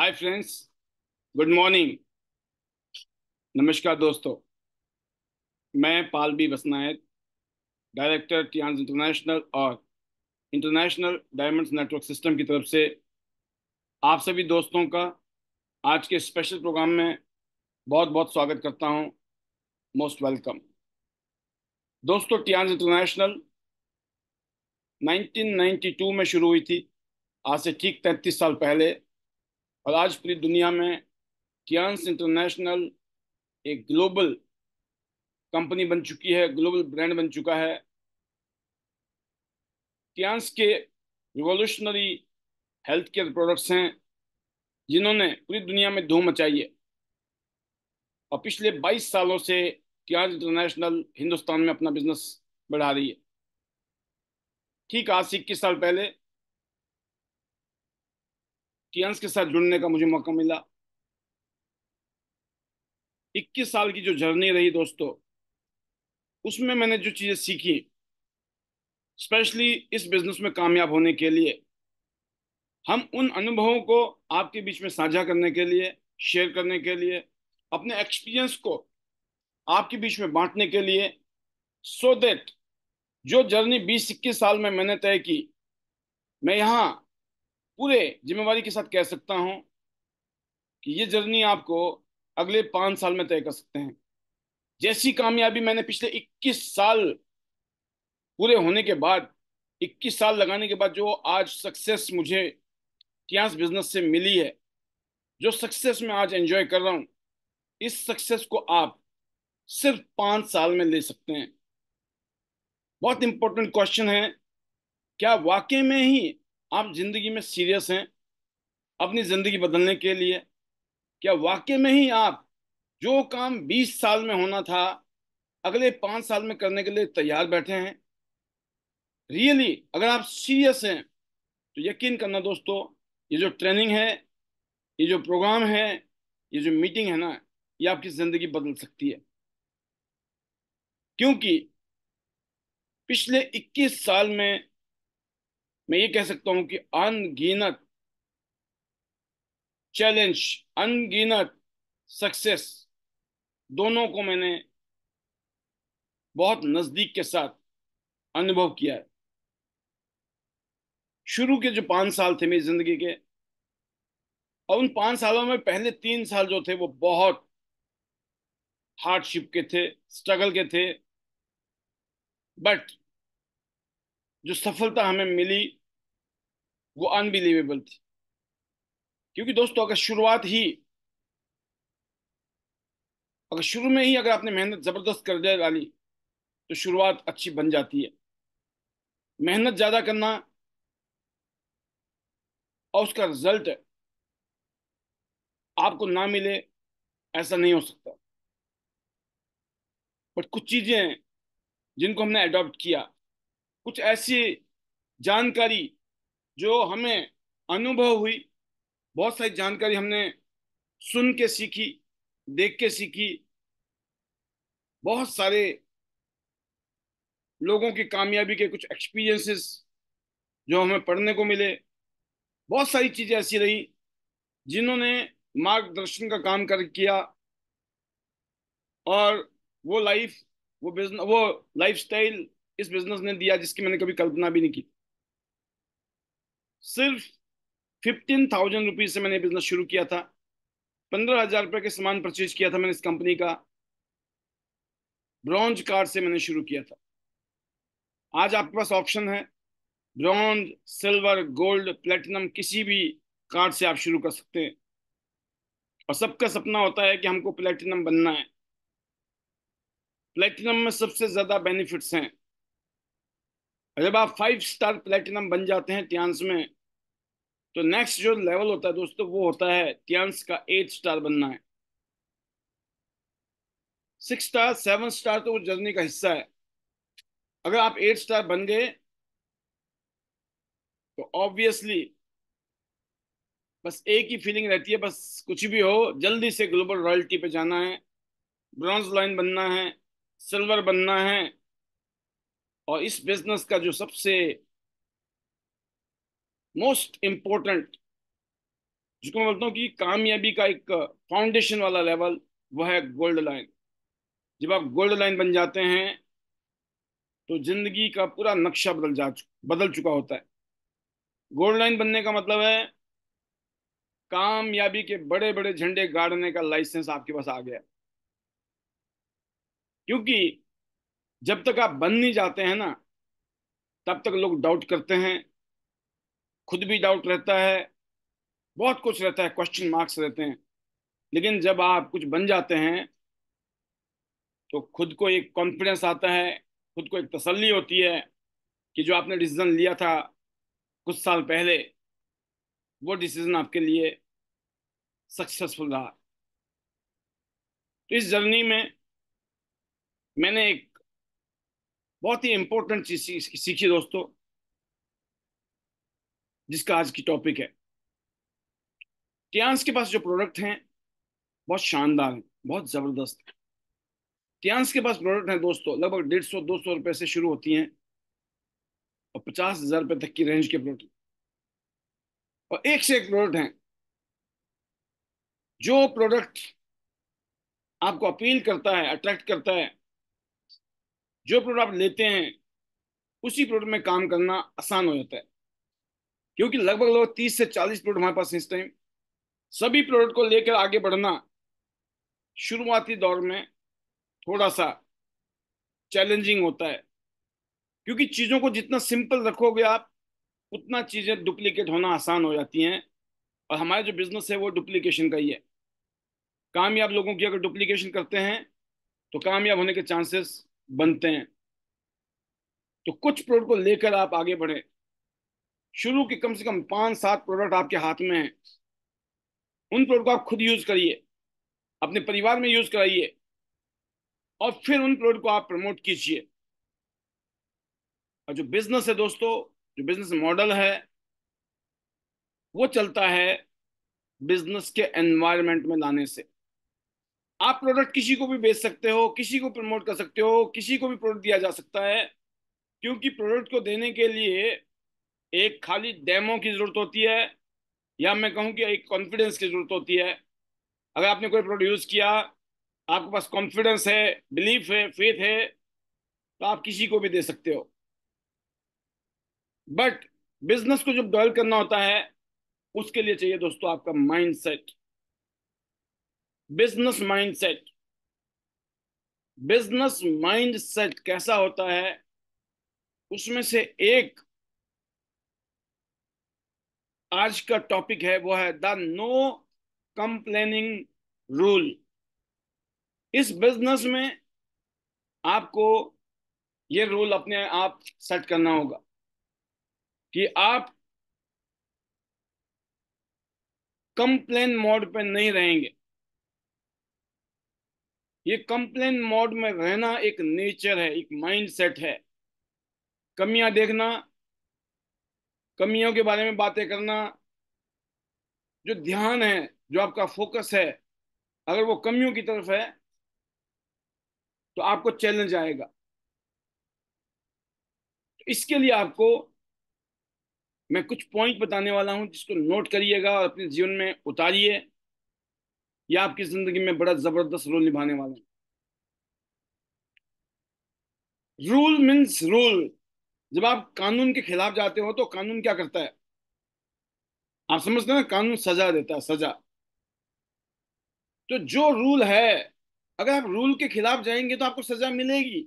Hi friends good morning नमस्कार दोस्तों मैं Pal B director Tiens international और इंटरनेशनल डायमंड्स नेटवर्क सिस्टम की तरफ से आप सभी दोस्तों का आज के स्पेशल प्रोग्राम में बहुत बहुत स्वागत करता हूं मोस्ट वेलकम दोस्तों टियांस इंटरनेशनल 1992 में शुरू हुई थी आज से ठीक 33 साल पहले और आज पूरी दुनिया में कियांस इंटरनेशनल एक ग्लोबल कंपनी बन चुकी है ग्लोबल ब्रांड बन चुका है कियांस के रिवोल्यूशनरी हेल्थ केयर प्रोडक्ट्स हैं जिन्होंने पूरी दुनिया में धूम मचाई है और पिछले 22 सालों से कियांस इंटरनेशनल हिंदुस्तान में अपना बिजनेस बढ़ा रही है ठीक आज से इक्कीस साल पहले अंश के साथ जुड़ने का मुझे मौका मिला 21 साल की जो जर्नी रही दोस्तों उसमें मैंने जो चीज़ें सीखी स्पेशली इस बिजनेस में कामयाब होने के लिए हम उन अनुभवों को आपके बीच में साझा करने के लिए शेयर करने के लिए अपने एक्सपीरियंस को आपके बीच में बांटने के लिए सो so देट जो जर्नी बीस इक्कीस साल में मैंने तय की मैं यहाँ पूरे जिम्मेवारी के साथ कह सकता हूं कि ये जर्नी आपको अगले पांच साल में तय कर सकते हैं जैसी कामयाबी मैंने पिछले 21 साल पूरे होने के बाद 21 साल लगाने के बाद जो आज सक्सेस मुझे कियांस बिजनेस से मिली है जो सक्सेस मैं आज एंजॉय कर रहा हूं इस सक्सेस को आप सिर्फ पांच साल में ले सकते हैं बहुत इंपॉर्टेंट क्वेश्चन है क्या वाकई में ही आप जिंदगी में सीरियस हैं अपनी जिंदगी बदलने के लिए क्या वाकई में ही आप जो काम 20 साल में होना था अगले पाँच साल में करने के लिए तैयार बैठे हैं रियली अगर आप सीरियस हैं तो यकीन करना दोस्तों ये जो ट्रेनिंग है ये जो प्रोग्राम है ये जो मीटिंग है ना ये आपकी ज़िंदगी बदल सकती है क्योंकि पिछले 21 साल में मैं ये कह सकता हूं कि अनगिनत चैलेंज अनगिनत सक्सेस दोनों को मैंने बहुत नजदीक के साथ अनुभव किया है शुरू के जो पांच साल थे मेरी जिंदगी के और उन पांच सालों में पहले तीन साल जो थे वो बहुत हार्डशिप के थे स्ट्रगल के थे बट जो सफलता हमें मिली वो अनबिलीवेबल थी क्योंकि दोस्तों अगर शुरुआत ही अगर शुरू में ही अगर आपने मेहनत जबरदस्त कर दे डाली तो शुरुआत अच्छी बन जाती है मेहनत ज्यादा करना और उसका रिजल्ट आपको ना मिले ऐसा नहीं हो सकता बट कुछ चीजें जिनको हमने अडॉप्ट किया कुछ ऐसी जानकारी जो हमें अनुभव हुई बहुत सारी जानकारी हमने सुन के सीखी देख के सीखी बहुत सारे लोगों की कामयाबी के कुछ एक्सपीरियंसेस जो हमें पढ़ने को मिले बहुत सारी चीज़ें ऐसी रही जिन्होंने मार्गदर्शन का काम कर किया और वो लाइफ वो बिजनेस वो लाइफस्टाइल इस बिजनेस ने दिया जिसकी मैंने कभी कल्पना भी नहीं की सिर्फ फिफ्टीन थाउजेंड रुपीज से मैंने बिजनेस शुरू किया था पंद्रह हजार रुपये के सामान परचेज किया था मैंने इस कंपनी का ब्रॉन्ज कार्ड से मैंने शुरू किया था आज आपके पास ऑप्शन है ब्रॉन्ज सिल्वर गोल्ड प्लेटिनम किसी भी कार्ड से आप शुरू कर सकते हैं और सबका सपना होता है कि हमको प्लेटिनम बनना है प्लेटिनम में सबसे ज्यादा बेनिफिट्स हैं जब आप फाइव स्टार प्लेटिनम बन जाते हैं टियांस में तो नेक्स्ट जो लेवल होता है दोस्तों वो होता है टियांस का एट स्टार बनना है सिक्स स्टार सेवन स्टार तो जर्नी का हिस्सा है अगर आप एट स्टार बन गए तो ऑब्वियसली बस एक ही फीलिंग रहती है बस कुछ भी हो जल्दी से ग्लोबल रॉयल्टी पे जाना है ब्रॉन्ज लाइन बनना है सिल्वर बनना है और इस बिजनेस का जो सबसे मोस्ट इम्पोर्टेंट जिसको मैं बोलता हूँ कि कामयाबी का एक फाउंडेशन uh, वाला लेवल वह है गोल्ड लाइन जब आप गोल्ड लाइन बन जाते हैं तो जिंदगी का पूरा नक्शा बदल जा बदल चुका होता है गोल्ड लाइन बनने का मतलब है कामयाबी के बड़े बड़े झंडे गाड़ने का लाइसेंस आपके पास आ गया क्योंकि जब तक आप बन नहीं जाते हैं ना तब तक लोग डाउट करते हैं खुद भी डाउट रहता है बहुत कुछ रहता है क्वेश्चन मार्क्स रहते हैं लेकिन जब आप कुछ बन जाते हैं तो खुद को एक कॉन्फिडेंस आता है खुद को एक तसल्ली होती है कि जो आपने डिसीज़न लिया था कुछ साल पहले वो डिसीज़न आपके लिए सक्सेसफुल रहा तो इस जर्नी में मैंने एक बहुत ही इंपॉर्टेंट चीज सीखी दोस्तों जिसका आज की टॉपिक है टियांस के पास जो प्रोडक्ट हैं बहुत शानदार हैं बहुत ज़बरदस्त हैं टियांस के पास प्रोडक्ट हैं दोस्तों लगभग डेढ़ सौ दो सौ रुपए से शुरू होती हैं और पचास हज़ार रुपए तक की रेंज के प्रोडक्ट और एक से एक प्रोडक्ट हैं जो प्रोडक्ट आपको अपील करता है अट्रैक्ट करता है जो प्रोडक्ट लेते हैं उसी प्रोडक्ट में काम करना आसान हो जाता है क्योंकि लगभग लगभग तीस से चालीस प्रोडक्ट हमारे पास इस टाइम सभी प्रोडक्ट को लेकर आगे बढ़ना शुरुआती दौर में थोड़ा सा चैलेंजिंग होता है क्योंकि चीज़ों को जितना सिंपल रखोगे आप उतना चीज़ें डुप्लीकेट होना आसान हो जाती हैं और हमारा जो बिजनेस है वो डुप्लीकेशन का ही है कामयाब लोगों की अगर डुप्लीकेशन करते हैं तो कामयाब होने के चांसेस बनते हैं तो कुछ प्रोडक्ट को लेकर आप आगे बढ़े शुरू के कम से कम पांच सात प्रोडक्ट आपके हाथ में हैं उन प्रोडक्ट को आप खुद यूज करिए अपने परिवार में यूज कराइए और फिर उन प्रोडक्ट को आप प्रमोट कीजिए और जो बिजनेस है दोस्तों जो बिजनेस मॉडल है वो चलता है बिजनेस के एनवायरमेंट में लाने से आप प्रोडक्ट किसी को भी बेच सकते हो किसी को प्रमोट कर सकते हो किसी को भी प्रोडक्ट दिया जा सकता है क्योंकि प्रोडक्ट को देने के लिए एक खाली डेमो की ज़रूरत होती है या मैं कहूँ कि एक कॉन्फिडेंस की ज़रूरत होती है अगर आपने कोई प्रोडक्ट यूज़ किया आपके पास कॉन्फिडेंस है बिलीफ है फेथ है तो आप किसी को भी दे सकते हो बट बिजनेस को जब डेवलप करना होता है उसके लिए चाहिए दोस्तों आपका mind set business mindset business mindset कैसा होता है उसमें से एक आज का टॉपिक है वो है द नो कंप्लेनिंग रूल इस बिजनेस में आपको ये रूल अपने आप सेट करना होगा कि आप कंप्लेन मोड पे नहीं रहेंगे ये कंप्लेन मोड में रहना एक नेचर है एक माइंडसेट है कमियां देखना कमियों के बारे में बातें करना जो ध्यान है जो आपका फोकस है अगर वो कमियों की तरफ है तो आपको चैलेंज आएगा तो इसके लिए आपको मैं कुछ पॉइंट बताने वाला हूं जिसको नोट करिएगा और अपने जीवन में उतारिए आपकी जिंदगी में बड़ा जबरदस्त रोल निभाने वाला है रूल मीन्स रूल जब आप कानून के खिलाफ जाते हो तो कानून क्या करता है आप समझते ना कानून सजा देता है सजा तो जो रूल है अगर आप रूल के खिलाफ जाएंगे तो आपको सजा मिलेगी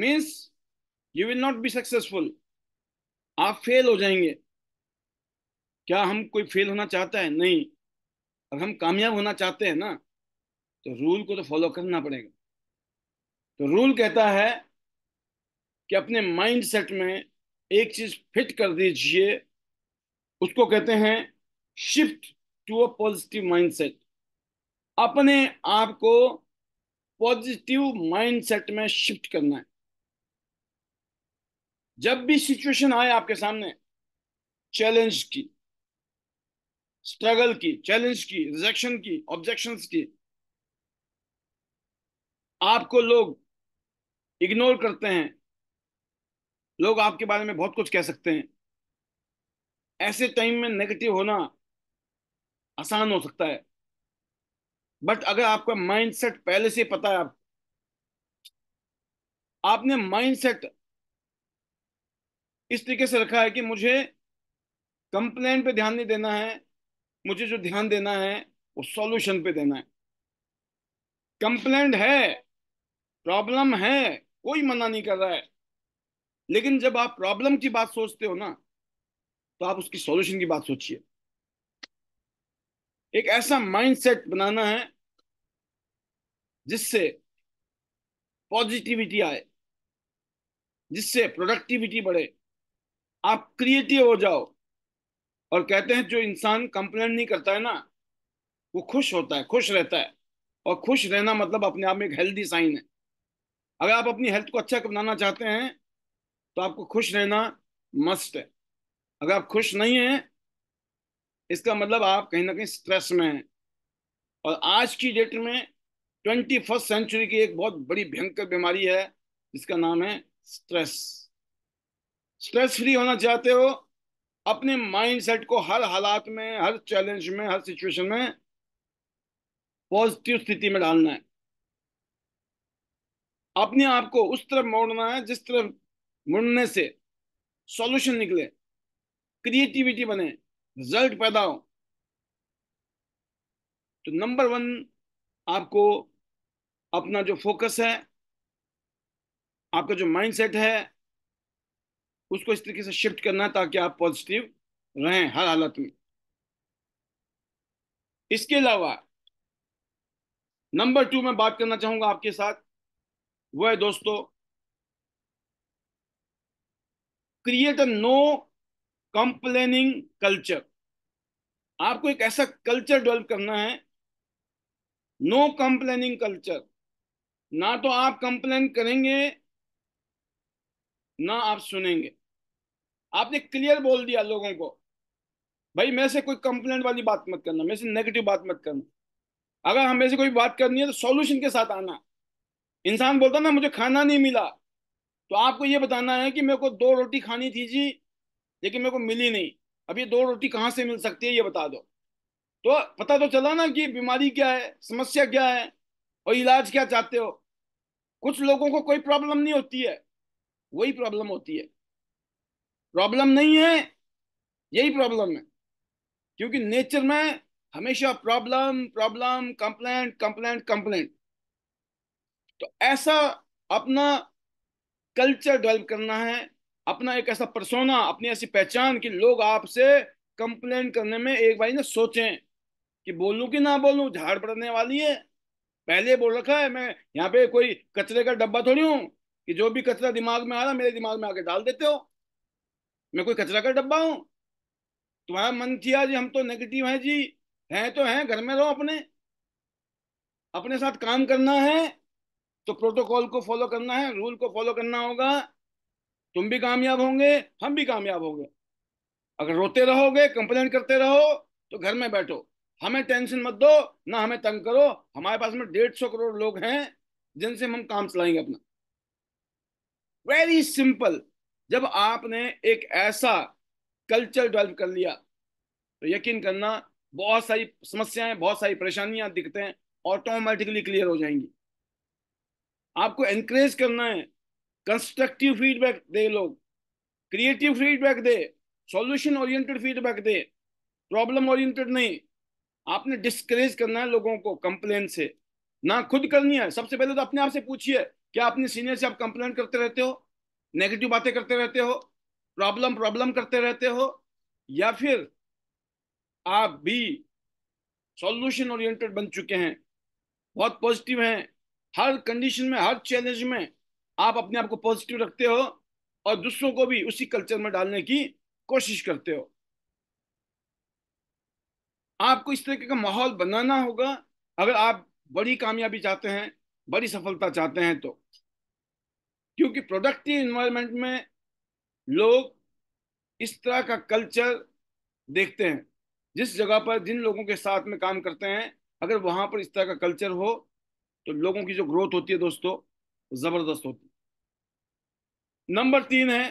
means you will not be successful आप फेल हो जाएंगे क्या हम कोई फेल होना चाहता है नहीं अगर हम कामयाब होना चाहते हैं ना तो रूल को तो फॉलो करना पड़ेगा तो रूल कहता है कि अपने माइंड सेट में एक चीज फिट कर दीजिए उसको कहते हैं shift to a positive mindset अपने आप को पॉजिटिव माइंडसेट में शिफ्ट करना है जब भी सिचुएशन आए आपके सामने चैलेंज की स्ट्रगल की चैलेंज की रिजेक्शन की ऑब्जेक्शन की आपको लोग इग्नोर करते हैं लोग आपके बारे में बहुत कुछ कह सकते हैं ऐसे टाइम में नेगेटिव होना आसान हो सकता है बट अगर आपका माइंडसेट पहले से पता है आप आपने माइंडसेट इस तरीके से रखा है कि मुझे कंप्लेंट पे ध्यान नहीं देना है मुझे जो ध्यान देना है वो सॉल्यूशन पे देना है कंप्लेंट है प्रॉब्लम है कोई मना नहीं कर रहा है लेकिन जब आप प्रॉब्लम की बात सोचते हो ना तो आप उसकी सॉल्यूशन की बात सोचिए एक ऐसा माइंडसेट बनाना है जिससे पॉजिटिविटी आए जिससे प्रोडक्टिविटी बढ़े आप क्रिएटिव हो जाओ और कहते हैं जो इंसान कंप्लेन नहीं करता है ना वो खुश होता है खुश रहता है और खुश रहना मतलब अपने आप में एक हेल्दी साइन है अगर आप अपनी हेल्थ को अच्छा बनाना चाहते हैं तो आपको खुश रहना मस्ट है अगर आप खुश नहीं हैं इसका मतलब आप कहीं ना कहीं स्ट्रेस में हैं और आज की डेट में ट्वेंटी फर्स्ट सेंचुरी की एक बहुत बड़ी भयंकर बीमारी है जिसका नाम है स्ट्रेस स्ट्रेस फ्री होना चाहते हो अपने माइंडसेट को हर हालात में हर चैलेंज में हर सिचुएशन में पॉजिटिव स्थिति में डालना है अपने आप को उस तरफ मोड़ना है जिस तरफ मुड़ने से सॉल्यूशन निकले क्रिएटिविटी बने रिजल्ट पैदा हो तो नंबर वन आपको अपना जो फोकस है आपका जो माइंडसेट है उसको इस तरीके से शिफ्ट करना है ताकि आप पॉजिटिव रहें हर हालत में इसके अलावा नंबर टू मैं बात करना चाहूंगा आपके साथ वह है दोस्तों create a no complaining culture आपको एक ऐसा कल्चर डेवलप करना है नो कंप्लेनिंग कल्चर ना तो आप कंप्लेन करेंगे ना आप सुनेंगे आपने क्लियर बोल दिया लोगों को भाई मेरे से कोई कंप्लेंट वाली बात मत करना मेरे से नेगेटिव बात मत करना अगर हमें से कोई बात करनी है तो सॉल्यूशन के साथ आना इंसान बोलता ना मुझे खाना नहीं मिला तो आपको ये बताना है कि मेरे को दो रोटी खानी थी जी लेकिन मेरे को मिली नहीं अब ये दो रोटी कहाँ से मिल सकती है ये बता दो तो पता तो चला ना कि बीमारी क्या है समस्या क्या है और इलाज क्या चाहते हो कुछ लोगों को कोई प्रॉब्लम नहीं होती है वही प्रॉब्लम होती है प्रॉब्लम नहीं है यही प्रॉब्लम है क्योंकि नेचर में हमेशा problem problem complaint complaint complaint तो ऐसा अपना कल्चर डेवलप करना है अपना एक ऐसा परसोना अपनी ऐसी पहचान कि लोग आपसे कंप्लेन करने में एक बार ना सोचें कि बोलू कि ना बोलू झाड़ पड़ने वाली है पहले बोल रखा है मैं यहाँ पे कोई कचरे का डब्बा थोड़ी हूँ कि जो भी कचरा दिमाग में आ रहा मेरे दिमाग में आके डाल देते हो मैं कोई कचरा का डब्बा हूँ तुम्हारा मन किया जी हम तो नेगेटिव हैं जी हैं तो हैं घर में रहो अपने अपने साथ काम करना है तो प्रोटोकॉल को फॉलो करना है रूल को फॉलो करना होगा तुम भी कामयाब होंगे हम भी कामयाब होंगे अगर रोते रहोगे कंप्लेन करते रहो तो घर में बैठो हमें टेंशन मत दो ना हमें तंग करो हमारे पास में डेढ़ सौ करोड़ लोग हैं जिनसे हम काम चलाएंगे अपना वेरी सिंपल जब आपने एक ऐसा कल्चर डेवलप कर लिया तो यकीन करना बहुत सारी समस्याएं बहुत सारी परेशानियां दिखते हैं ऑटोमेटिकली क्लियर हो जाएंगी आपको एनकरेज करना है कंस्ट्रक्टिव फीडबैक दे लोग क्रिएटिव फीडबैक दे सॉल्यूशन ओरिएंटेड फीडबैक दे प्रॉब्लम ओरिएंटेड नहीं आपने डिस्करेज करना है लोगों को कंप्लेन से ना खुद करनी है सबसे पहले तो अपने आप से पूछिए क्या अपने सीनियर से आप कंप्लेन करते रहते हो नेगेटिव बातें करते रहते हो प्रॉब्लम प्रॉब्लम करते रहते हो या फिर आप भी सॉल्यूशन ओरिएंटेड बन चुके हैं बहुत पॉजिटिव हैं हर कंडीशन में हर चैलेंज में आप अपने आप को पॉजिटिव रखते हो और दूसरों को भी उसी कल्चर में डालने की कोशिश करते हो आपको इस तरीके का माहौल बनाना होगा अगर आप बड़ी कामयाबी चाहते हैं बड़ी सफलता चाहते हैं तो क्योंकि प्रोडक्टिव इन्वायरमेंट में लोग इस तरह का कल्चर देखते हैं जिस जगह पर जिन लोगों के साथ में काम करते हैं अगर वहाँ पर इस तरह का कल्चर हो तो लोगों की जो ग्रोथ होती है दोस्तों जबरदस्त होती है नंबर तीन है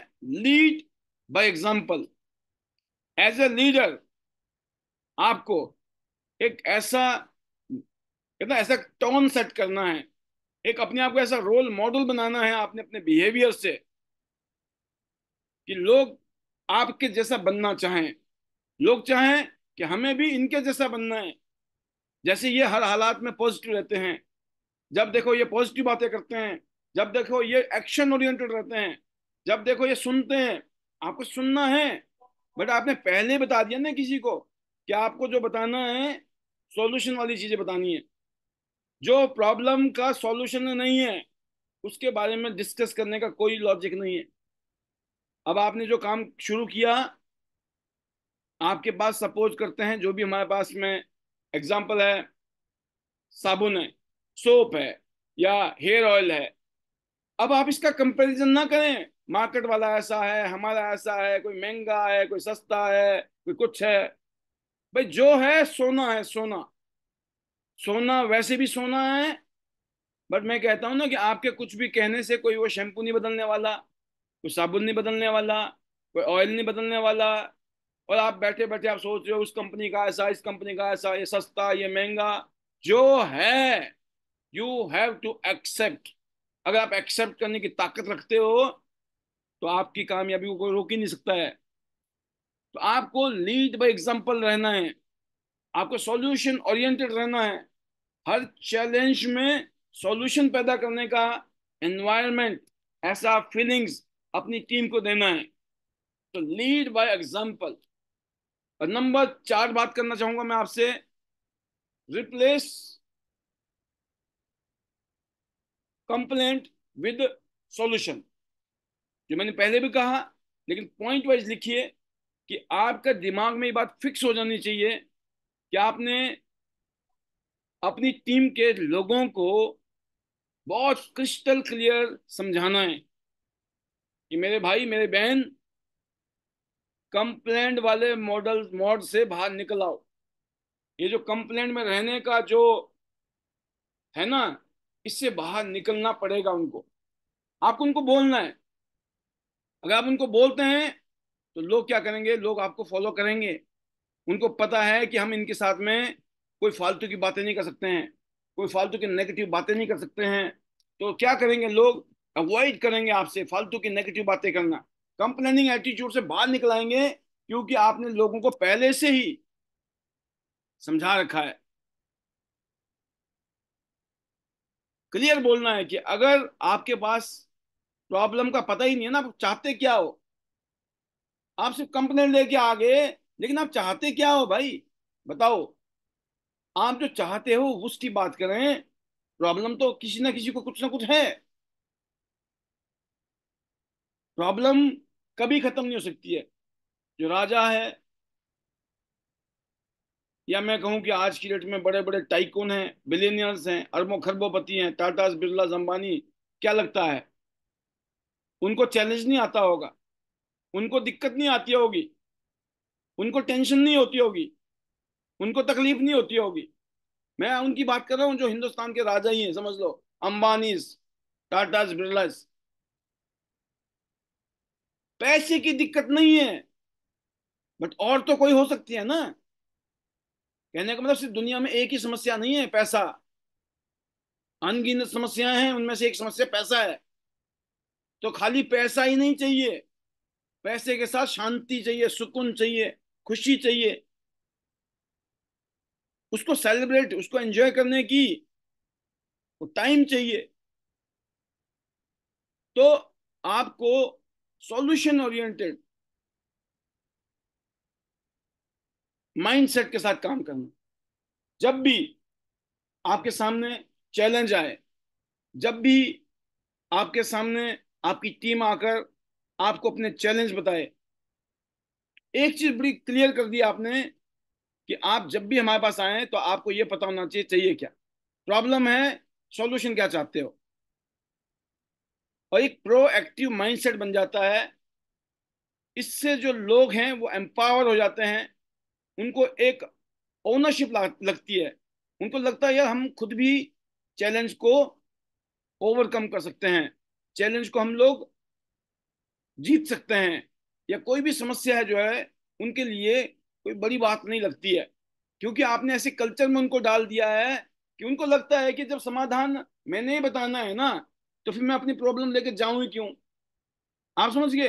lead by example as a leader आपको एक ऐसा कहना ऐसा टोन सेट करना है एक अपने आप को ऐसा रोल मॉडल बनाना है आपने अपने बिहेवियर से कि लोग आपके जैसा बनना चाहें लोग चाहें कि हमें भी इनके जैसा बनना है जैसे ये हर हालात में पॉजिटिव रहते हैं जब देखो ये पॉजिटिव बातें करते हैं जब देखो ये एक्शन ओरिएंटेड रहते हैं जब देखो ये सुनते हैं आपको सुनना है बट आपने पहले बता दिया ना किसी को कि आपको जो बताना है सॉल्यूशन वाली चीजें बतानी है जो प्रॉब्लम का सॉल्यूशन नहीं है उसके बारे में डिस्कस करने का कोई लॉजिक नहीं है अब आपने जो काम शुरू किया आपके पास सपोज करते हैं जो भी हमारे पास में एग्जाम्पल है साबुन है सोप है या हेयर ऑयल है अब आप इसका कंपैरिजन ना करें मार्केट वाला ऐसा है हमारा ऐसा है कोई महंगा है कोई सस्ता है कोई कुछ है भाई जो है सोना है सोना सोना वैसे भी सोना है बट मैं कहता हूं ना कि आपके कुछ भी कहने से कोई वो शैम्पू नहीं बदलने वाला कोई साबुन नहीं बदलने वाला कोई ऑयल नहीं बदलने वाला और आप बैठे बैठे आप सोच रहे हो उस कंपनी का ऐसा इस कंपनी का ऐसा ये सस्ता ये महंगा जो है यू हैव टू एक्सेप्ट अगर आप एक्सेप्ट करने की ताकत रखते हो तो आपकी कामयाबी को कोई रोक ही नहीं सकता है तो आपको लीड बाय एग्जांपल रहना है आपको सॉल्यूशन ओरिएंटेड रहना है हर चैलेंज में सॉल्यूशन पैदा करने का एनवायरनमेंट ऐसा फीलिंग्स अपनी टीम को देना है तो लीड बाय एग्जांपल और नंबर चार बात करना चाहूंगा मैं आपसे रिप्लेस कंप्लेंट विद सॉल्यूशन जो मैंने पहले भी कहा लेकिन पॉइंट वाइज लिखिए कि आपका दिमाग में ये बात फिक्स हो जानी चाहिए कि आपने अपनी टीम के लोगों को बहुत क्रिस्टल क्लियर समझाना है कि मेरे भाई मेरे बहन कंप्लेंट वाले मॉडल मॉड से बाहर निकल आओ ये जो कंप्लेंट में रहने का जो है ना इससे बाहर निकलना पड़ेगा उनको आपको उनको बोलना है अगर आप उनको बोलते हैं तो लोग क्या करेंगे लोग आपको फॉलो करेंगे उनको पता है कि हम इनके साथ में कोई फालतू की बातें नहीं कर सकते हैं कोई फालतू की नेगेटिव बातें नहीं कर सकते हैं तो क्या करेंगे लोग अवॉइड करेंगे आपसे फालतू की नेगेटिव बातें करना कंप्लेनिंग एटीट्यूड से बाहर निकलाएंगे क्योंकि आपने लोगों को पहले से ही समझा रखा है क्लियर बोलना है कि अगर आपके पास प्रॉब्लम का पता ही नहीं है ना आप चाहते क्या हो आप सिर्फ कंप्लेन लेके आ गए लेकिन आप चाहते क्या हो भाई बताओ आप जो चाहते हो उसकी बात करें प्रॉब्लम तो किसी ना किसी को कुछ ना कुछ है प्रॉब्लम कभी खत्म नहीं हो सकती है जो राजा है या मैं कहूं कि आज की डेट में बड़े बड़े टाइकोन हैं बिलियनियर्स हैं अरबों खरबोपति हैं टाटा बिरला अंबानी क्या लगता है उनको चैलेंज नहीं आता होगा उनको दिक्कत नहीं आती होगी उनको टेंशन नहीं होती होगी उनको तकलीफ नहीं होती होगी मैं उनकी बात कर रहा हूँ जो हिंदुस्तान के राजा ही हैं समझ लो अंबानी टाटाज बिरलास पैसे की दिक्कत नहीं है बट और तो कोई हो सकती है ना कहने का मतलब सिर्फ दुनिया में एक ही समस्या नहीं है पैसा अनगिनत समस्याएं हैं उनमें से एक समस्या पैसा है तो खाली पैसा ही नहीं चाहिए पैसे के साथ शांति चाहिए सुकून चाहिए खुशी चाहिए उसको सेलिब्रेट उसको एंजॉय करने की वो टाइम चाहिए तो आपको सॉल्यूशन ओरिएंटेड माइंडसेट के साथ काम करना जब भी आपके सामने चैलेंज आए जब भी आपके सामने आपकी टीम आकर आपको अपने चैलेंज बताए एक चीज बड़ी क्लियर कर दी आपने कि आप जब भी हमारे पास आए तो आपको यह पता होना चाहिए चाहिए क्या प्रॉब्लम है सॉल्यूशन क्या चाहते हो और एक प्रोएक्टिव माइंडसेट बन जाता है इससे जो लोग हैं वो एम्पावर हो जाते हैं उनको एक ओनरशिप लगती है उनको लगता है यार हम खुद भी चैलेंज को ओवरकम कर सकते हैं चैलेंज को हम लोग जीत सकते हैं या कोई भी समस्या है जो है उनके लिए कोई बड़ी बात नहीं लगती है क्योंकि आपने ऐसे कल्चर में उनको डाल दिया है कि उनको लगता है कि जब समाधान मैंने ही बताना है ना तो फिर मैं अपनी प्रॉब्लम लेके जाऊं ही क्यों आप समझ गए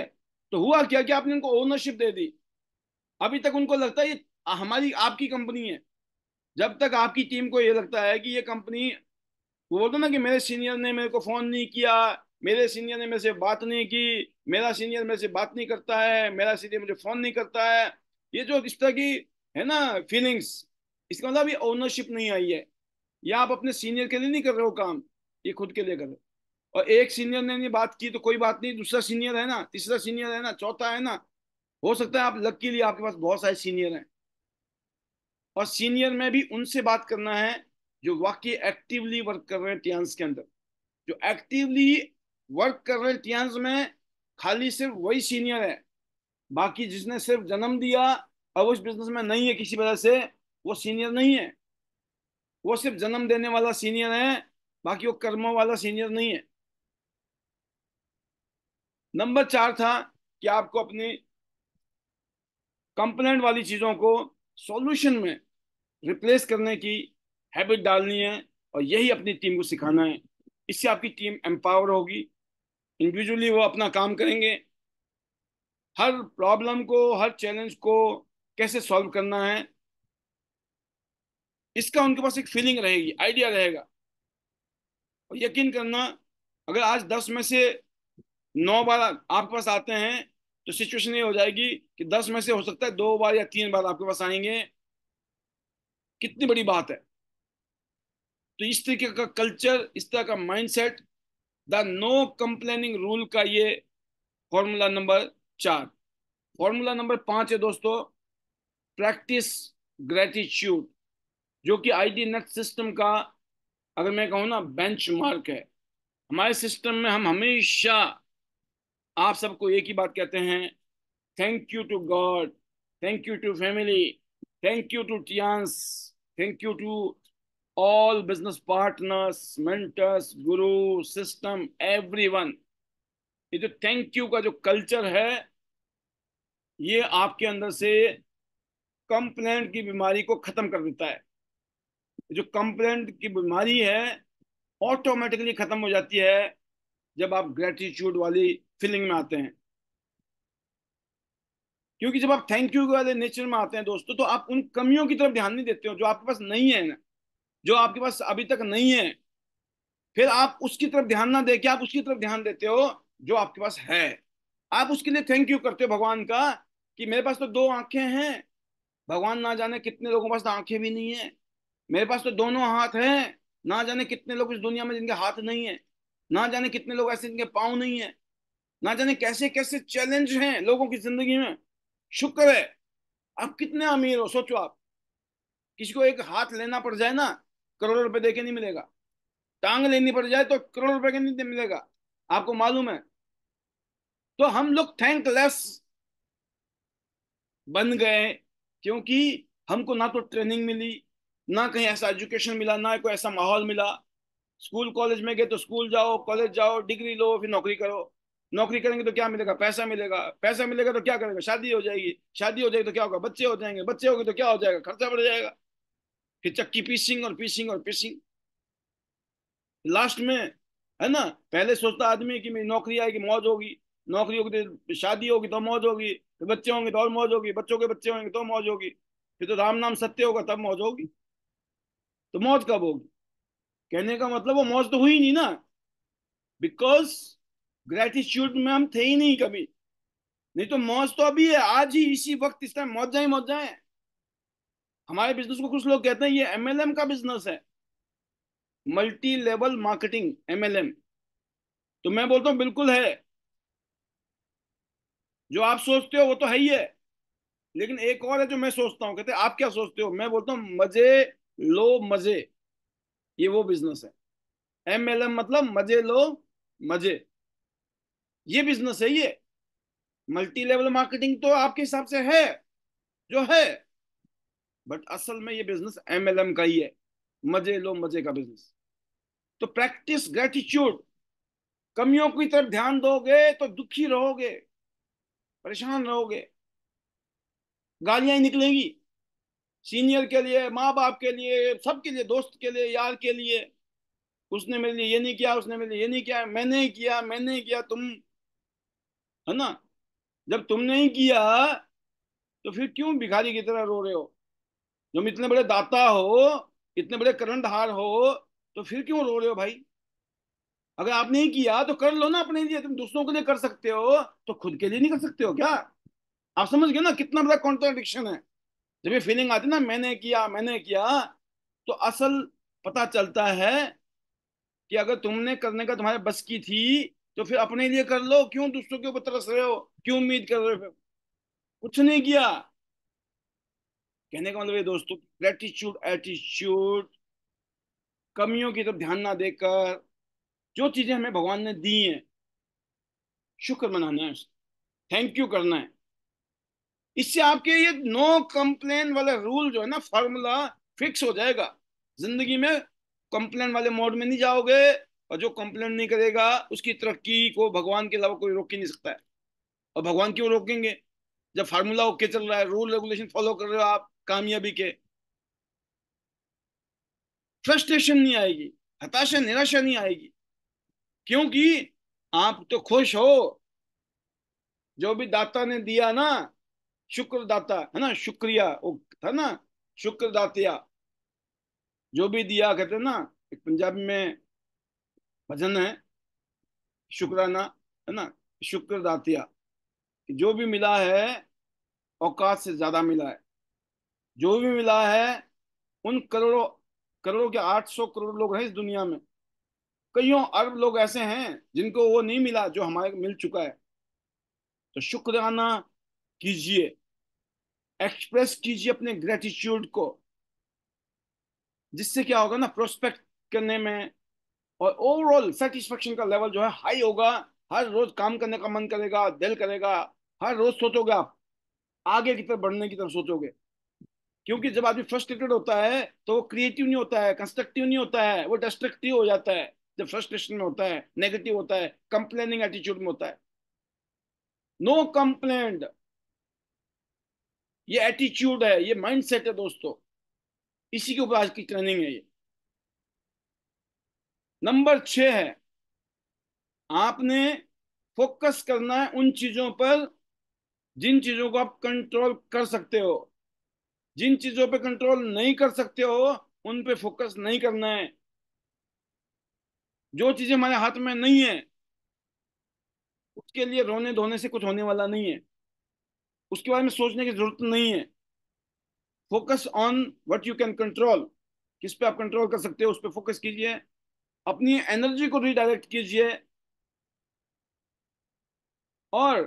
तो हुआ क्या कि आपने उनको ओनरशिप दे दी अभी तक उनको लगता है ये हमारी आपकी कंपनी है जब तक आपकी टीम को ये लगता है कि ये कंपनी वो बोलते ना कि मेरे सीनियर ने मेरे को फ़ोन नहीं किया मेरे सीनियर ने मेरे से बात नहीं की मेरा सीनियर मेरे से बात नहीं करता है मेरा सीनियर मुझे फ़ोन नहीं करता है ये जो इस तरह की है ना फीलिंग्स इसका मतलब ओनरशिप नहीं आई है या आप अपने सीनियर के लिए नहीं कर रहे हो काम ये खुद के लिए कर रहे हो और एक सीनियर ने नहीं बात की तो कोई बात नहीं दूसरा सीनियर है ना तीसरा सीनियर है ना चौथा है ना हो सकता है आप लक लिए आपके पास बहुत सारे सीनियर हैं और सीनियर में भी उनसे बात करना है जो वाकई एक्टिवली वर्क कर रहे हैं टियांस के अंदर जो एक्टिवली वर्क कर रहे हैं टियांस में खाली सिर्फ वही सीनियर है बाकी जिसने सिर्फ जन्म दिया और उस बिजनेस में नहीं है किसी वजह से वो सीनियर नहीं है वो सिर्फ जन्म देने वाला सीनियर है बाकी वो कर्मों वाला सीनियर नहीं है नंबर चार था कि आपको अपनी कंप्लेंट वाली चीजों को सॉल्यूशन में रिप्लेस करने की हैबिट डालनी है और यही अपनी टीम को सिखाना है इससे आपकी टीम एम्पावर होगी इंडिविजुअली वो अपना काम करेंगे हर प्रॉब्लम को हर चैलेंज को कैसे सॉल्व करना है इसका उनके पास एक फीलिंग रहेगी आइडिया रहेगा और यकीन करना अगर आज दस में से नौ बार आपके पास आते हैं तो सिचुएशन ये हो जाएगी कि दस में से हो सकता है दो बार या तीन बार आपके पास आएंगे कितनी बड़ी बात है तो इस तरीके का कल्चर इस तरह का mindset the no complaining rule का ये फॉर्मूला नंबर चार फॉर्मूला नंबर पांच है दोस्तों प्रैक्टिस ग्रेटिट्यूड जो कि आईडी नेट सिस्टम का अगर मैं कहूँ ना बेंच मार्क है हमारे सिस्टम में हम हमेशा आप सबको एक ही बात कहते हैं thank you to God thank you to family thank you to Tiens thank you to business partners mentors guru system everyone ये जो थैंक यू का जो कल्चर है ये आपके अंदर से कंप्लेंट की बीमारी को खत्म कर देता है जो कंप्लेंट की बीमारी है ऑटोमेटिकली खत्म हो जाती है जब आप ग्रेटिट्यूड वाली फीलिंग में आते हैं क्योंकि जब आप थैंक यू वाले नेचर में आते हैं दोस्तों तो आप उन कमियों की तरफ ध्यान नहीं देते हो जो आपके पास नहीं है ना जो आपके पास अभी तक नहीं है फिर आप उसकी तरफ ध्यान ना देके आप उसकी तरफ ध्यान देते हो जो आपके पास है आप उसके लिए थैंक यू करते हो भगवान का कि मेरे पास तो दो आंखें हैं भगवान ना जाने कितने लोगों के पास तो आंखें भी नहीं है मेरे पास तो दोनों हाथ हैं ना जाने कितने लोग इस दुनिया में जिनके हाथ नहीं है ना जाने कितने लोग ऐसे जिनके पाँव नहीं है ना जाने कैसे कैसे चैलेंज हैं लोगों की जिंदगी में शुक्र है आप कितने अमीर हो सोचो आप किसी को एक हाथ लेना पड़ जाए ना करोड़ों रुपए दे के नहीं मिलेगा टांग लेनी पड़ जाए तो करोड़ों रुपए के नहीं मिलेगा आपको मालूम है तो हम लोग थैंकलेस बन गए क्योंकि हमको ना तो ट्रेनिंग मिली ना कहीं ऐसा एजुकेशन मिला ना कोई ऐसा माहौल मिला स्कूल कॉलेज में गए तो स्कूल जाओ कॉलेज जाओ डिग्री लो फिर नौकरी करो नौकरी करेंगे तो क्या मिलेगा पैसा मिलेगा पैसा मिलेगा तो क्या करेंगे शादी हो जाएगी शादी हो जाएगी तो क्या होगा बच्चे हो जाएंगे बच्चे हो गए तो क्या हो जाएगा खर्चा बढ़ जाएगा फिर चक्की पीसिंग और पीसिंग और पीसिंग लास्ट में है ना पहले सोचता आदमी कि मेरी नौकरी आएगी मौज होगी नौकरी होगी तो शादी होगी तो मौज होगी फिर बच्चे होंगे तो और मौज होगी बच्चों के बच्चे होंगे तो मौज होगी फिर तो राम नाम सत्य होगा तब मौज होगी तो मौज कब होगी कहने का मतलब वो मौज तो हुई नहीं ना बिकॉज ग्रेटिट्यूड में हम थे ही नहीं कभी नहीं तो मौज तो अभी है आज ही इसी वक्त इस टाइम मौज जाए मौज जाए हमारे बिजनेस को कुछ लोग कहते हैं ये एमएलएम का बिजनेस है मल्टी लेवल मार्केटिंग एमएलएम तो मैं बोलता हूं बिल्कुल है जो आप सोचते हो वो तो है ही है लेकिन एक और है जो मैं सोचता हूँ कहते आप क्या सोचते हो मैं बोलता हूँ मजे लो मजे ये वो बिजनेस है एम एल एम मतलब मजे लो मजे ये बिजनेस है ये मल्टी लेवल मार्केटिंग तो आपके हिसाब से है जो है बट असल में ये बिजनेस एमएलएम का ही है मजे लो मजे का बिजनेस तो प्रैक्टिस ग्रेटिट्यूड कमियों की तरफ ध्यान दोगे तो दुखी रहोगे परेशान रहोगे गालियां ही निकलेंगी सीनियर के लिए माँ बाप के लिए सबके लिए दोस्त के लिए यार के लिए उसने मेरे लिए ये नहीं किया उसने मेरे लिए ये नहीं किया मैंने किया मैंने किया तुम है ना जब तुमने ही किया तो फिर क्यों भिखारी की तरह रो रहे हो तुम इतने बड़े दाता हो इतने बड़े करणधार हो तो फिर क्यों रो रहे हो भाई अगर आपने ही किया तो कर लो ना अपने लिए तुम दूसरों के लिए कर सकते हो तो खुद के लिए नहीं कर सकते हो क्या आप समझ गए ना कितना बड़ा कॉन्ट्राडिक्शन है जब ये फीलिंग आती ना मैंने किया मैंने किया तो असल पता चलता है कि अगर तुमने करने का तुम्हारे बस की थी तो फिर अपने लिए कर लो क्यों दूसरों के ऊपर तरस रहे हो क्यों उम्मीद कर रहे हो कुछ नहीं किया कहने का मतलब ये दोस्तों ग्रेटिट्यूड एटीट्यूड कमियों की तरफ ध्यान ना देकर जो चीजें हमें भगवान ने दी हैं शुक्र मनाना है थैंक यू करना है इससे आपके ये नो कंप्लेन वाला रूल जो है ना फॉर्मूला फिक्स हो जाएगा जिंदगी में कंप्लेन वाले मोड में नहीं जाओगे और जो कंप्लेन नहीं करेगा उसकी तरक्की को भगवान के अलावा कोई रोक ही नहीं सकता है और भगवान क्यों रोकेंगे जब फार्मूला ओके चल रहा है रूल रेगुलेशन फॉलो कर रहे हो आप कामयाबी के फ्रस्ट्रेशन नहीं आएगी हताशा निराशा नहीं आएगी क्योंकि आप तो खुश हो जो भी दाता ने दिया ना शुक्र दाता है ना शुक्रिया था ना शुक्र दातिया जो भी दिया कहते ना एक पंजाबी में भजन है शुक्राना है ना शुक्र दातिया जो भी मिला है औकात से ज्यादा मिला है जो भी मिला है उन करोड़ों करोड़ों के 800 करोड़ लोग हैं इस दुनिया में कईयों अरब लोग ऐसे हैं जिनको वो नहीं मिला जो हमारे मिल चुका है तो शुक्राना कीजिए एक्सप्रेस कीजिए अपने ग्रेटिट्यूड को जिससे क्या होगा ना प्रोस्पेक्ट करने में और ओवरऑल सेटिस्फेक्शन का लेवल जो है हाई होगा हर रोज काम करने का मन करेगा दिल करेगा हर रोज सोचोगे आप आगे की तरफ बढ़ने की तरफ सोचोगे क्योंकि जब आदमी फ्रस्ट्रेटेड होता है तो वो क्रिएटिव नहीं होता है कंस्ट्रक्टिव नहीं होता है वो डिस्ट्रक्टिव हो जाता है जब फ्रस्ट्रेशन में होता है नेगेटिव होता है कंप्लेनिंग एटीट्यूड में होता है नो कंप्लेन ये एटीट्यूड है ये माइंडसेट है दोस्तों इसी के ऊपर आज की ट्रेनिंग है ये नंबर छ है आपने फोकस करना है उन चीजों पर जिन चीजों को आप कंट्रोल कर सकते हो जिन चीजों पे कंट्रोल नहीं कर सकते हो उन पे फोकस नहीं करना है जो चीजें हमारे हाथ में नहीं है उसके लिए रोने धोने से कुछ होने वाला नहीं है उसके बारे में सोचने की जरूरत नहीं है focus on what you can control किस पे आप कंट्रोल कर सकते हो उस पर फोकस कीजिए अपनी एनर्जी को रिडायरेक्ट कीजिए और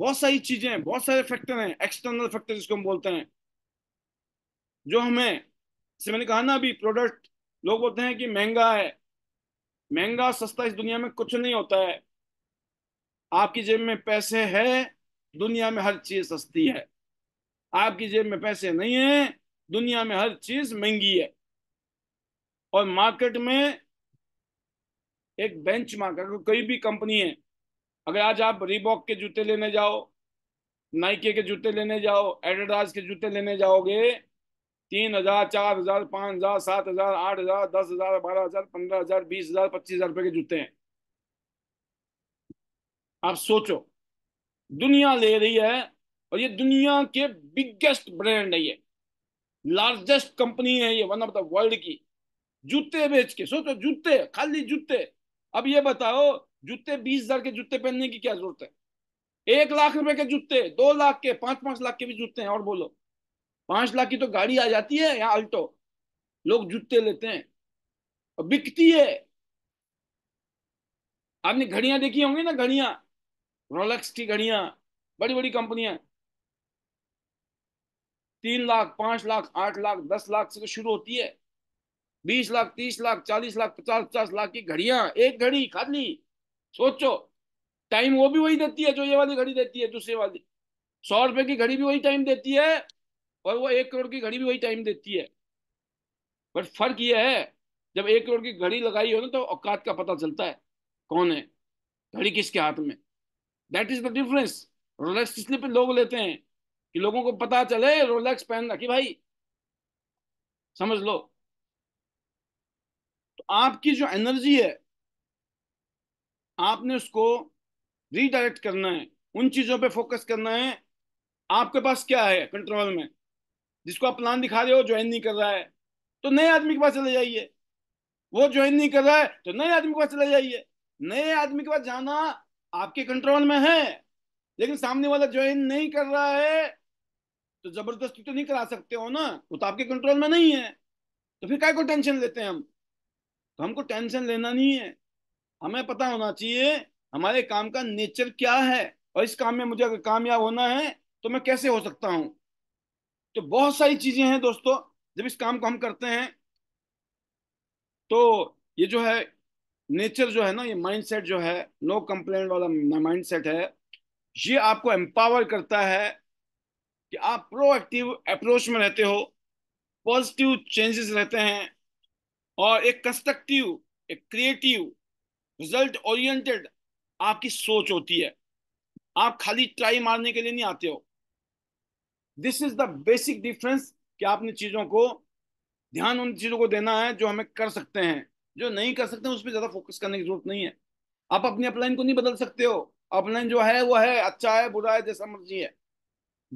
बहुत सारी चीजें बहुत सारे फैक्टर हैं एक्सटर्नल फैक्टर जिसको हम बोलते हैं जो हमें जैसे मैंने कहा ना अभी प्रोडक्ट लोग बोलते हैं कि महंगा है महंगा सस्ता इस दुनिया में कुछ नहीं होता है आपकी जेब में पैसे है दुनिया में हर चीज सस्ती है आपकी जेब में पैसे नहीं है दुनिया में हर चीज महंगी है और मार्केट में एक बेंच मार्क अगर कोई भी कंपनी है अगर आज आप रिबॉक के जूते लेने जाओ नाइके के जूते लेने जाओ एडिडास के जूते लेने जाओगे तीन हजार चार हजार पाँच हजार सात हजार आठ हजार दस हजार बारह हजार पंद्रह हजार बीस हजार पच्चीस हजार रुपए के जूते हैं आप सोचो दुनिया ले रही है और ये दुनिया के बिगेस्ट ब्रांड है ये लार्जेस्ट कंपनी है ये वन ऑफ द वर्ल्ड की जूते बेच के सोचो जूते खाली जूते अब ये बताओ जूते बीस हजार के जूते पहनने की क्या जरूरत है एक लाख रुपए के जूते दो लाख के पांच पांच लाख के भी जूते हैं और बोलो पांच लाख की तो गाड़ी आ जाती है या अल्टो लोग जूते लेते हैं और बिकती है आपने घड़ियां देखी होंगी ना घड़ियां रोलेक्स की घड़ियां बड़ी बड़ी कंपनियां तीन लाख पांच लाख आठ लाख दस लाख से तो शुरू होती है बीस लाख तीस लाख चालीस लाख पचास पचास लाख की घड़िया एक घड़ी खाली सोचो टाइम वो भी वही देती है जो ये वाली घड़ी देती है दूसरे वाली सौ रुपए की घड़ी भी वही टाइम देती है और वो एक करोड़ की घड़ी भी वही टाइम देती है बट फर्क ये है जब एक करोड़ की घड़ी लगाई हो ना तो औकात का पता चलता है कौन है घड़ी किसके हाथ में that is the difference Rolex इसलिए पर लोग लेते हैं कि लोगों को पता चले रोलेक्स पहन रखी भाई समझ लो आपकी जो एनर्जी है आपने उसको रीडायरेक्ट करना है उन चीजों पे फोकस करना है आपके पास क्या है कंट्रोल में जिसको आप प्लान दिखा रहे हो ज्वाइन नहीं कर रहा है तो नए आदमी के पास चले जाइए वो ज्वाइन नहीं कर रहा है तो नए आदमी के पास चले जाइए नए आदमी के पास जाना आपके कंट्रोल में है लेकिन सामने वाला ज्वाइन नहीं कर रहा है तो जबरदस्ती तो नहीं करा सकते हो ना वो तो आपके कंट्रोल में नहीं है तो फिर क्या को टेंशन लेते हैं हम तो हमको टेंशन लेना नहीं है हमें पता होना चाहिए हमारे काम का नेचर क्या है और इस काम में मुझे अगर कामयाब होना है तो मैं कैसे हो सकता हूं तो बहुत सारी चीजें हैं दोस्तों जब इस काम को हम करते हैं तो ये जो है नेचर जो है ना ये माइंडसेट जो है नो कंप्लेन वाला माइंडसेट है ये आपको एम्पावर करता है कि आप प्रोएक्टिव अप्रोच में रहते हो पॉजिटिव चेंजेस रहते हैं और एक कंस्ट्रक्टिव एक क्रिएटिव रिजल्ट ओरिएंटेड आपकी सोच होती है आप खाली ट्राई मारने के लिए नहीं आते हो this is the basic difference कि आपने चीजों को ध्यान उन चीजों को देना है जो हमें कर सकते हैं जो नहीं कर सकते उस पर ज्यादा फोकस करने की जरूरत नहीं है आप अपनी अपलाइन को नहीं बदल सकते हो अपलाइन जो है वो है अच्छा है बुरा है जैसा मर्जी है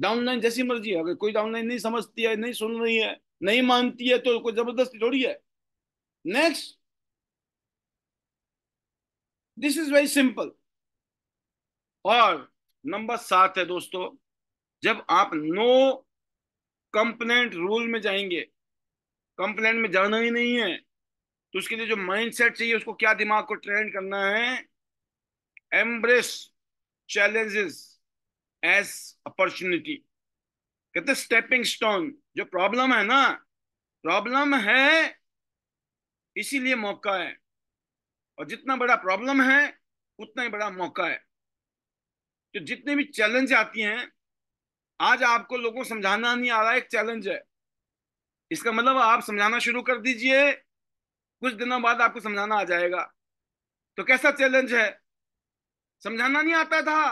डाउनलाइन जैसी मर्जी है अगर कोई डाउनलाइन नहीं समझती है नहीं सुन रही है नहीं मानती है तो कोई जबरदस्ती थोड़ी है Next. This is very simple और नंबर सात है दोस्तों जब आप नो कंप्लेंट रूल में जाएंगे कंप्लेंट में जाना ही नहीं है तो उसके लिए जो माइंडसेट चाहिए उसको क्या दिमाग को ट्रेन करना है एम्ब्रेस चैलेंजेस एज अपॉर्चुनिटी कहते स्टेपिंग स्टोन जो प्रॉब्लम है ना प्रॉब्लम है इसीलिए मौका है और जितना बड़ा प्रॉब्लम है उतना ही बड़ा मौका है तो जितने भी चैलेंज आती हैं आज आपको लोगों को समझाना नहीं आ रहा एक चैलेंज है इसका मतलब आप समझाना शुरू कर दीजिए कुछ दिनों बाद आपको समझाना आ जाएगा तो कैसा चैलेंज है समझाना नहीं आता था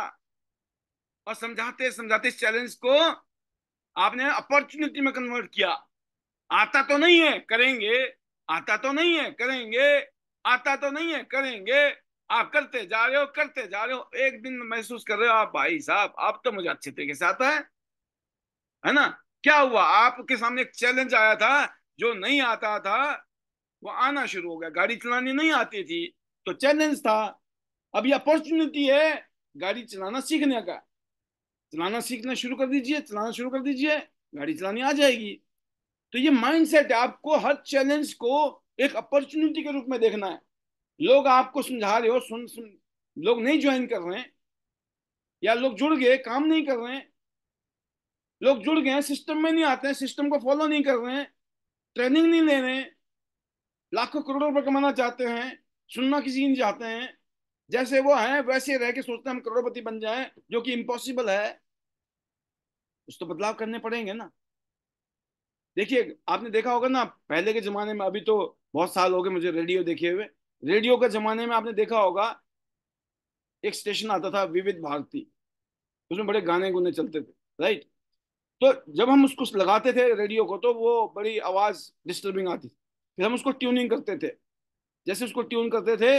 और समझाते समझाते इस चैलेंज को आपने अपॉर्चुनिटी में कन्वर्ट किया आता तो नहीं है करेंगे आता तो नहीं है करेंगे आता तो नहीं है करेंगे आप करते जा रहे हो करते जा रहे हो एक दिन महसूस कर रहे हो आप भाई साहब आप तो मुझे अच्छे तरीके से आता है है ना क्या हुआ आपके सामने एक चैलेंज आया था जो नहीं आता था वो आना शुरू हो गया गाड़ी चलानी नहीं आती थी तो चैलेंज था अब यह अपॉर्चुनिटी है गाड़ी चलाना सीखने का चलाना सीखना शुरू कर दीजिए चलाना शुरू कर दीजिए गाड़ी चलानी आ जाएगी तो ये माइंडसेट है आपको हर चैलेंज को एक अपॉर्चुनिटी के रूप में देखना है लोग आपको समझा रहे हो सुन सुन लोग नहीं ज्वाइन कर रहे हैं या लोग जुड़ गए काम नहीं कर रहे हैं लोग जुड़ गए सिस्टम में नहीं आते हैं सिस्टम को फॉलो नहीं कर रहे हैं ट्रेनिंग नहीं ले रहे लाखों करोड़ों रुपए कमाना चाहते हैं सुनना किसी नहीं चाहते हैं जैसे वो हैं वैसे रह के सोचते हैं हम करोड़पति बन जाएं जो कि इम्पॉसिबल है उस तो बदलाव करने पड़ेंगे ना देखिए आपने देखा होगा ना पहले के जमाने में अभी तो बहुत साल हो गए मुझे रेडियो देखे हुए रेडियो के जमाने में आपने देखा होगा एक स्टेशन आता था विविध भारती उसमें बड़े गाने गुने चलते थे राइट तो जब हम उसको लगाते थे रेडियो को तो वो बड़ी आवाज डिस्टर्बिंग आती थी फिर हम उसको ट्यूनिंग करते थे जैसे उसको ट्यून करते थे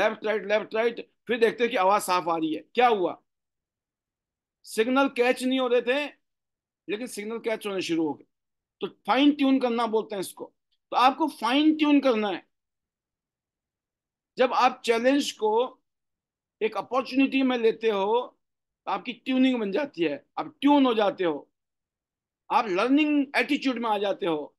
लेफ्ट राइट लेफ्ट राइट फिर देखते कि आवाज साफ आ रही है क्या हुआ सिग्नल कैच नहीं हो रहे थे लेकिन सिग्नल कैच होने शुरू हो गए तो फाइन ट्यून करना बोलते हैं इसको तो आपको फाइन ट्यून करना है जब आप चैलेंज को एक अपॉर्चुनिटी में लेते हो तो आपकी ट्यूनिंग बन जाती है आप ट्यून हो जाते हो आप लर्निंग एटीट्यूड में आ जाते हो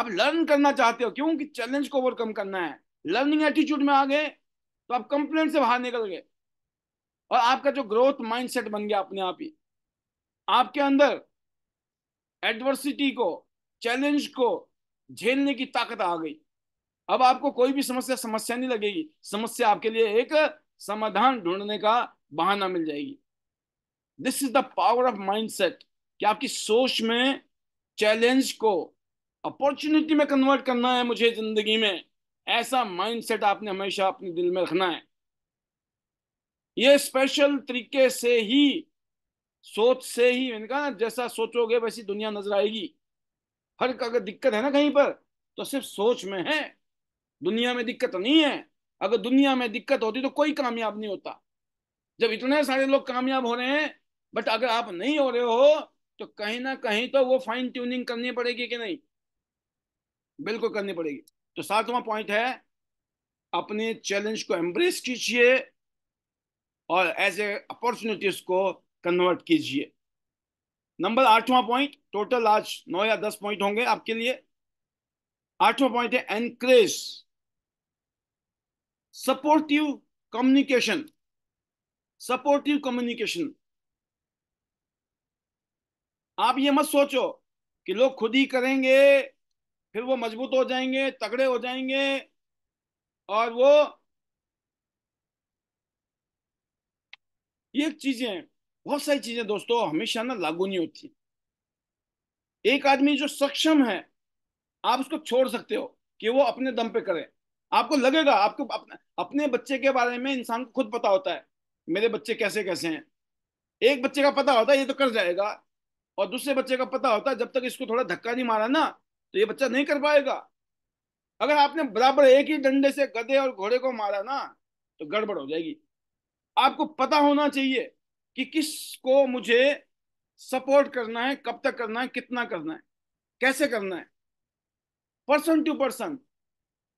आप लर्न करना चाहते हो क्योंकि चैलेंज को ओवरकम करना है लर्निंग एटीट्यूड में आ गए तो आप कंप्लेन से बाहर निकल गए और आपका जो ग्रोथ माइंडसेट बन गया अपने आप ही आपके अंदर एडवर्सिटी को चैलेंज को झेलने की ताकत आ गई अब आपको कोई भी समस्या समस्या नहीं लगेगी समस्या आपके लिए एक समाधान ढूंढने का बहाना मिल जाएगी this is the power of set कि आपकी सोच में चैलेंज को अपॉर्चुनिटी में कन्वर्ट करना है मुझे जिंदगी में ऐसा माइंडसेट आपने हमेशा अपने दिल में रखना है ये स्पेशल तरीके से ही सोच से ही मैंने कहा जैसा सोचोगे वैसी दुनिया नजर आएगी हर अगर दिक्कत है ना कहीं पर तो सिर्फ सोच में है दुनिया में दिक्कत नहीं है अगर दुनिया में दिक्कत होती तो कोई कामयाब नहीं होता जब इतने सारे लोग कामयाब हो रहे हैं बट अगर आप नहीं हो रहे हो तो कहीं ना कहीं तो वो फाइन ट्यूनिंग करनी पड़ेगी कि नहीं बिल्कुल करनी पड़ेगी तो सातवां पॉइंट है अपने चैलेंज को एम्ब्रेस कीजिए और एज ए अपॉर्चुनिटीज को कन्वर्ट कीजिए नंबर आठवां पॉइंट टोटल आज नौ या दस पॉइंट होंगे आपके लिए आठवां पॉइंट है encourage supportive communication supportive communication आप ये मत सोचो कि लोग खुद ही करेंगे फिर वो मजबूत हो जाएंगे तगड़े हो जाएंगे और वो ये चीजें बहुत सारी चीजें दोस्तों हमेशा ना लागू नहीं होती एक आदमी जो सक्षम है आप उसको छोड़ सकते हो कि वो अपने दम पे करे आपको लगेगा आपको अपने अपने बच्चे के बारे में इंसान को खुद पता होता है मेरे बच्चे कैसे कैसे हैं एक बच्चे का पता होता है ये तो कर जाएगा और दूसरे बच्चे का पता होता है जब तक इसको थोड़ा धक्का नहीं मारा ना तो ये बच्चा नहीं कर पाएगा अगर आपने बराबर एक ही डंडे से गधे और घोड़े को मारा ना तो गड़बड़ हो जाएगी आपको पता होना चाहिए कि किसको मुझे सपोर्ट करना है कब तक करना है कितना करना है कैसे करना है पर्सन टू पर्सन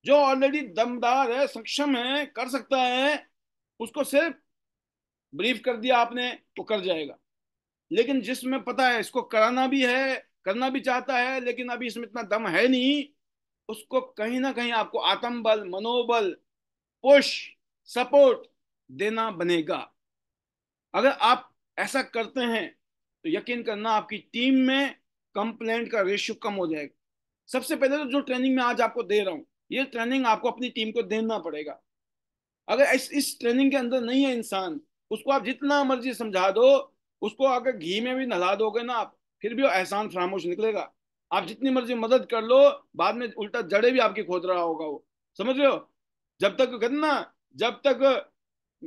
जो ऑलरेडी दमदार है सक्षम है कर सकता है उसको सिर्फ ब्रीफ कर दिया आपने तो कर जाएगा लेकिन जिसमें पता है इसको कराना भी है करना भी चाहता है लेकिन अभी इसमें इतना दम है नहीं उसको कहीं ना कहीं आपको आत्मबल मनोबल पुश सपोर्ट देना बनेगा अगर आप ऐसा करते हैं तो यकीन करना आपकी टीम में कंप्लेंट का रेशियो कम हो जाएगा सबसे पहले तो जो ट्रेनिंग में आज आपको दे रहा हूँ ये ट्रेनिंग आपको अपनी टीम को देना पड़ेगा अगर इस इस ट्रेनिंग के अंदर नहीं है इंसान उसको आप जितना मर्जी समझा दो उसको अगर घी में भी नहा दोगे ना आप फिर भी वो एहसान फरामोश निकलेगा आप जितनी मर्जी मदद कर लो बाद में उल्टा जड़े भी आपकी खोद रहा होगा वो समझ रहे हो जब तक कहते ना जब तक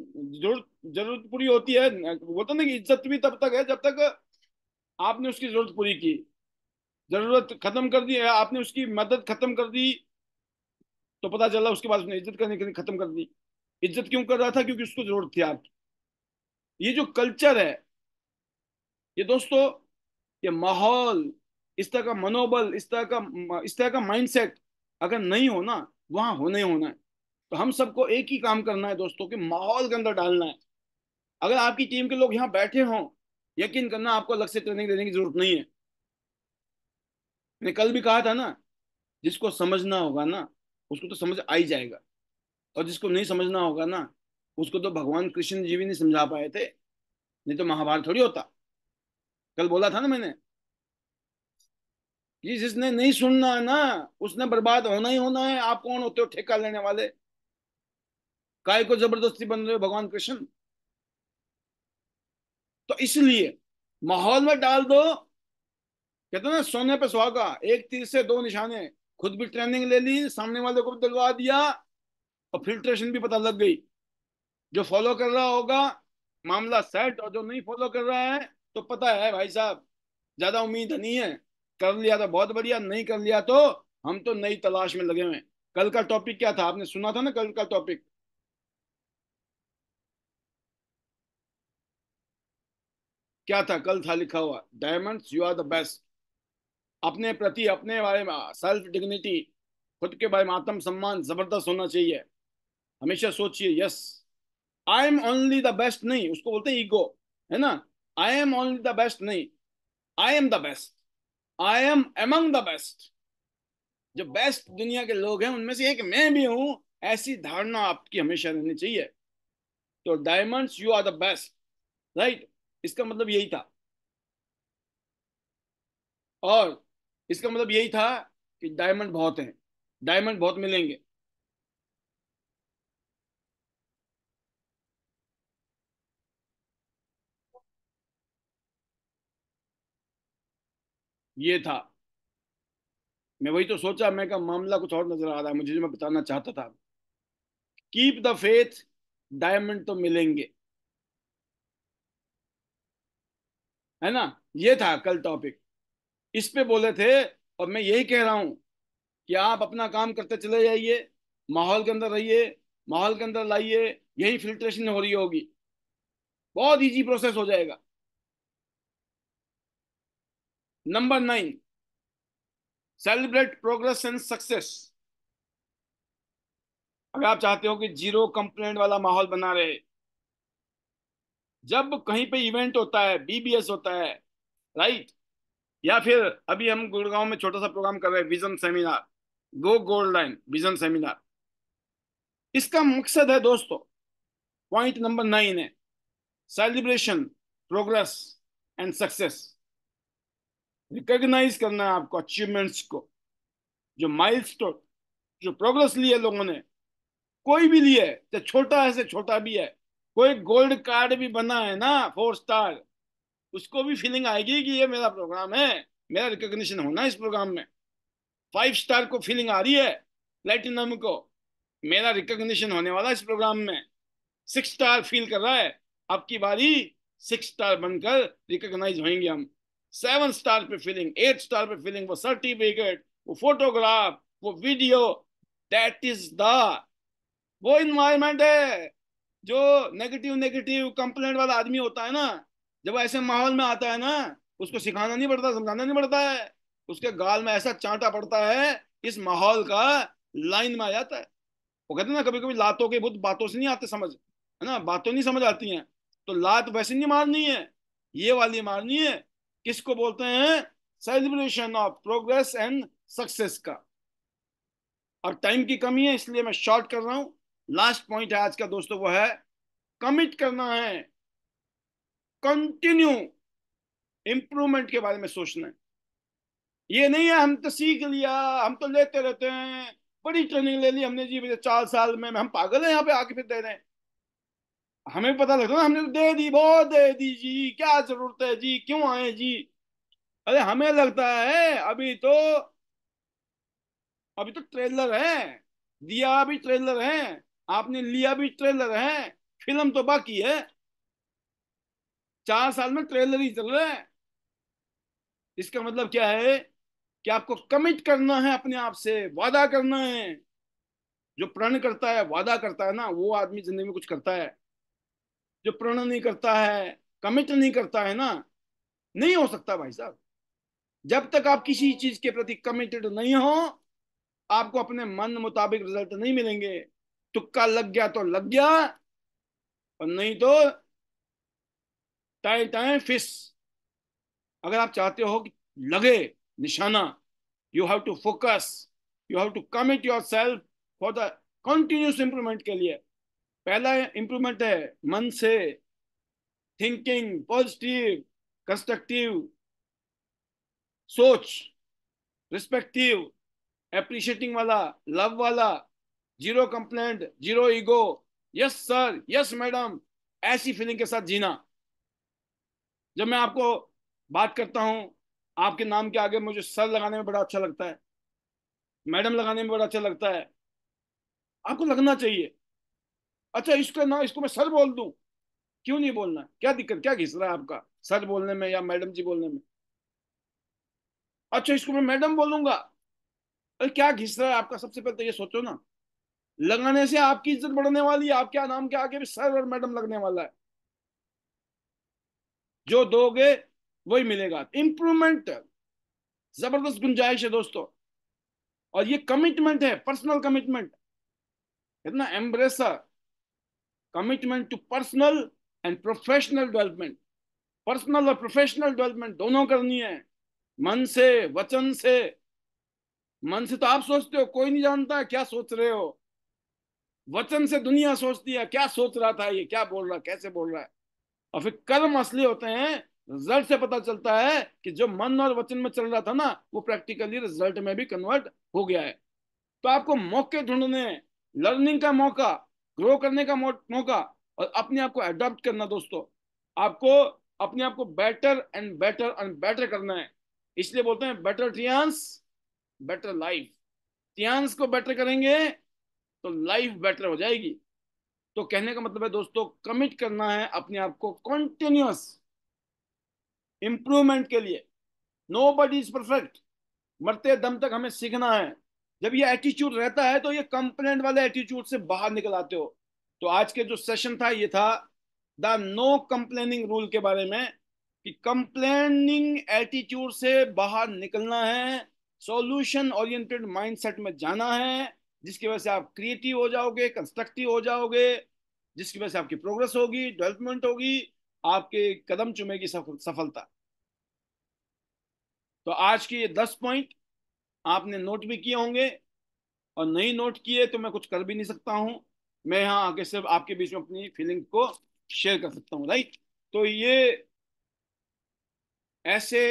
जरूरत जरूरत पूरी होती है वो ना कि इज्जत भी तब तक है जब तक आपने उसकी जरूरत पूरी की जरूरत खत्म कर दी आपने उसकी मदद खत्म कर दी तो पता चला उसके बाद उसने इज्जत करने के लिए खत्म कर दी इज्जत क्यों कर रहा था क्योंकि उसको जरूरत थी आपकी ये जो कल्चर है ये दोस्तों ये माहौल इस तरह का मनोबल इस तरह का इस तरह का माइंडसेट अगर नहीं होना वहां होने होना है तो हम सबको एक ही काम करना है दोस्तों कि माहौल के अंदर डालना है अगर आपकी टीम के लोग यहाँ बैठे हों यकीन करना आपको अलग से ट्रेनिंग देने की जरूरत नहीं है मैंने कल भी कहा था ना जिसको समझना होगा ना उसको तो समझ आ ही जाएगा और जिसको नहीं समझना होगा ना उसको तो भगवान कृष्ण जी भी नहीं समझा पाए थे नहीं तो महाभारत थोड़ी होता कल बोला था ना मैंने जिसने नहीं सुनना है ना उसने बर्बाद होना ही होना है आप कौन होते हो ठेका लेने वाले काय को जबरदस्ती बन रहे हो भगवान कृष्ण तो इसलिए माहौल में डाल दो कहते ना सोने पे सुहागा एक तीर से दो निशाने खुद भी ट्रेनिंग ले ली सामने वाले को भी दिलवा दिया और फिल्ट्रेशन भी पता लग गई जो फॉलो कर रहा होगा मामला सेट और जो नहीं फॉलो कर रहा है तो पता है भाई साहब ज्यादा उम्मीद नहीं है कर लिया तो बहुत बढ़िया नहीं कर लिया तो हम तो नई तलाश में लगे हुए कल का टॉपिक क्या था आपने सुना था ना कल का टॉपिक क्या था कल था लिखा हुआ diamonds you are the best अपने प्रति अपने बारे में सेल्फ डिग्निटी खुद के बारे में आत्म सम्मान जबरदस्त होना चाहिए हमेशा सोचिए yes I am only the best नहीं उसको बोलते हैं ईगो है ना I am only the best नहीं I am the best I am among the best जो बेस्ट दुनिया के लोग हैं उनमें से एक मैं भी हूं ऐसी धारणा आपकी हमेशा रहनी चाहिए तो diamonds you are the best right इसका मतलब यही था और इसका मतलब यही था कि डायमंड बहुत हैं डायमंड बहुत मिलेंगे ये था मैं वही तो सोचा मैं का मामला कुछ और नजर आ रहा है मुझे जो मैं बताना चाहता था कीप द फेथ डायमंड तो मिलेंगे है ना ये था कल टॉपिक इस पे बोले थे और मैं यही कह रहा हूं कि आप अपना काम करते चले जाइए माहौल के अंदर रहिए माहौल के अंदर लाइए यही फिल्ट्रेशन हो रही होगी बहुत इजी प्रोसेस हो जाएगा number nine celebrate progress and success अगर आप चाहते हो कि जीरो कंप्लेंट वाला माहौल बना रहे जब कहीं पे इवेंट होता है बीबीएस होता है राइट या फिर अभी हम गुड़गांव में छोटा सा प्रोग्राम कर रहे हैं vision seminar go gold line vision seminar इसका मकसद है दोस्तों पॉइंट नंबर नाइन है celebration progress and success recognize करना है आपको अचीवमेंट्स को जो माइलस्टोन जो प्रोग्रेस लिए लोगों ने कोई भी लिए चाहे छोटा है से छोटा भी है कोई गोल्ड कार्ड भी बना है ना फोर स्टार उसको भी फीलिंग आएगी कि ये मेरा प्रोग्राम है मेरा रिकॉग्निशन होना है इस प्रोग्राम में फाइव स्टार को फीलिंग आ रही है प्लेटिनम को मेरा रिकॉग्निशन होने वाला इस प्रोग्राम में सिक्स स्टार फील कर रहा है आपकी बारी सिक्स स्टार बनकर रिकॉग्नाइज होंगे हम सेवन स्टार पे फीलिंग एट स्टार पे फीलिंग वो सर्टिफिकेट वो फोटोग्राफ वो वीडियो दैट इज द वो इन्वायरमेंट है जो नेगेटिव नेगेटिव कंप्लेंट वाला आदमी होता है ना जब ऐसे माहौल में आता है ना उसको सिखाना नहीं पड़ता समझाना नहीं पड़ता है उसके गाल में ऐसा चांटा पड़ता है इस माहौल का लाइन में आ जाता है वो कहते हैं ना कभी कभी लातों के बुद्ध बातों से नहीं आते समझ है ना बातों नहीं समझ आती हैं तो लात वैसे नहीं मारनी है ये वाली मारनी है किसको बोलते हैं celebration of progress and success का और टाइम की कमी है इसलिए मैं शॉर्ट कर रहा हूं लास्ट पॉइंट है आज का दोस्तों वो है कमिट करना है कंटिन्यू इंप्रूवमेंट के बारे में सोचना है ये नहीं है हम तो सीख लिया हम तो लेते रहते हैं बड़ी ट्रेनिंग ले ली हमने जी चार साल में हम पागल है यहाँ पे आके फिर दे रहे हैं हमें पता लगता है हमने तो दे दी बहुत दे दी जी क्या जरूरत है जी क्यों आए जी अरे हमें लगता है अभी तो अभी तो ट्रेलर है दिया अभी ट्रेलर है आपने लिया भी ट्रेलर है फिल्म तो बाकी है चार साल में ट्रेलर ही चल रहा है इसका मतलब क्या है कि आपको कमिट करना है अपने आप से वादा करना है जो प्रण करता है वादा करता है ना वो आदमी जिंदगी में कुछ करता है जो प्रण नहीं करता है कमिट नहीं करता है ना नहीं हो सकता भाई साहब जब तक आप किसी चीज के प्रति कमिटेड नहीं हो आपको अपने मन मुताबिक रिजल्ट नहीं मिलेंगे तुक्का लग गया तो लग गया और नहीं तो टाए टाए फिस अगर आप चाहते हो कि लगे निशाना you have to focus you have to commit yourself for the continuous improvement के लिए पहला इंप्रूवमेंट है मन से थिंकिंग पॉजिटिव कंस्ट्रक्टिव सोच रिस्पेक्टिव एप्रिशिएटिंग वाला लव वाला zero complaint zero ego yes sir yes madam ऐसी फीलिंग के साथ जीना जब मैं आपको बात करता हूं आपके नाम के आगे मुझे सर लगाने में बड़ा अच्छा लगता है मैडम लगाने में बड़ा अच्छा लगता है आपको लगना चाहिए अच्छा इसको ना इसको मैं सर बोल दूं क्यों नहीं बोलना क्या दिक्कत क्या घिस रहा है आपका सर बोलने में या मैडम जी बोलने में अच्छा इसको मैं मैडम बोलूंगा अरे क्या घिस रहा है आपका सबसे पहले तो ये सोचो ना लगाने से आपकी इज्जत बढ़ने वाली है आपके नाम के आगे भी सर और मैडम लगने वाला है जो दोगे वही मिलेगा इंप्रूवमेंट जबरदस्त गुंजाइश है दोस्तों और ये कमिटमेंट है पर्सनल कमिटमेंट इतना एम्ब्रेसर commitment to personal and professional development personal और प्रोफेशनल डेवलपमेंट दोनों करनी है मन से वचन से मन से तो आप सोचते हो कोई नहीं जानता क्या सोच रहे हो वचन से दुनिया सोचती है क्या सोच रहा था ये क्या बोल रहा कैसे बोल रहा है और फिर कर्म असली होते हैं रिजल्ट से पता चलता है कि जो मन और वचन में चल रहा था ना वो प्रैक्टिकली रिजल्ट में भी कन्वर्ट हो गया है तो आपको मौके ढूंढने लर्निंग का मौका ग्रो करने का मौका और अपने आप को एडॉप्ट करना दोस्तों आपको अपने आप को better and better and better करना है इसलिए बोलते हैं better Tiens better life Tiens को बेटर करेंगे तो लाइफ बेटर हो जाएगी तो कहने का मतलब है दोस्तों कमिट करना है अपने आप को कॉन्टिन्यूस इंप्रूवमेंट के लिए नो बडी इज परफेक्ट मरते दम तक हमें सीखना है जब ये एटीट्यूड रहता है तो ये कंप्लेंट वाले एटीट्यूड से बाहर निकल आते हो तो आज के जो सेशन था ये था द नो कंप्लेनिंग रूल के बारे में कि कंप्लेनिंग एटीट्यूड से बाहर निकलना है सॉल्यूशन ओरिएंटेड माइंडसेट में जाना है जिसकी वजह से आप क्रिएटिव हो जाओगे कंस्ट्रक्टिव हो जाओगे जिसकी वजह से आपकी प्रोग्रेस होगी डेवलपमेंट होगी आपके कदम चुमेगी सफलता तो आज के ये दस पॉइंट आपने नोट भी किए होंगे और नहीं नोट किए तो मैं कुछ कर भी नहीं सकता हूं मैं यहाँ आके सिर्फ आपके बीच में अपनी फीलिंग को शेयर कर सकता हूँ राइट तो ये ऐसे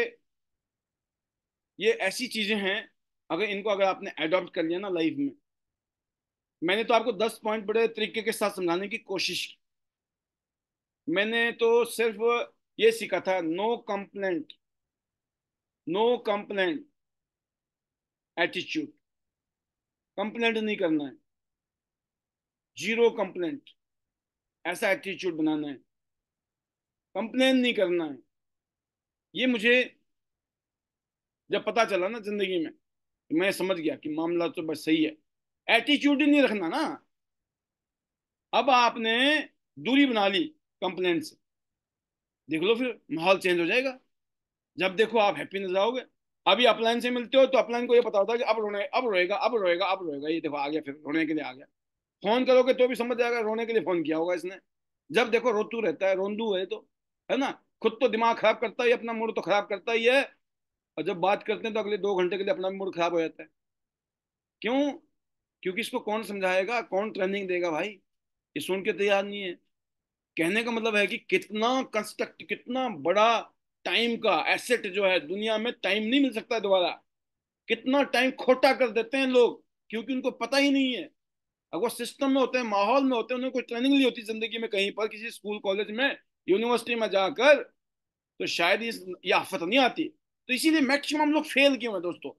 ये ऐसी चीजें हैं अगर इनको अगर आपने एडॉप्ट कर लिया ना लाइफ में मैंने तो आपको दस पॉइंट बड़े तरीके के साथ समझाने की कोशिश की मैंने तो सिर्फ ये सीखा था no complaint no complaint attitude complaint नहीं करना है जीरो कंप्लेंट ऐसा एटीट्यूड बनाना है कंप्लेंट नहीं करना है ये मुझे जब पता चला ना जिंदगी में तो मैं समझ गया कि मामला तो बस सही है एटीट्यूड ही नहीं रखना ना अब आपने दूरी बना ली कंप्लेन से देख लो फिर माहौल चेंज हो जाएगा जब देखो आप हैप्पी नजर आओगे अभी अपलाइन से मिलते हो तो अपलाइन को ये पता होता है कि अब रोने अब रोएगा अब रोएगा अब रोएगा ये देखो आ गया फिर रोने के लिए आ गया फोन करोगे तो भी समझ जाएगा रोने के लिए फोन किया होगा इसने जब देखो रोतू रहता है रोंदू है तो है ना खुद तो दिमाग खराब करता ही अपना मूड तो खराब करता ही है और जब बात करते हैं तो अगले दो घंटे के लिए अपना मूड खराब हो जाता है क्यों क्योंकि इसको कौन समझाएगा कौन ट्रेनिंग देगा भाई ये सुन के तैयार तो नहीं है कहने का मतलब है कि कितना कंस्ट्रक्ट कितना बड़ा टाइम का एसेट जो है दुनिया में टाइम नहीं मिल सकता दोबारा कितना टाइम खोटा कर देते हैं लोग क्योंकि उनको पता ही नहीं है अगर वो सिस्टम में होते हैं माहौल में होते हैं उन्हें कोई ट्रेनिंग नहीं होती जिंदगी में कहीं पर किसी स्कूल कॉलेज में यूनिवर्सिटी में जाकर तो शायद ये आफत नहीं आती तो इसीलिए मैक्सिमम लोग फेल क्यों हुए दोस्तों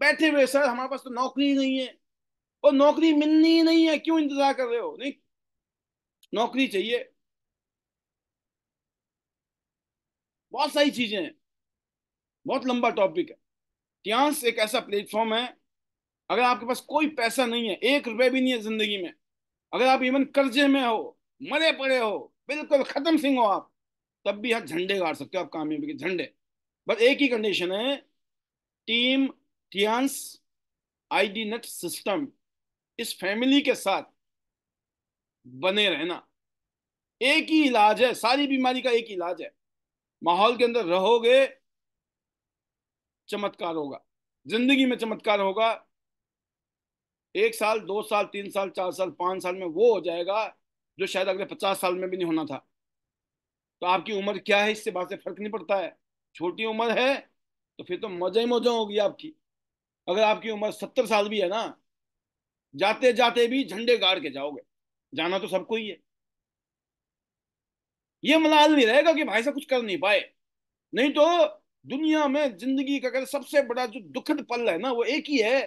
बैठे हुए सर हमारे पास तो नौकरी नहीं है और नौकरी मिलनी ही नहीं है क्यों इंतजार कर रहे हो नहीं नौकरी चाहिए बहुत सारी चीजें हैं बहुत लंबा टॉपिक है ट्यांस एक ऐसा प्लेटफॉर्म है अगर आपके पास कोई पैसा नहीं है एक रुपए भी नहीं है जिंदगी में अगर आप इवन कर्जे में हो मरे पड़े हो बिल्कुल खत्म सिंह हो आप तब भी आप हाँ, झंडे गाड़ सकते हो आप कामयाबी के झंडे बस एक ही कंडीशन है team Tiens ID net system इस फैमिली के साथ बने रहना एक ही इलाज है सारी बीमारी का एक ही इलाज है माहौल के अंदर रहोगे चमत्कार होगा जिंदगी में चमत्कार होगा एक साल दो साल तीन साल चार साल पांच साल में वो हो जाएगा जो शायद अगले पचास साल में भी नहीं होना था तो आपकी उम्र क्या है इससे बात से फर्क नहीं पड़ता है छोटी उम्र है तो फिर तो मजा ही मजा होगी आपकी अगर आपकी उम्र सत्तर साल भी है ना जाते जाते भी झंडे गाड़ के जाओगे जाना तो सबको ही है ये मलाल नहीं रहेगा कि भाई साहब कुछ कर नहीं पाए नहीं तो दुनिया में जिंदगी का अगर सबसे बड़ा जो दुखद पल है ना वो एक ही है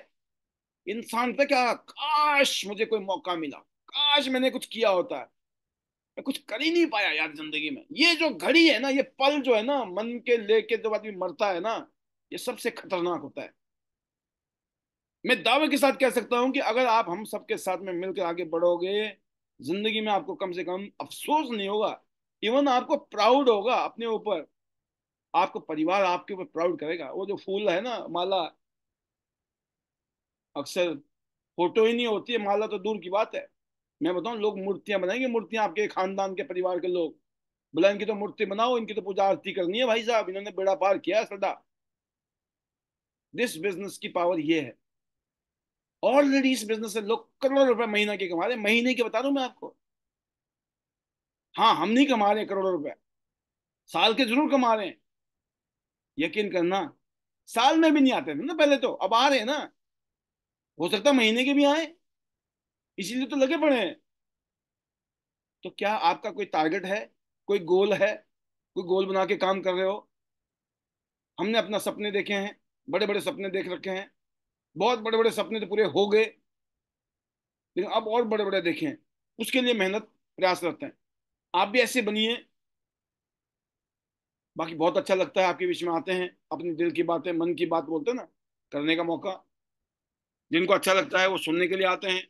इंसान पे क्या काश मुझे कोई मौका मिला काश मैंने कुछ किया होता है मैं कुछ कर ही नहीं पाया यार जिंदगी में ये जो घड़ी है ना ये पल जो है ना मन के लेके जब आदमी मरता है ना ये सबसे खतरनाक होता है मैं दावे के साथ कह सकता हूं कि अगर आप हम सबके साथ में मिलकर आगे बढ़ोगे जिंदगी में आपको कम से कम अफसोस नहीं होगा इवन आपको प्राउड होगा अपने ऊपर आपको परिवार आपके ऊपर प्राउड करेगा वो जो फूल है ना माला अक्सर फोटो ही नहीं होती है माला तो दूर की बात है मैं बताऊं लोग मूर्तियां बनाएंगे मूर्तियां आपके खानदान के परिवार के लोग बोला इनकी तो मूर्ति बनाओ इनकी तो पूजा आरती करनी है भाई साहब इन्होंने बेड़ा पार किया सदा दिस बिजनेस की पावर ये है ऑलरेडी इस बिजनेस से लोग करोड़ों रुपए महीना के कमा रहे महीने के बता रहा हूं मैं आपको हाँ हम नहीं कमा रहे करोड़ों रुपए साल के जरूर कमा रहे हैं यकीन करना साल में भी नहीं आते थे ना पहले तो अब आ रहे हैं ना हो सकता महीने के भी आए इसीलिए तो लगे पड़े हैं तो क्या आपका कोई टारगेट है कोई गोल है कोई गोल बना के काम कर रहे हो हमने अपना सपने देखे हैं बड़े बड़े सपने देख रखे हैं बहुत बड़े बड़े सपने तो पूरे हो गए लेकिन अब और बड़े बड़े देखें उसके लिए मेहनत प्रयासरत हैं आप भी ऐसे बनिए बाकी बहुत अच्छा लगता है आपके बीच में आते हैं अपने दिल की बातें मन की बात बोलते हैं ना करने का मौका जिनको अच्छा लगता है वो सुनने के लिए आते हैं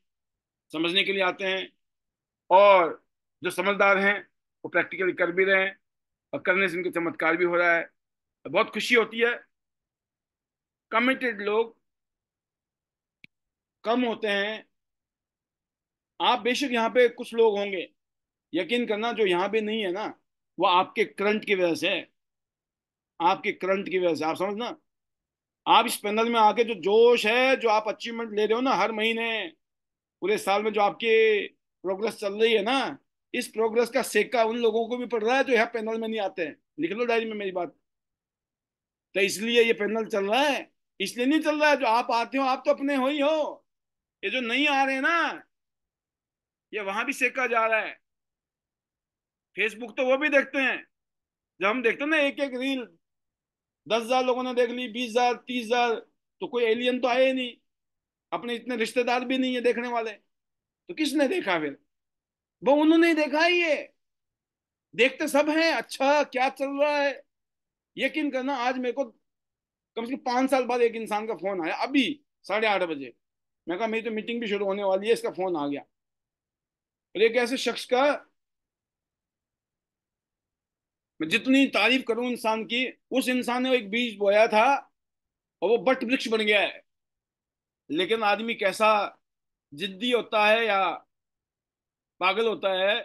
समझने के लिए आते हैं और जो समझदार हैं वो प्रैक्टिकली कर भी रहे हैं और करने से उनके चमत्कार भी हो रहा है बहुत खुशी होती है कमिटेड लोग कम होते हैं आप बेशक यहाँ पे कुछ लोग होंगे यकीन करना जो यहाँ पे नहीं है ना वो आपके करंट की वजह से है आपके करंट की वजह से आप समझना आप इस पैनल में आके जो जोश है जो आप अचीवमेंट ले रहे हो ना हर महीने पूरे साल में जो आपकी प्रोग्रेस चल रही है ना इस प्रोग्रेस का सेका उन लोगों को भी पड़ रहा है जो यहाँ पैनल में नहीं आते हैं लिख लो डायरी में मेरी बात तो इसलिए ये पैनल चल रहा है इसलिए नहीं चल रहा है जो आप आते हो आप तो अपने हो ही हो ये जो नहीं आ रहे ना ये वहां भी सेका जा रहा है फेसबुक तो वो भी देखते हैं जब हम देखते हैं ना एक एक रील दस हजार लोगों ने देख ली बीस हजार तीस हजार तो कोई एलियन तो आए नहीं अपने इतने रिश्तेदार भी नहीं है देखने वाले तो किसने देखा फिर वो उन्होंने देखा ही है देखते सब हैं अच्छा क्या चल रहा है यकीन करना आज मेरे को कम से कम पांच साल बाद एक इंसान का फोन आया अभी साढ़े आठ बजे मैं कहा मेरी तो मीटिंग भी शुरू होने वाली है इसका फोन आ गया और एक ऐसे शख्स का मैं जितनी तारीफ करूं इंसान की उस इंसान ने एक बीज बोया था और वो बट वृक्ष बन गया है लेकिन आदमी कैसा जिद्दी होता है या पागल होता है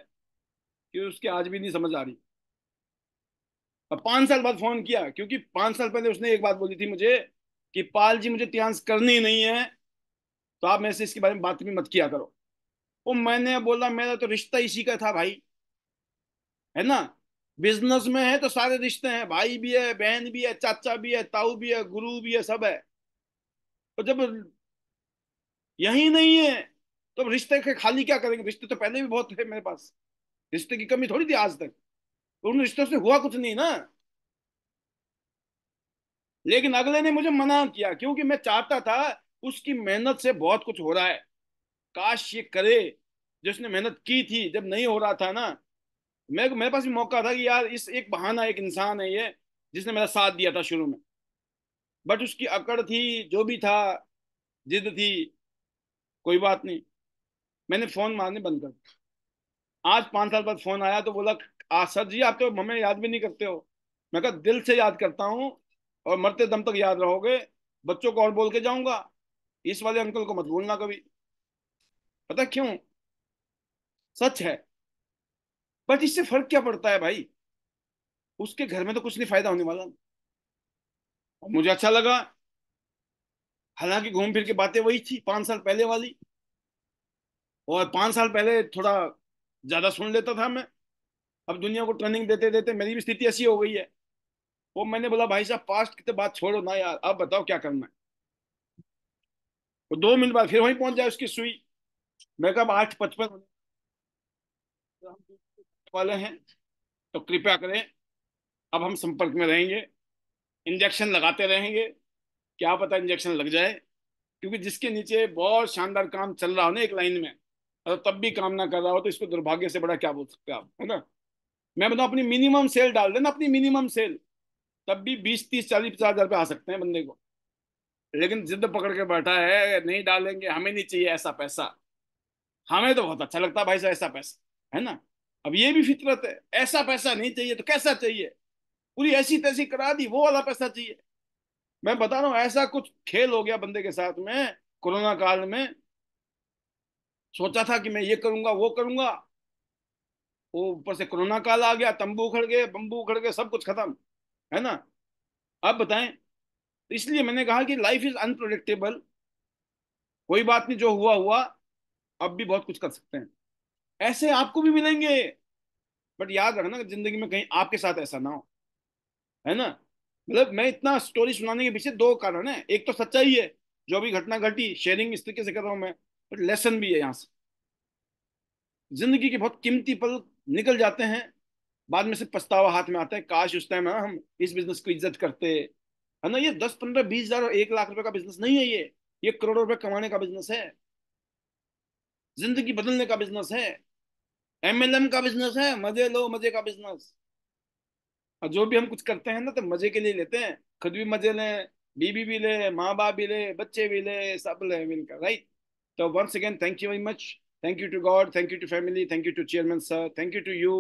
कि उसके आज भी नहीं समझ आ रही अब पांच साल बाद फोन किया क्योंकि पांच साल पहले उसने एक बात बोली थी मुझे कि पाल जी मुझे त्यांस करनी नहीं है तो आप मेरे से इसके बारे में बात भी मत किया करो वो मैंने बोला मेरा तो रिश्ता इसी का था भाई है ना बिजनेस में है तो सारे रिश्ते हैं भाई भी है बहन भी है चाचा भी है ताऊ भी है गुरु भी है सब है तो जब यही नहीं है तो रिश्ते के खाली क्या करेंगे रिश्ते तो पहले भी बहुत थे मेरे पास रिश्ते की कमी थोड़ी थी आज तक तो उन रिश्तों से हुआ कुछ नहीं ना लेकिन अगले ने मुझे मना किया क्योंकि मैं चाहता था उसकी मेहनत से बहुत कुछ हो रहा है काश ये करे जिसने मेहनत की थी जब नहीं हो रहा था ना मेरे मेरे पास भी मौका था कि यार इस एक बहाना एक इंसान है ये जिसने मेरा साथ दिया था शुरू में बट उसकी अकड़ थी जो भी था जिद थी कोई बात नहीं मैंने फ़ोन मारने बंद कर दिया आज पाँच साल बाद फ़ोन आया तो बोला आ सर जी आप तो हमें याद भी नहीं करते हो मैं कहा दिल से याद करता हूँ और मरते दम तक याद रहोगे बच्चों को और बोल के जाऊँगा इस वाले अंकल को मत भूलना कभी पता क्यों सच है बट इससे फर्क क्या पड़ता है भाई उसके घर में तो कुछ नहीं फायदा होने वाला और मुझे अच्छा लगा हालांकि घूम फिर के बातें वही थी पांच साल पहले वाली और पांच साल पहले थोड़ा ज्यादा सुन लेता था मैं अब दुनिया को ट्रेनिंग देते देते मेरी भी स्थिति ऐसी हो गई है वो मैंने बोला भाई साहब पास्ट की तो बात छोड़ो ना यार अब बताओ क्या करना है वो दो मिनट बाद फिर वहीं पहुंच जाए उसकी सुई मैं कब आठ पचपन वाले हैं तो कृपया करें अब हम संपर्क में रहेंगे इंजेक्शन लगाते रहेंगे क्या पता इंजेक्शन लग जाए क्योंकि जिसके नीचे बहुत शानदार काम चल रहा हो ना एक लाइन में और तब भी काम ना कर रहा हो तो इसको दुर्भाग्य से बड़ा क्या बोल सकते हैं आप है ना मैं बताऊँ अपनी मिनिमम सेल डाल देना अपनी मिनिमम सेल तब भी बीस तीस चालीस पचास हजार रुपये आ सकते हैं बंदे को लेकिन जिद पकड़ के बैठा है नहीं डालेंगे हमें नहीं चाहिए ऐसा पैसा हमें तो बहुत अच्छा लगता भाई साहब ऐसा पैसा है ना अब ये भी फितरत है ऐसा पैसा नहीं चाहिए तो कैसा चाहिए पूरी ऐसी तैसी करा दी वो वाला पैसा चाहिए मैं बता रहा हूँ ऐसा कुछ खेल हो गया बंदे के साथ में कोरोना काल में सोचा था कि मैं ये करूंगा वो करूंगा वो ऊपर से कोरोना काल आ गया तंबू उखड़ गए बम्बू उखड़ गए सब कुछ खत्म है ना अब बताएं तो इसलिए मैंने कहा कि लाइफ इज अनप्रोडिक्टेबल कोई बात नहीं जो हुआ हुआ अब भी बहुत कुछ कर सकते हैं ऐसे आपको भी मिलेंगे बट याद रखना जिंदगी में कहीं आपके साथ ऐसा ना हो है ना मतलब मैं इतना स्टोरी सुनाने के पीछे दो कारण है एक तो सच्चाई है जो भी घटना घटी शेयरिंग इस तरीके से कर रहा हूं मैं बट लेसन भी है यहाँ से जिंदगी के बहुत कीमती पल निकल जाते हैं बाद में से पछतावा हाथ में आता है काश उस टाइम हाँ, हम इस बिजनेस को इज्जत करते है ना ये दस पंद्रह बीस हजार और एक लाख रुपए का बिजनेस नहीं है ये ये करोड़ों रुपए कमाने का बिजनेस है जिंदगी बदलने का बिजनेस है एमएलएम का बिजनेस है मजे लो मजे का बिजनेस और जो भी हम कुछ करते हैं ना तो मजे के लिए लेते हैं खुद भी मजे लें बीबी भी ले माँ बाप भी ले बच्चे भी ले सब ले मिलकर राइट तो once again thank you very much thank you to God thank you to family thank you to chairman sir thank you to you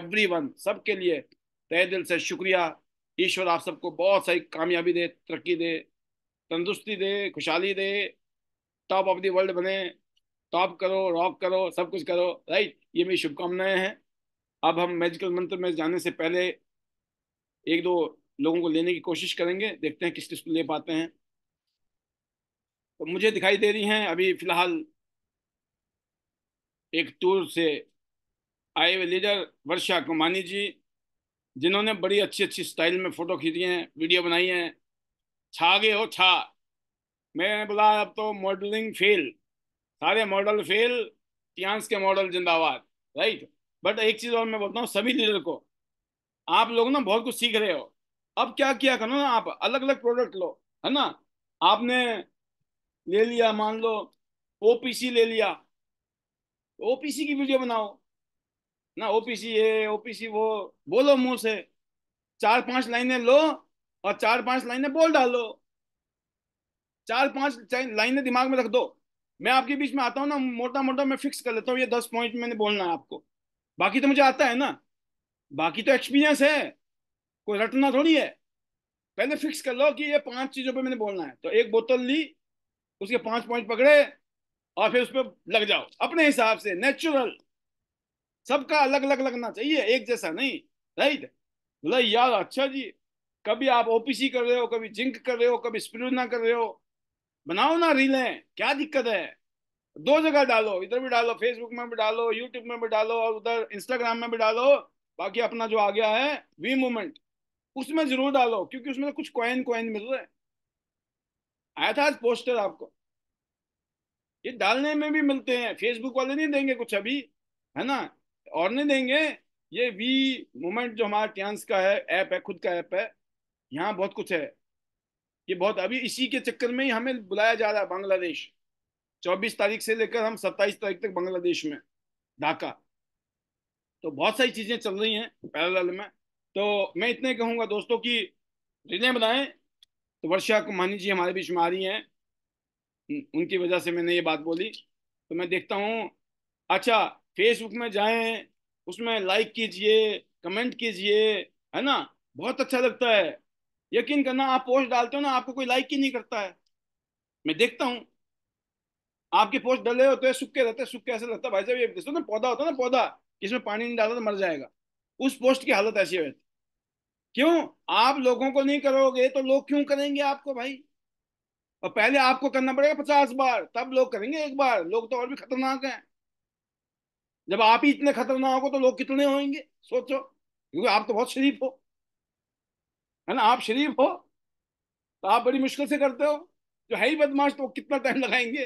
everyone सबके लिए तय दिल से शुक्रिया ईश्वर आप सबको बहुत सारी कामयाबी दे तरक्की दे तंदुरुस्ती दे खुशहाली दे टॉप ऑफ दी वर्ल्ड बने टॉप करो रॉक करो सब कुछ करो राइट ये मेरी शुभकामनाएं हैं अब हम मैजिकल मंत्र में जाने से पहले एक दो लोगों को लेने की कोशिश करेंगे देखते हैं किस किस को ले पाते हैं तो मुझे दिखाई दे रही हैं अभी फिलहाल एक टूर से आए हुए लीडर वर्षा कुमानी जी जिन्होंने बड़ी अच्छी अच्छी स्टाइल में फोटो खींची हैं वीडियो बनाई हैं छा गए हो छा मैंने बोला अब तो मॉडलिंग फेल सारे मॉडल फेल टियांस के मॉडल जिंदाबाद राइट बट एक चीज़ और मैं बोलता हूँ सभी लीडर को आप लोग ना बहुत कुछ सीख रहे हो अब क्या किया करो ना आप अलग अलग प्रोडक्ट लो है ना आपने ले लिया मान लो ओ ले लिया ओ की वीडियो बनाओ ना ओपीसी है ओपीसी वो बोलो मुंह से चार पांच लाइनें लो और चार पांच लाइनें बोल डालो चार पांच लाइनें दिमाग में रख दो मैं आपके बीच में आता हूँ ना मोटा मोटा मैं फिक्स कर लेता हूँ ये दस पॉइंट मैंने बोलना है आपको बाकी तो मुझे आता है ना बाकी तो एक्सपीरियंस है कोई रटना थोड़ी है पहले फिक्स कर लो कि ये पांच चीजों पे मैंने बोलना है तो एक बोतल ली उसके पांच पॉइंट पकड़े और फिर उस पर लग जाओ अपने हिसाब से नेचुरल सबका अलग अलग लगना चाहिए एक जैसा नहीं राइट बोला यार अच्छा जी कभी आप ओपीसी कर रहे हो कभी जिंक कर रहे हो कभी स्प्रिना कर रहे हो बनाओ ना रीलें क्या दिक्कत है दो जगह डालो इधर भी डालो फेसबुक में भी डालो यूट्यूब में भी डालो और उधर इंस्टाग्राम में भी डालो बाकी अपना जो आ गया है वी मूवमेंट उसमें जरूर डालो क्योंकि उसमें तो कुछ कॉइन कॉइन मिल रहा है आया था आज पोस्टर आपको ये डालने में भी मिलते हैं फेसबुक वाले नहीं देंगे कुछ अभी है ना और नहीं देंगे ये वी मोमेंट जो हमारा ट्यांस का है ऐप है खुद का ऐप है यहाँ बहुत कुछ है ये बहुत अभी इसी के चक्कर में ही हमें बुलाया जा रहा है बांग्लादेश चौबीस तारीख से लेकर हम सत्ताईस तारीख तक बांग्लादेश में ढाका तो बहुत सारी चीजें चल रही हैं पैरेलल में तो मैं इतने कहूंगा दोस्तों की रिले बनाए तो वर्षा कुमानी जी हमारे बीच में आ रही हैं उनकी वजह से मैंने ये बात बोली तो मैं देखता हूँ अच्छा फेसबुक में जाएं उसमें लाइक कीजिए कमेंट कीजिए है ना बहुत अच्छा लगता है यकीन करना आप पोस्ट डालते हो ना आपको कोई लाइक ही नहीं करता है मैं देखता हूँ आपके पोस्ट डले होते तो हैं सूखे रहते हैं सूखे ऐसे लगता है भाई साहब ये देखो ना पौधा होता है ना पौधा इसमें पानी नहीं डालता तो मर जाएगा उस पोस्ट की हालत ऐसी है क्यों आप लोगों को नहीं करोगे तो लोग क्यों करेंगे आपको भाई और पहले आपको करना पड़ेगा पचास बार तब लोग करेंगे एक बार लोग तो और भी खतरनाक हैं जब आप ही इतने खतरनाक हो तो लोग कितने होंगे सोचो क्योंकि आप तो बहुत शरीफ हो है ना आप शरीफ हो तो आप बड़ी मुश्किल से करते हो जो है ही बदमाश तो कितना टाइम लगाएंगे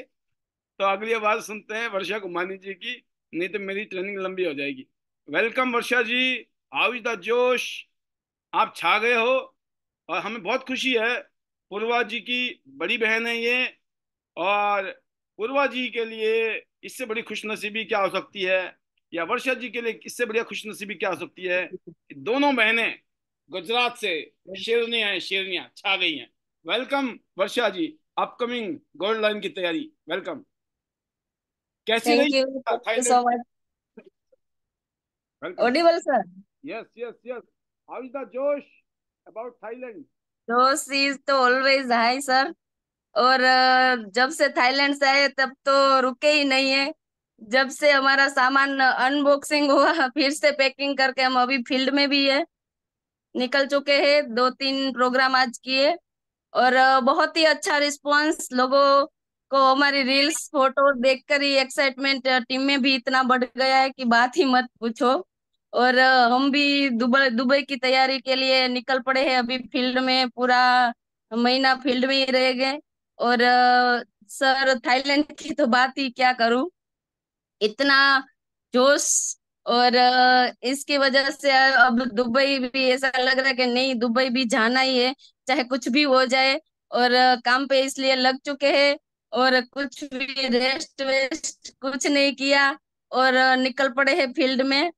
तो अगली आवाज सुनते हैं वर्षा कुमानी जी की नहीं तो मेरी ट्रेनिंग लंबी हो जाएगी welcome Varsha ji how the जोश आप छा गए हो और हमें बहुत खुशी है पूर्वा जी की बड़ी बहन है ये और पूर्वा जी के लिए इससे बड़ी खुशनसीबी क्या हो सकती है या वर्षा जी के लिए इससे बढ़िया खुशनसीबी क्या हो सकती है दोनों बहनें गुजरात से शेरनिया है शेरनिया छा गई हैं welcome Varsha ji upcoming gold line की तैयारी वेलकम कैसी रही audible sir yes yes yes how is the जोश अबाउट थाईलैंड जोश इज तो ऑलवेज हाई सर और जब से थाईलैंड से आए तब तो रुके ही नहीं है जब से हमारा सामान अनबॉक्सिंग हुआ फिर से पैकिंग करके हम अभी फील्ड में भी है निकल चुके हैं दो तीन प्रोग्राम आज किए और बहुत ही अच्छा रिस्पांस लोगों को हमारी रील्स फोटो देखकर ही एक्साइटमेंट टीम में भी इतना बढ़ गया है कि बात ही मत पूछो और हम भी दुबई दुबई की तैयारी के लिए निकल पड़े हैं अभी फील्ड में पूरा महीना फील्ड में ही रह गए और सर थाईलैंड की तो बात ही क्या करूं इतना जोश और इसकी वजह से अब दुबई भी ऐसा लग रहा है कि नहीं दुबई भी जाना ही है चाहे कुछ भी हो जाए और काम पे इसलिए लग चुके हैं और कुछ भी रेस्ट वेस्ट कुछ नहीं किया और निकल पड़े हैं फील्ड में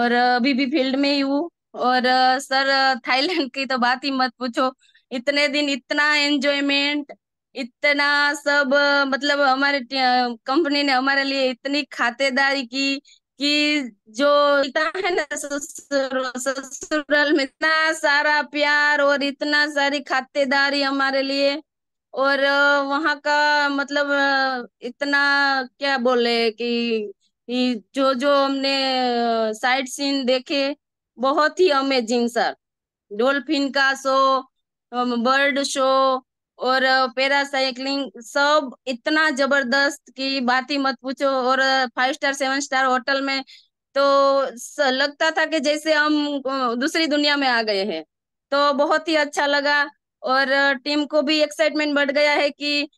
और अभी भी फील्ड में ही हूँ और सर थाईलैंड की तो बात ही मत पूछो इतने दिन इतना एंजॉयमेंट इतना सब मतलब हमारे कंपनी ने हमारे लिए इतनी खातेदारी की कि जो है ना ससुराल में इतना सारा प्यार और इतना सारी खातेदारी हमारे लिए और वहाँ का मतलब इतना क्या बोले कि जो जो हमने साइड सीन देखे बहुत ही अमेजिंग सर डोल्फिन का शो बर्ड शो और साइकिलिंग सब इतना जबरदस्त की बात ही मत पूछो और five star seven star hotel में तो लगता था कि जैसे हम दूसरी दुनिया में आ गए हैं तो बहुत ही अच्छा लगा और टीम को भी एक्साइटमेंट बढ़ गया है कि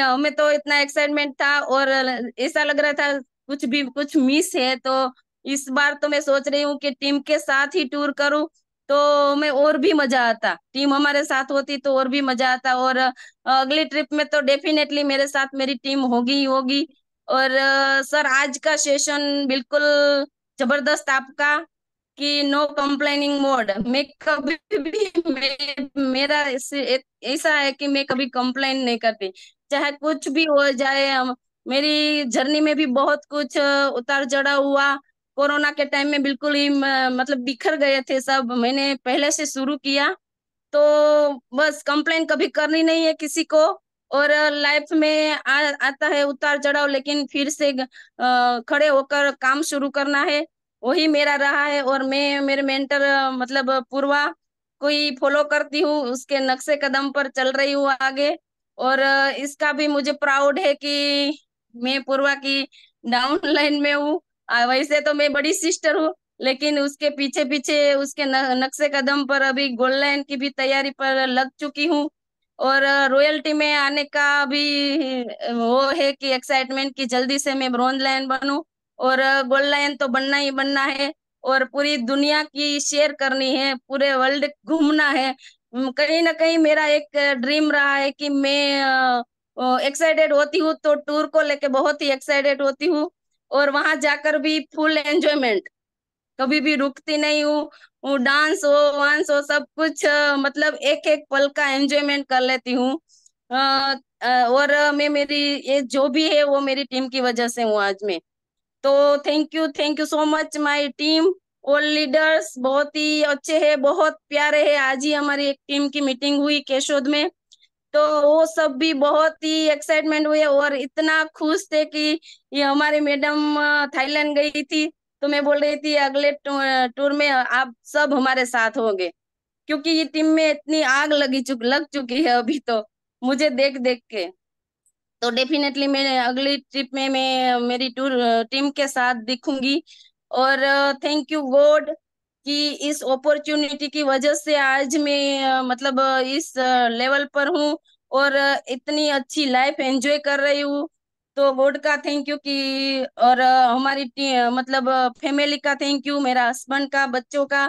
हमें तो इतना एक्साइटमेंट था और ऐसा लग रहा था कुछ भी कुछ मिस है तो इस बार तो मैं सोच रही हूँ कि टीम के साथ ही टूर करूँ तो में और भी मजा आता टीम हमारे साथ होती तो और भी मजा आता और अगली ट्रिप में तो डेफिनेटली मेरे साथ मेरी टीम होगी ही होगी और सर आज का सेशन बिल्कुल जबरदस्त आपका कि नो कंप्लेनिंग मोड मैं कभी भी मेरा ऐसा है कि मैं कभी कंप्लेन नहीं करती चाहे कुछ भी हो जाए मेरी जर्नी में भी बहुत कुछ उतार चढ़ा हुआ कोरोना के टाइम में बिल्कुल ही मतलब बिखर गए थे सब मैंने पहले से शुरू किया तो बस कंप्लेन कभी करनी नहीं है किसी को और लाइफ में आ, आता है उतार चढ़ाव लेकिन फिर से आ, खड़े होकर काम शुरू करना है वही मेरा रहा है और मैं मेरे मेंटर मतलब पूर्वा कोई फॉलो करती हूँ उसके नक्शे कदम पर चल रही हूँ आगे और इसका भी मुझे प्राउड है कि मैं पूर्वा की डाउन लाइन में हूँ वैसे तो मैं बड़ी सिस्टर हूँ लेकिन उसके पीछे पीछे उसके नक्शे कदम पर अभी गोल्ड लाइन की भी तैयारी पर लग चुकी हूँ और रॉयल्टी में आने का भी वो है कि एक्साइटमेंट की जल्दी से मैं ब्रॉन्ज लाइन बनू और गोल्ड लाइन तो बनना ही बनना है और पूरी दुनिया की शेयर करनी है पूरे वर्ल्ड घूमना है कहीं ना कहीं मेरा एक ड्रीम रहा है कि मैं एक्साइटेड होती हूँ तो टूर को लेके बहुत ही एक्साइटेड होती हूँ और वहां जाकर भी फुल एंजॉयमेंट कभी भी रुकती नहीं हूँ डांस हो वांस हो सब कुछ मतलब एक एक पल का एंजॉयमेंट कर लेती हूँ और मैं मेरी ये जो भी है वो मेरी टीम की वजह से हूँ आज मैं तो thank you thank you so much my team all leaders बहुत ही अच्छे हैं बहुत प्यारे हैं आज ही हमारी एक टीम की मीटिंग हुई केशोद में तो वो सब भी बहुत ही एक्साइटमेंट हुए और इतना खुश थे कि ये हमारी मैडम थाईलैंड गई थी तो मैं बोल रही थी अगले टूर में आप सब हमारे साथ होंगे क्योंकि ये टीम में इतनी आग लगी चुक लग चुकी है अभी तो मुझे देख देख के तो डेफिनेटली मैं अगली ट्रिप में मैं मेरी टूर टीम के साथ दिखूंगी और थैंक यू गॉड कि इस अपॉर्चुनिटी की वजह से आज मैं मतलब इस लेवल पर हूँ और इतनी अच्छी लाइफ एंजॉय कर रही हूँ तो गॉड का थैंक यू कि और हमारी मतलब फैमिली का थैंक यू मेरा हस्बैंड का बच्चों का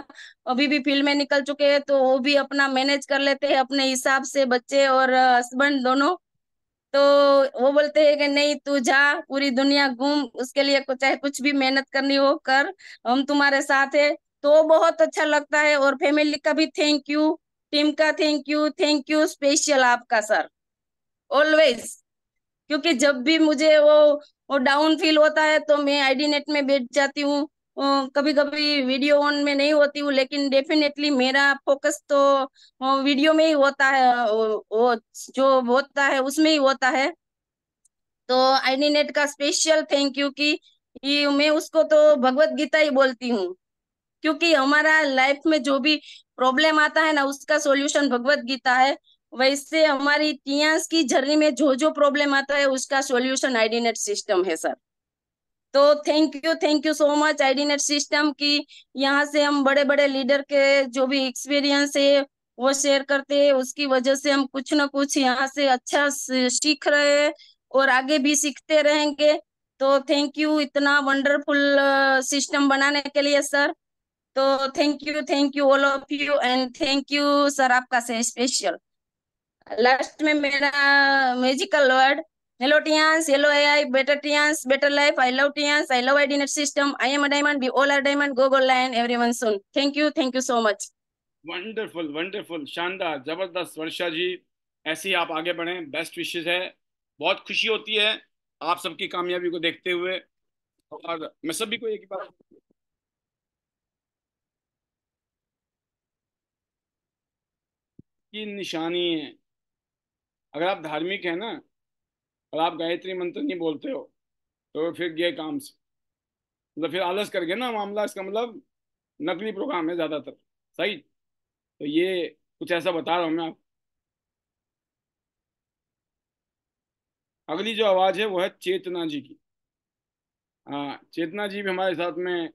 अभी भी फील्ड में निकल चुके हैं तो वो भी अपना मैनेज कर लेते हैं अपने हिसाब से बच्चे और हस्बैंड दोनों तो वो बोलते हैं कि नहीं तू जा पूरी दुनिया घूम उसके लिए चाहे कुछ भी मेहनत करनी हो कर हम तुम्हारे साथ है तो बहुत अच्छा लगता है और फैमिली का भी थैंक यू टीम का thank you thank you special आपका सर ऑलवेज क्योंकि जब भी मुझे वो वो डाउन फील होता है तो मैं आईडी नेट में बैठ जाती हूँ कभी कभी वीडियो ऑन में नहीं होती हूँ लेकिन डेफिनेटली मेरा फोकस तो वीडियो में ही होता है वो जो होता है उसमें ही होता है तो आईडी नेट का स्पेशल थैंक यू कि मैं उसको तो भगवत गीता ही बोलती हूँ क्योंकि हमारा लाइफ में जो भी प्रॉब्लम आता है ना उसका सॉल्यूशन भगवत गीता है वैसे हमारी टियांस की जर्नी में जो जो प्रॉब्लम आता है उसका सॉल्यूशन आईडीनेट सिस्टम है सर तो thank you thank you so much ID net system की यहाँ से हम बड़े बड़े लीडर के जो भी एक्सपीरियंस है वो शेयर करते हैं उसकी वजह से हम कुछ ना कुछ यहाँ से अच्छा सीख रहे हैं और आगे भी सीखते रहेंगे तो थैंक यू इतना वंडरफुल सिस्टम बनाने के लिए सर तो thank you thank you all of you and thank you sir आपका से स्पेशल लास्ट में मेरा musical word hello Tiens hello AI better Tiens better life I love Tiens I love ID net system I am a diamond we all are diamond go गो line everyone soon thank you thank you so much wonderful wonderful शानदार जबरदस्त वर्षा जी ऐसे ही आप आगे बढ़े best विशेष है बहुत खुशी होती है आप सबकी कामयाबी को देखते हुए और मैं सभी को एक बार की निशानी है अगर आप धार्मिक है ना और आप गायत्री मंत्र नहीं बोलते हो तो फिर गए काम से मतलब फिर आलस कर गए ना मामला इसका मतलब नकली प्रोग्राम है ज़्यादातर सही तो ये कुछ ऐसा बता रहा हूं मैं आप अगली जो आवाज़ है वो है चेतना जी की हाँ चेतना जी भी हमारे साथ में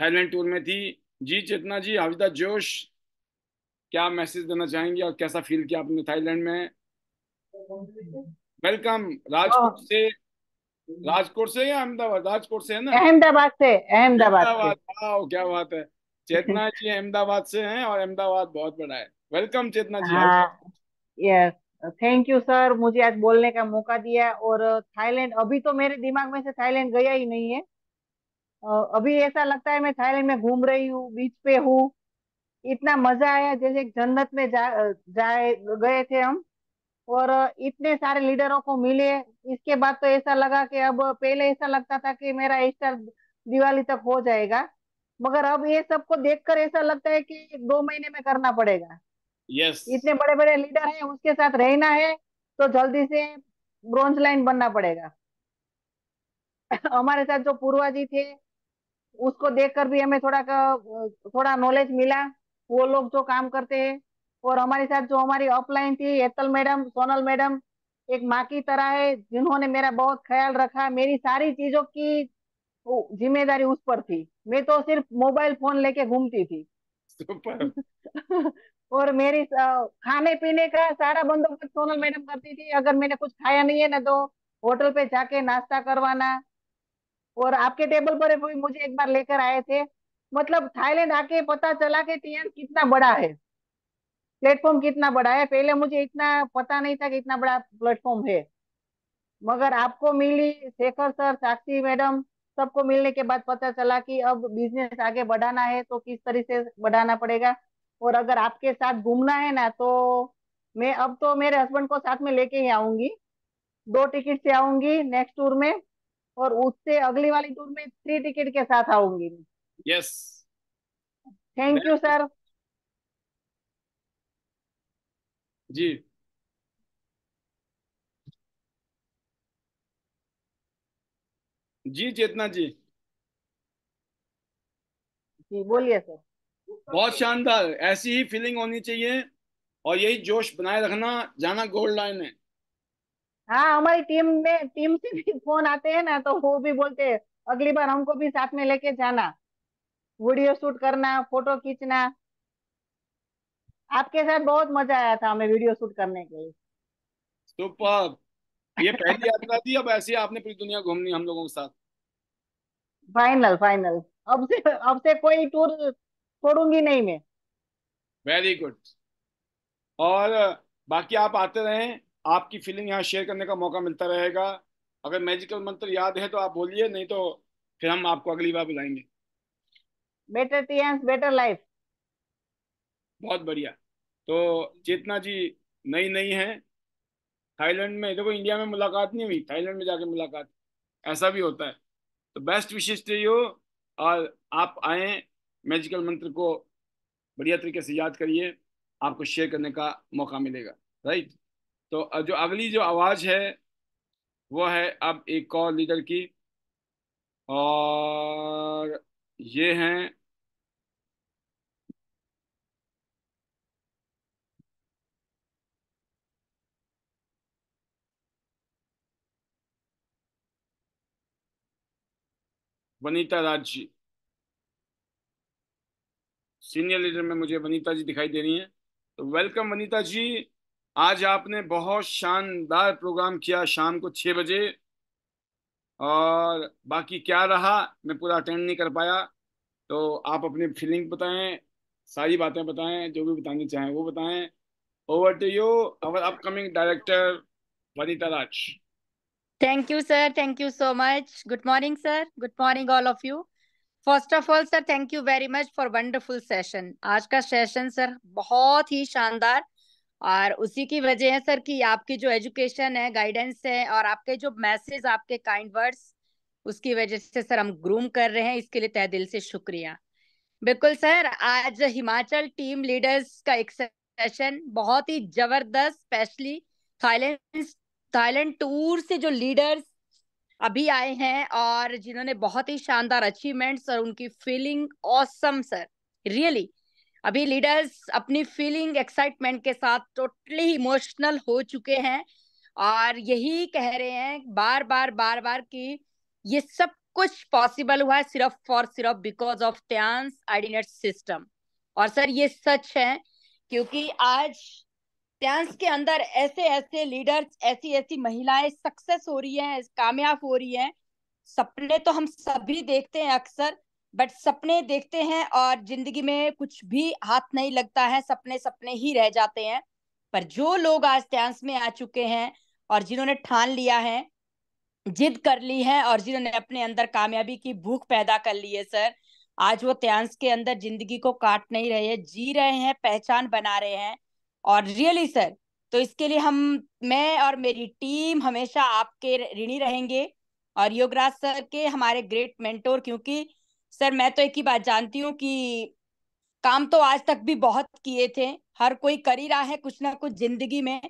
थाईलैंड टूर में थी जी चेतना जी हविदा जोश क्या मैसेज देना चाहेंगे और कैसा फील किया आपने थाईलैंड में वेलकम राजकोट हाँ। से राजकोट से या अहमदाबाद राजकोट से है ना अहमदाबाद से अहमदाबाद क्या बात है चेतना जी अहमदाबाद से हैं और अहमदाबाद बहुत बड़ा है वेलकम चेतना जी हाँ यस थैंक यू सर मुझे आज बोलने का मौका दिया और थाईलैंड अभी तो मेरे दिमाग में से थाईलैंड गया ही नहीं है अभी ऐसा लगता है मैं थाईलैंड में घूम रही हूँ बीच पे हूँ इतना मजा आया जैसे जन्नत में जा, जाए गए थे हम और इतने सारे लीडरों को मिले इसके बाद तो ऐसा लगा कि अब पहले ऐसा लगता था कि मेरा ईस्टर दिवाली तक हो जाएगा मगर अब ये सबको देखकर ऐसा लगता है कि दो महीने में करना पड़ेगा यस yes. इतने बड़े बड़े लीडर हैं उसके साथ रहना है तो जल्दी से ब्रॉन्ज लाइन बनना पड़ेगा हमारे साथ जो पूर्वाजी थे उसको देखकर भी हमें थोड़ा का थोड़ा नॉलेज मिला वो लोग जो काम करते हैं और हमारे साथ जो हमारी ऑफलाइन थी एतल मैडम सोनल मैडम एक माँ की तरह है जिन्होंने मेरा बहुत ख्याल रखा मेरी सारी चीजों की जिम्मेदारी उस पर थी मैं तो सिर्फ मोबाइल फोन लेके घूमती थी और मेरी खाने पीने का सारा बंदोबस्त सोनल मैडम करती थी अगर मैंने कुछ खाया नहीं है ना तो होटल पे जाके नाश्ता करवाना और आपके टेबल पर भी मुझे एक बार लेकर आए थे मतलब थाईलैंड आके पता चला कि टीएन कितना बड़ा है प्लेटफॉर्म कितना बड़ा है पहले मुझे इतना पता नहीं था कि इतना बड़ा प्लेटफॉर्म है मगर आपको मिली शेखर सर साक्षी मैडम सबको मिलने के बाद पता चला कि अब बिजनेस आगे बढ़ाना है तो किस तरीके से बढ़ाना पड़ेगा और अगर आपके साथ घूमना है ना तो मैं अब तो मेरे हस्बैंड को साथ में लेके ही आऊंगी दो टिकट से आऊंगी नेक्स्ट टूर में और उससे अगली वाली टूर में थ्री टिकट के साथ आऊंगी Yes. Thank you, sir. जी जी चेतना जी जी बोलिए सर बहुत शानदार ऐसी ही फीलिंग होनी चाहिए और यही जोश बनाए रखना जाना गोल्ड लाइन है हाँ हमारी टीम में टीम से भी फोन आते हैं ना तो वो भी बोलते हैं अगली बार हमको भी साथ में लेके जाना वीडियो शूट करना फोटो खींचना आपके साथ बहुत मजा आया था हमें वीडियो शूट करने के सुपर ये पहली यात्रा थी अब ऐसे आपने पूरी दुनिया घूमनी हम लोगों के साथ फाइनल फाइनल अब से अब से कोई टूर छोड़ूंगी नहीं मैं वेरी गुड और बाकी आप आते रहें आपकी फीलिंग यहाँ शेयर करने का मौका मिलता रहेगा अगर मैजिकल मंत्र याद है तो आप बोलिए नहीं तो फिर हम आपको अगली बार बुलाएंगे बेटर टी बेटर लाइफ बहुत बढ़िया तो चेतना जी नई नई है थाईलैंड में देखो इंडिया में मुलाकात नहीं हुई थाईलैंड में जाके मुलाकात ऐसा भी होता है तो बेस्ट विशेष टू यू और आप आए मैजिकल मंत्र को बढ़िया तरीके से याद करिए आपको शेयर करने का मौका मिलेगा राइट तो जो अगली जो आवाज़ है वो है अब एक और लीडर की और ये हैं वनीता राज जी सीनियर लीडर में मुझे वनीता जी दिखाई दे रही हैं तो वेलकम वनीता जी आज आपने बहुत शानदार प्रोग्राम किया शाम को छह बजे और बाकी क्या रहा मैं पूरा अटेंड नहीं कर पाया तो आप अपनी फीलिंग बताएं सारी बातें बताएं जो भी बताना चाहें वो बताएं over to you our upcoming director Vanita Raj Thank you, sir. Thank you so much. Good morning, sir. Good morning, all of you. First of all sir thank you very much for wonderful session आज का session sir बहुत ही शानदार और उसी की वजह है सर कि आपकी जो एजुकेशन है गाइडेंस है और आपके जो मैसेज आपके काइंड वर्ड्स उसकी वजह से सर हम ग्रूम कर रहे हैं इसके लिए तह दिल से शुक्रिया बिल्कुल सर आज हिमाचल टीम लीडर्स का एक सेशन बहुत ही जबरदस्त स्पेशली थाईलैंड थाईलैंड टूर से जो लीडर्स अभी आए हैं और जिन्होंने बहुत ही शानदार अचीवमेंट्स और उनकी फीलिंग ऑसम सर रियली अभी लीडर्स अपनी फीलिंग एक्साइटमेंट के साथ टोटली इमोशनल हो चुके हैं और यही कह रहे हैं बार बार बार बार कि ये सब कुछ पॉसिबल हुआ है सिर्फ और सिर्फ because of Tiens ID net system और सर ये सच है क्योंकि आज फ्रांस के अंदर ऐसे ऐसे लीडर्स ऐसी ऐसी महिलाएं सक्सेस हो रही हैं कामयाब हो रही हैं सपने तो हम सभी देखते हैं अक्सर बट सपने देखते हैं और जिंदगी में कुछ भी हाथ नहीं लगता है सपने सपने ही रह जाते हैं पर जो लोग आज फ्रांस में आ चुके हैं और जिन्होंने ठान लिया है जिद कर ली है और जिन्होंने अपने अंदर कामयाबी की भूख पैदा कर ली है सर आज वो त्यांस के अंदर जिंदगी को काट नहीं रहे हैं जी रहे हैं पहचान बना रहे हैं और रियली सर तो इसके लिए हम मैं और मेरी टीम हमेशा आपके ऋणी रहेंगे और योगराज सर के हमारे ग्रेट मेंटोर क्योंकि सर मैं तो एक ही बात जानती हूँ कि काम तो आज तक भी बहुत किए थे हर कोई कर ही रहा है कुछ ना कुछ जिंदगी में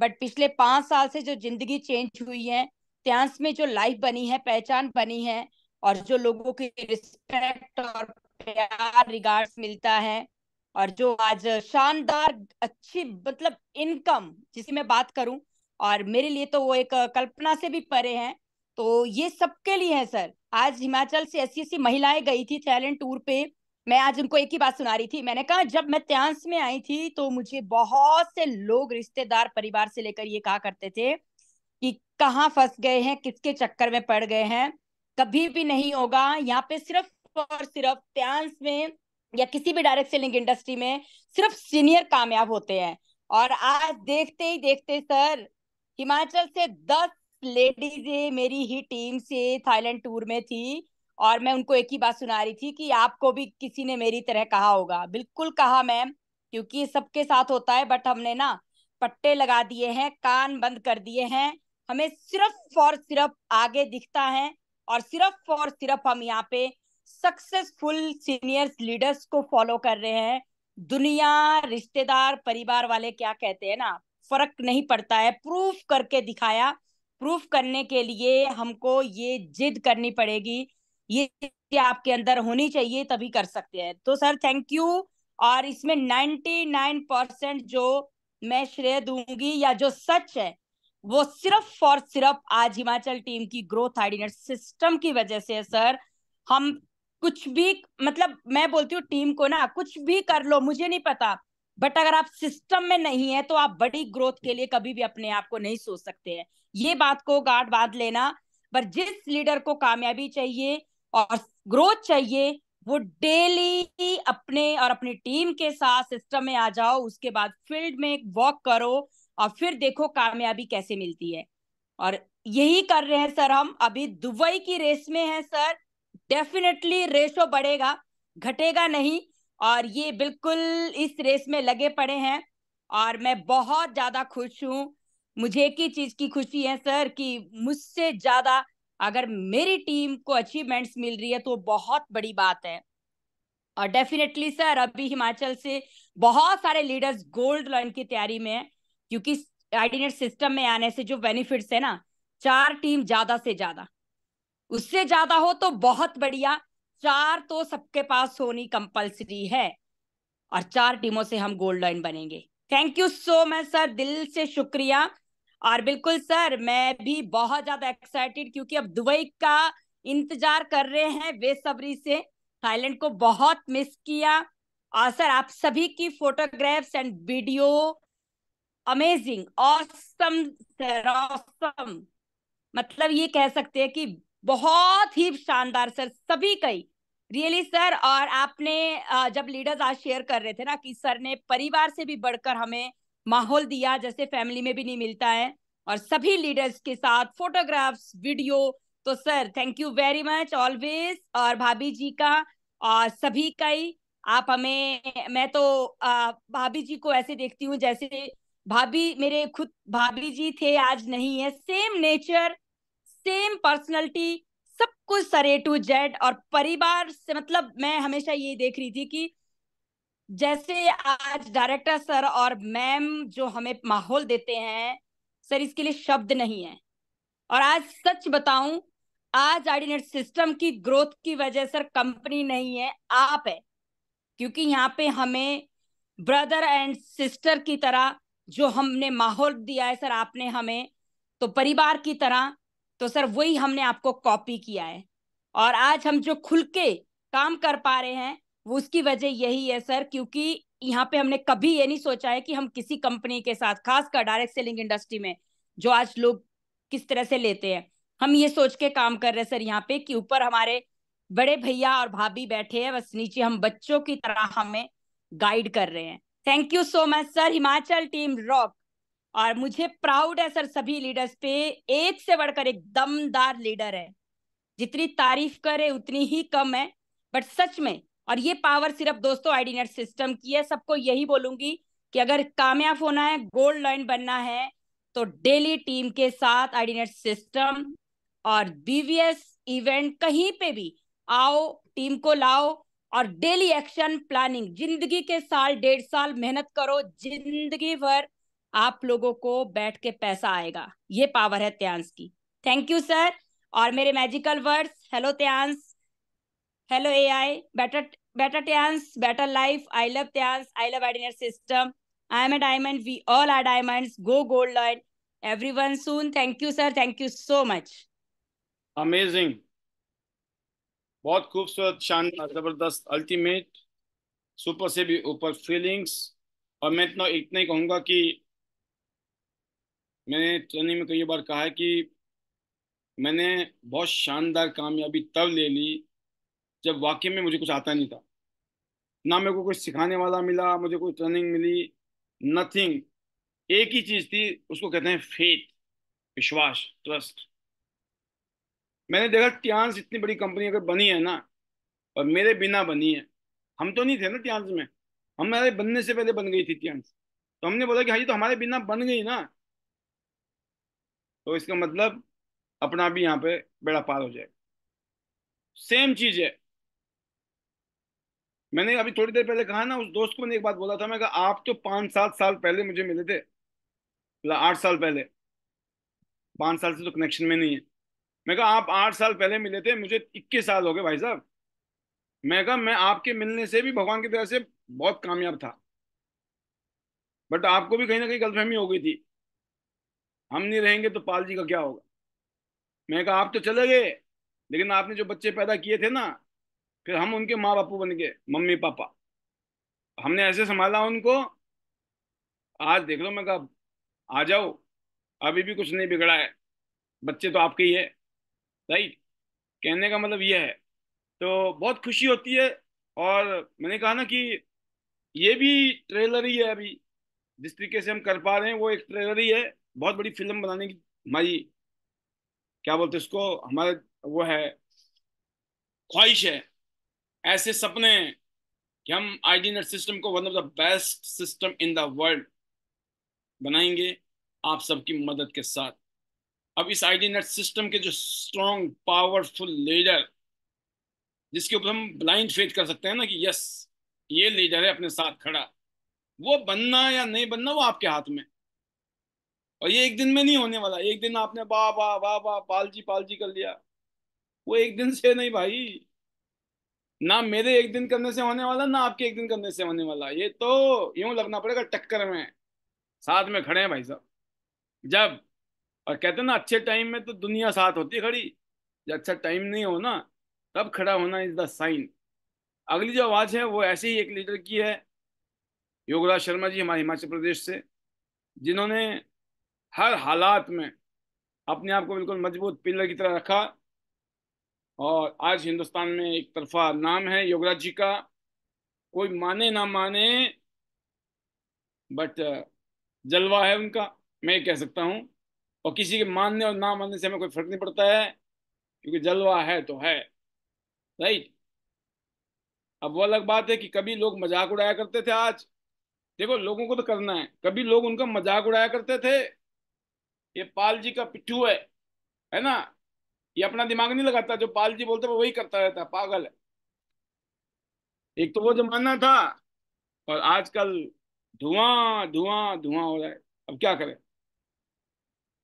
बट पिछले पांच साल से जो जिंदगी चेंज हुई है त्यांस में जो लाइफ बनी है पहचान बनी है और जो लोगों की रिस्पेक्ट और प्यार रिगार्ड्स मिलता है और जो आज शानदार अच्छी मतलब इनकम जिसकी मैं बात करूं और मेरे लिए तो वो एक कल्पना से भी परे हैं तो ये सबके लिए है सर आज हिमाचल से ऐसी ऐसी महिलाएं गई थी टैलेंट टूर पे मैं आज उनको एक ही बात सुना रही थी मैंने कहा जब मैं त्यांस में आई थी तो मुझे बहुत से लोग रिश्तेदार परिवार से लेकर ये कहा करते थे कि कहाँ फंस गए हैं किसके चक्कर में पड़ गए हैं कभी भी नहीं होगा यहाँ पे सिर्फ और सिर्फ त्यांस में या किसी भी डायरेक्ट सेलिंग इंडस्ट्री में सिर्फ सीनियर कामयाब होते हैं और आज देखते ही देखते सर हिमाचल से दस लेडीज मेरी ही टीम से थाईलैंड टूर में थी और मैं उनको एक ही बात सुना रही थी कि आपको भी किसी ने मेरी तरह कहा होगा बिल्कुल कहा मैम क्योंकि सबके साथ होता है बट हमने ना पट्टे लगा दिए हैं कान बंद कर दिए हैं हमें सिर्फ और सिर्फ आगे दिखता है और सिर्फ और सिर्फ हम यहाँ पे सक्सेसफुल सीनियर लीडर्स को फॉलो कर रहे हैं दुनिया रिश्तेदार परिवार वाले क्या कहते हैं ना फर्क नहीं पड़ता है प्रूफ करके दिखाया प्रूफ करने के लिए हमको ये जिद करनी पड़ेगी ये आपके अंदर होनी चाहिए तभी कर सकते हैं तो सर थैंक यू और इसमें नाइन परसेंट जो मैं श्रेय दूंगी या जो सच है वो सिर्फ और सिर्फ आज हिमाचल टीम की ग्रोथ ऑर्डिनेट सिस्टम की वजह से है सर हम कुछ भी मतलब मैं बोलती हूँ टीम को ना कुछ भी कर लो मुझे नहीं पता बट अगर आप सिस्टम में नहीं है तो आप बड़ी ग्रोथ के लिए कभी भी अपने आप को नहीं सोच सकते हैं ये बात को गार्ड बांध लेना पर जिस लीडर को कामयाबी चाहिए और ग्रोथ चाहिए वो डेली अपने और अपनी टीम के साथ सिस्टम में आ जाओ उसके बाद फील्ड में वॉक करो और फिर देखो कामयाबी कैसे मिलती है और यही कर रहे हैं सर हम अभी दुबई की रेस में हैं सर डेफिनेटली रेशो बढ़ेगा घटेगा नहीं और ये बिल्कुल इस रेस में लगे पड़े हैं और मैं बहुत ज्यादा खुश हूँ मुझे एक ही चीज की खुशी है सर कि मुझसे ज्यादा अगर मेरी टीम को अचीवमेंट्स मिल रही है तो बहुत बड़ी बात है और डेफिनेटली सर अभी हिमाचल से बहुत सारे लीडर्स गोल्ड लाइन की तैयारी में है क्योंकि आईडीनेट सिस्टम में आने से जो बेनिफिट्स है ना चार टीम ज्यादा से ज्यादा उससे ज्यादा हो तो बहुत बढ़िया चार तो सबके पास होनी कंपलसरी है और चार टीमों से हम गोल्ड लाइन बनेंगे thank you so much sir दिल से शुक्रिया और बिल्कुल सर मैं भी बहुत ज्यादा एक्साइटेड क्योंकि अब दुबई का इंतजार कर रहे हैं बेसब्री से थाईलैंड को बहुत मिस किया और सर आप सभी की photographs and video amazing awesome sir awesome मतलब ये कह सकते हैं कि बहुत ही शानदार सर सभी कई रियली सर और आपने जब लीडर्स आज शेयर कर रहे थे ना कि सर ने परिवार से भी बढ़कर हमें माहौल दिया जैसे फैमिली में भी नहीं मिलता है और सभी लीडर्स के साथ फोटोग्राफ्स वीडियो तो sir thank you very much always और भाभी जी का और सभी का ही आप हमें मैं तो भाभी जी को ऐसे देखती हूँ जैसे भाभी मेरे खुद भाभी जी थे आज नहीं है सेम नेचर सेम पर्सनैलिटी सब कुछ सरे टू जेड और परिवार से मतलब मैं हमेशा ये देख रही थी कि जैसे आज डायरेक्टर सर और मैम जो हमें माहौल देते हैं सर इसके लिए शब्द नहीं है और आज सच बताऊं आज आर्डिनेट सिस्टम की ग्रोथ की वजह सर कंपनी नहीं है आप है क्योंकि यहाँ पे हमें ब्रदर एंड सिस्टर की तरह जो हमने माहौल दिया है सर आपने हमें तो परिवार की तरह तो सर वही हमने आपको कॉपी किया है और आज हम जो खुल के काम कर पा रहे हैं वो उसकी वजह यही है सर क्योंकि यहाँ पे हमने कभी ये नहीं सोचा है कि हम किसी कंपनी के साथ खासकर डायरेक्ट सेलिंग इंडस्ट्री में जो आज लोग किस तरह से लेते हैं हम ये सोच के काम कर रहे हैं सर यहाँ पे कि ऊपर हमारे बड़े भैया और भाभी बैठे हैं बस नीचे हम बच्चों की तरह हमें गाइड कर रहे हैं thank you so much sir Himachal team rock और मुझे प्राउड है सर सभी लीडर्स पे एक से बढ़कर एक दमदार लीडर है जितनी तारीफ करे उतनी ही कम है बट सच में और ये पावर सिर्फ दोस्तों आईडीनेट सिस्टम की है सबको यही बोलूंगी कि अगर कामयाब होना है गोल्ड लाइन बनना है तो डेली टीम के साथ आईडीनेट सिस्टम और बीवीएस इवेंट कहीं पे भी आओ टीम को लाओ और डेली एक्शन प्लानिंग जिंदगी के साल डेढ़ साल मेहनत करो जिंदगी भर आप लोगों को बैठ के पैसा आएगा ये पावर है त्यांस की थैंक यू सर और मेरे magical words hello Tiens hello A I better better Tiens better life I love Tiens I love ID net system I am a diamond we all are diamonds go gold line everyone soon thank you sir thank you so much amazing बहुत खूबसूरत शानदार जबरदस्त ultimate super से भी ऊपर feelings और मैं इतना इतना ही कहूंगा कि मैंने ट्रेनिंग में कई बार कहा है कि मैंने बहुत शानदार कामयाबी तब ले ली जब वाकई में मुझे कुछ आता नहीं था ना मेरे को कुछ सिखाने वाला मिला मुझे कोई ट्रेनिंग मिली नथिंग एक ही चीज थी उसको कहते हैं फेथ विश्वास ट्रस्ट मैंने देखा ट्यांस इतनी बड़ी कंपनी अगर बनी है ना और मेरे बिना बनी है हम तो नहीं थे ना ट्यांस में हमारे बनने से पहले बन गई थी ट्यांस तो हमने बोला कि हाँ जी तो हमारे बिना बन गई ना तो इसका मतलब अपना भी यहाँ पे बेड़ा पार हो जाएगा सेम चीज है मैंने अभी थोड़ी देर पहले कहा ना उस दोस्त को मैंने एक बात बोला था मैं कहा आप तो पांच सात साल पहले मुझे मिले थे मतलब आठ साल पहले पांच साल से तो कनेक्शन में नहीं है मैं कहा आप आठ साल पहले मिले थे मुझे इक्कीस साल हो गए भाई साहब मैं कहा मैं आपके मिलने से भी भगवान की तरह से बहुत कामयाब था बट आपको भी कहीं ना कहीं गलतफहमी हो गई थी हम नहीं रहेंगे तो पाल जी का क्या होगा मैं कहा आप तो चले गए लेकिन आपने जो बच्चे पैदा किए थे ना फिर हम उनके माँ बापू बन गए मम्मी पापा हमने ऐसे संभाला उनको आज देख लो मैं कहा आ जाओ अभी भी कुछ नहीं बिगड़ा है बच्चे तो आपके ही है राइट कहने का मतलब यह है तो बहुत खुशी होती है और मैंने कहा ना कि ये भी ट्रेलर ही है अभी जिस तरीके से हम कर पा रहे हैं वो एक ट्रेलर ही है बहुत बड़ी फिल्म बनाने की हमारी क्या बोलते इसको हमारे वो है ख्वाहिश है ऐसे सपने कि हम आईडी सिस्टम को one of the best system in the world बनाएंगे आप सबकी मदद के साथ अब इस आईडी नेट सिस्टम के जो स्ट्रॉन्ग पावरफुल लीडर जिसके ऊपर हम ब्लाइंड फेथ कर सकते हैं ना कि यस ये लीडर है अपने साथ खड़ा वो बनना या नहीं बनना वो आपके हाथ में और ये एक दिन में नहीं होने वाला एक दिन आपने वाह वाह वाह वाह पालजी पालजी कर लिया वो एक दिन से नहीं भाई ना मेरे एक दिन करने से होने वाला ना आपके एक दिन करने से होने वाला ये तो यूं लगना पड़ेगा टक्कर में साथ में खड़े हैं भाई साहब जब और कहते हैं ना अच्छे टाइम में तो दुनिया साथ होती खड़ी जब अच्छा टाइम नहीं हो ना तब खड़ा होना इज द साइन अगली जो आवाज़ है वो ऐसे ही एक लीडर की है योगराज शर्मा जी हमारे हिमाचल प्रदेश से जिन्होंने हर हालात में अपने आप को बिल्कुल मजबूत पिलर की तरह रखा और आज हिंदुस्तान में एक तरफा नाम है योगराज जी का कोई माने ना माने बट जलवा है उनका मैं कह सकता हूँ और किसी के मानने और ना मानने से हमें कोई फर्क नहीं पड़ता है क्योंकि जलवा है तो है राइट अब वो अलग बात है कि कभी लोग मजाक उड़ाया करते थे आज देखो लोगों को तो करना है कभी लोग उनका मजाक उड़ाया करते थे ये पाल जी का पिट्ठू है है ना ये अपना दिमाग नहीं लगाता जो पाल जी बोलते वही करता रहता पागल है एक तो वो जमाना था और आजकल धुआं धुआं धुआं हो रहा है अब क्या करें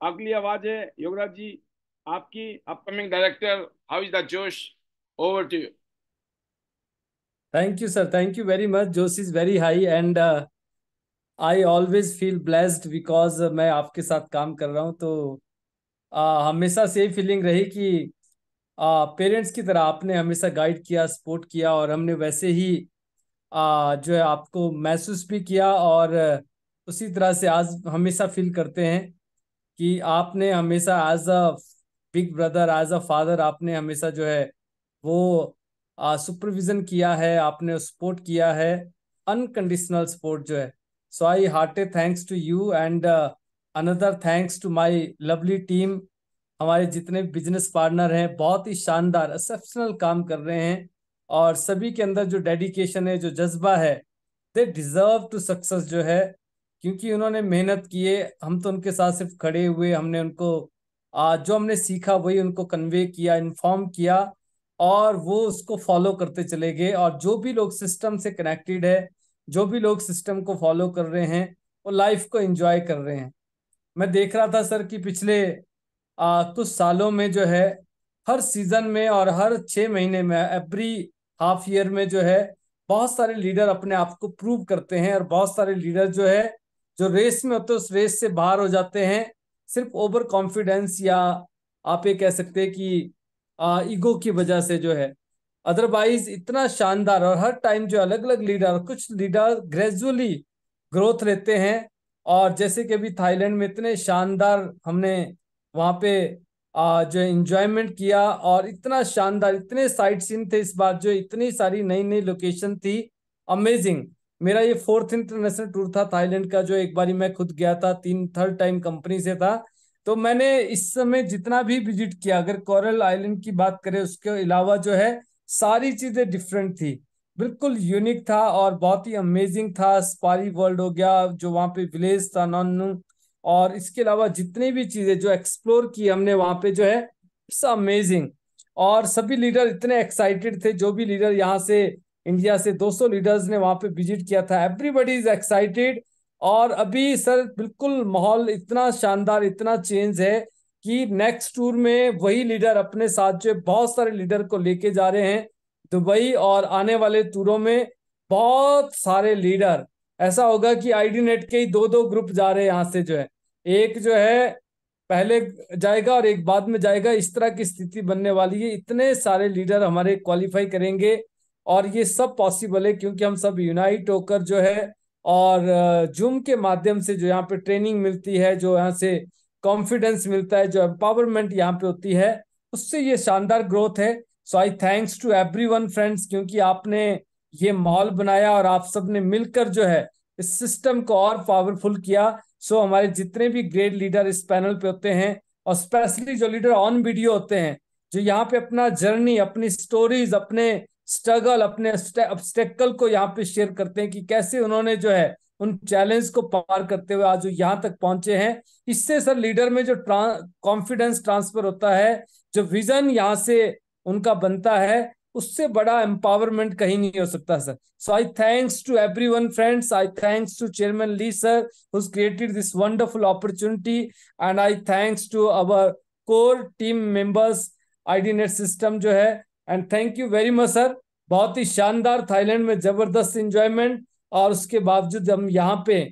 अगली आवाज है योगराज जी आपकी upcoming director how is the जोश over to you thank you sir thank you very much जोश is very high and I always feel blessed because मैं आपके साथ काम कर रहा हूँ तो आ, हमेशा से यही फीलिंग रही कि पेरेंट्स की तरह आपने हमेशा गाइड किया सपोर्ट किया और हमने वैसे ही आ, जो है आपको महसूस भी किया और उसी तरह से आज हमेशा फील करते हैं कि आपने हमेशा as a big brother as a father आपने हमेशा जो है वो सुपरविजन किया है आपने सपोर्ट किया है अनकंडीशनल सपोर्ट जो है So I hearty thanks to you and uh, another thanks to my lovely team. हमारे जितने बिजनेस पार्टनर हैं बहुत ही शानदार एक्सेप्शनल काम कर रहे हैं और सभी के अंदर जो डेडिकेशन है जो जज्बा है दे डिजर्व टू सक्सेस जो है क्योंकि उन्होंने मेहनत किए हम तो उनके साथ सिर्फ खड़े हुए हमने उनको आ, जो हमने सीखा वही उनको कन्वे किया इन्फॉर्म किया और वो उसको फॉलो करते चले गए और जो भी लोग सिस्टम से कनेक्टेड है जो भी लोग सिस्टम को फॉलो कर रहे हैं वो लाइफ को एंजॉय कर रहे हैं मैं देख रहा था सर कि पिछले आ, कुछ सालों में जो है हर सीजन में और हर छः महीने में एवरी हाफ ईयर में जो है बहुत सारे लीडर अपने आप को प्रूव करते हैं और बहुत सारे लीडर जो है जो रेस में होते हैं उस रेस से बाहर हो जाते हैं सिर्फ ओवर कॉन्फिडेंस या आप ये कह सकते हैं कि ईगो की वजह से जो है अदरवाइज इतना शानदार और हर टाइम जो अलग अलग लीडर कुछ लीडर ग्रेजुअली ग्रोथ लेते हैं और जैसे कि अभी थाईलैंड में इतने शानदार हमने वहाँ पे जो इंजॉयमेंट किया और इतना शानदार इतने साइट सीन थे इस बार जो इतनी सारी नई नई लोकेशन थी अमेजिंग मेरा ये फोर्थ इंटरनेशनल टूर था थाईलैंड का जो एक बारी मैं खुद गया था तीन थर्ड टाइम कंपनी से था तो मैंने इस समय जितना भी विजिट किया अगर कोरल आइलैंड की बात करें उसके अलावा जो है सारी चीज़ें डिफरेंट थी बिल्कुल यूनिक था और बहुत ही अमेजिंग था स्पारी वर्ल्ड हो गया जो वहाँ पे विलेज था नॉन और इसके अलावा जितनी भी चीज़ें जो एक्सप्लोर की हमने वहाँ पे जो है इट्स अमेजिंग और सभी लीडर इतने एक्साइटेड थे जो भी लीडर यहाँ से इंडिया से 200 लीडर्स ने वहाँ पे विजिट किया था एवरीबडी इज एक्साइटेड और अभी सर बिल्कुल माहौल इतना शानदार इतना चेंज है कि नेक्स्ट टूर में वही लीडर अपने साथ जो बहुत सारे लीडर को लेके जा रहे हैं दुबई और आने वाले टूरों में बहुत सारे लीडर ऐसा होगा कि आईडी नेट के ही दो दो ग्रुप जा रहे हैं यहाँ से जो है एक जो है पहले जाएगा और एक बाद में जाएगा इस तरह की स्थिति बनने वाली है इतने सारे लीडर हमारे क्वालिफाई करेंगे और ये सब पॉसिबल है क्योंकि हम सब यूनाइट होकर जो है और जूम के माध्यम से जो यहाँ पे ट्रेनिंग मिलती है जो यहाँ से कॉन्फिडेंस मिलता है जो एम्पावरमेंट यहाँ पे होती है उससे ये शानदार ग्रोथ है so I thanks to everyone friends क्योंकि आपने ये माहौल बनाया और आप सब ने मिलकर जो है इस सिस्टम को और पावरफुल किया सो हमारे जितने भी ग्रेट लीडर इस पैनल पे होते हैं और स्पेशली जो लीडर ऑन वीडियो होते हैं जो यहाँ पे अपना जर्नी अपनी स्टोरीज अपने स्ट्रगल अपने ऑब्स्टेकल को यहाँ पे शेयर करते हैं कि कैसे उन्होंने जो है उन चैलेंज को पार करते हुए आज यहाँ तक पहुंचे हैं इससे सर लीडर में जो कॉन्फिडेंस ट्रांसफर होता है जो विजन यहाँ से उनका बनता है उससे बड़ा एम्पावरमेंट कहीं नहीं हो सकता sir so I thanks to everyone friends I thanks to chairman Li sir created this wonderful opportunity and I thanks to our core team members ID net system जो है and thank you very much sir बहुत ही शानदार Thailand में जबरदस्त enjoyment और उसके बावजूद हम यहाँ पे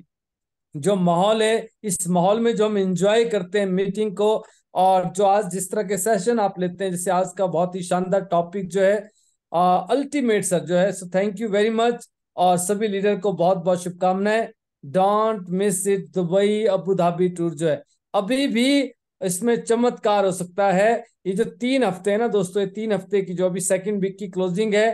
जो माहौल है इस माहौल में जो हम इंजॉय करते हैं मीटिंग को और जो आज जिस तरह के सेशन आप लेते हैं जैसे आज का बहुत ही शानदार टॉपिक जो है अल्टीमेट सर जो है सो थैंक यू वेरी मच और सभी लीडर को बहुत बहुत शुभकामनाएं don't miss it Dubai Abu Dhabi tour जो है अभी भी इसमें चमत्कार हो सकता है ये जो तीन हफ्ते है ना दोस्तों ये तीन हफ्ते की जो अभी सेकेंड वीक की क्लोजिंग है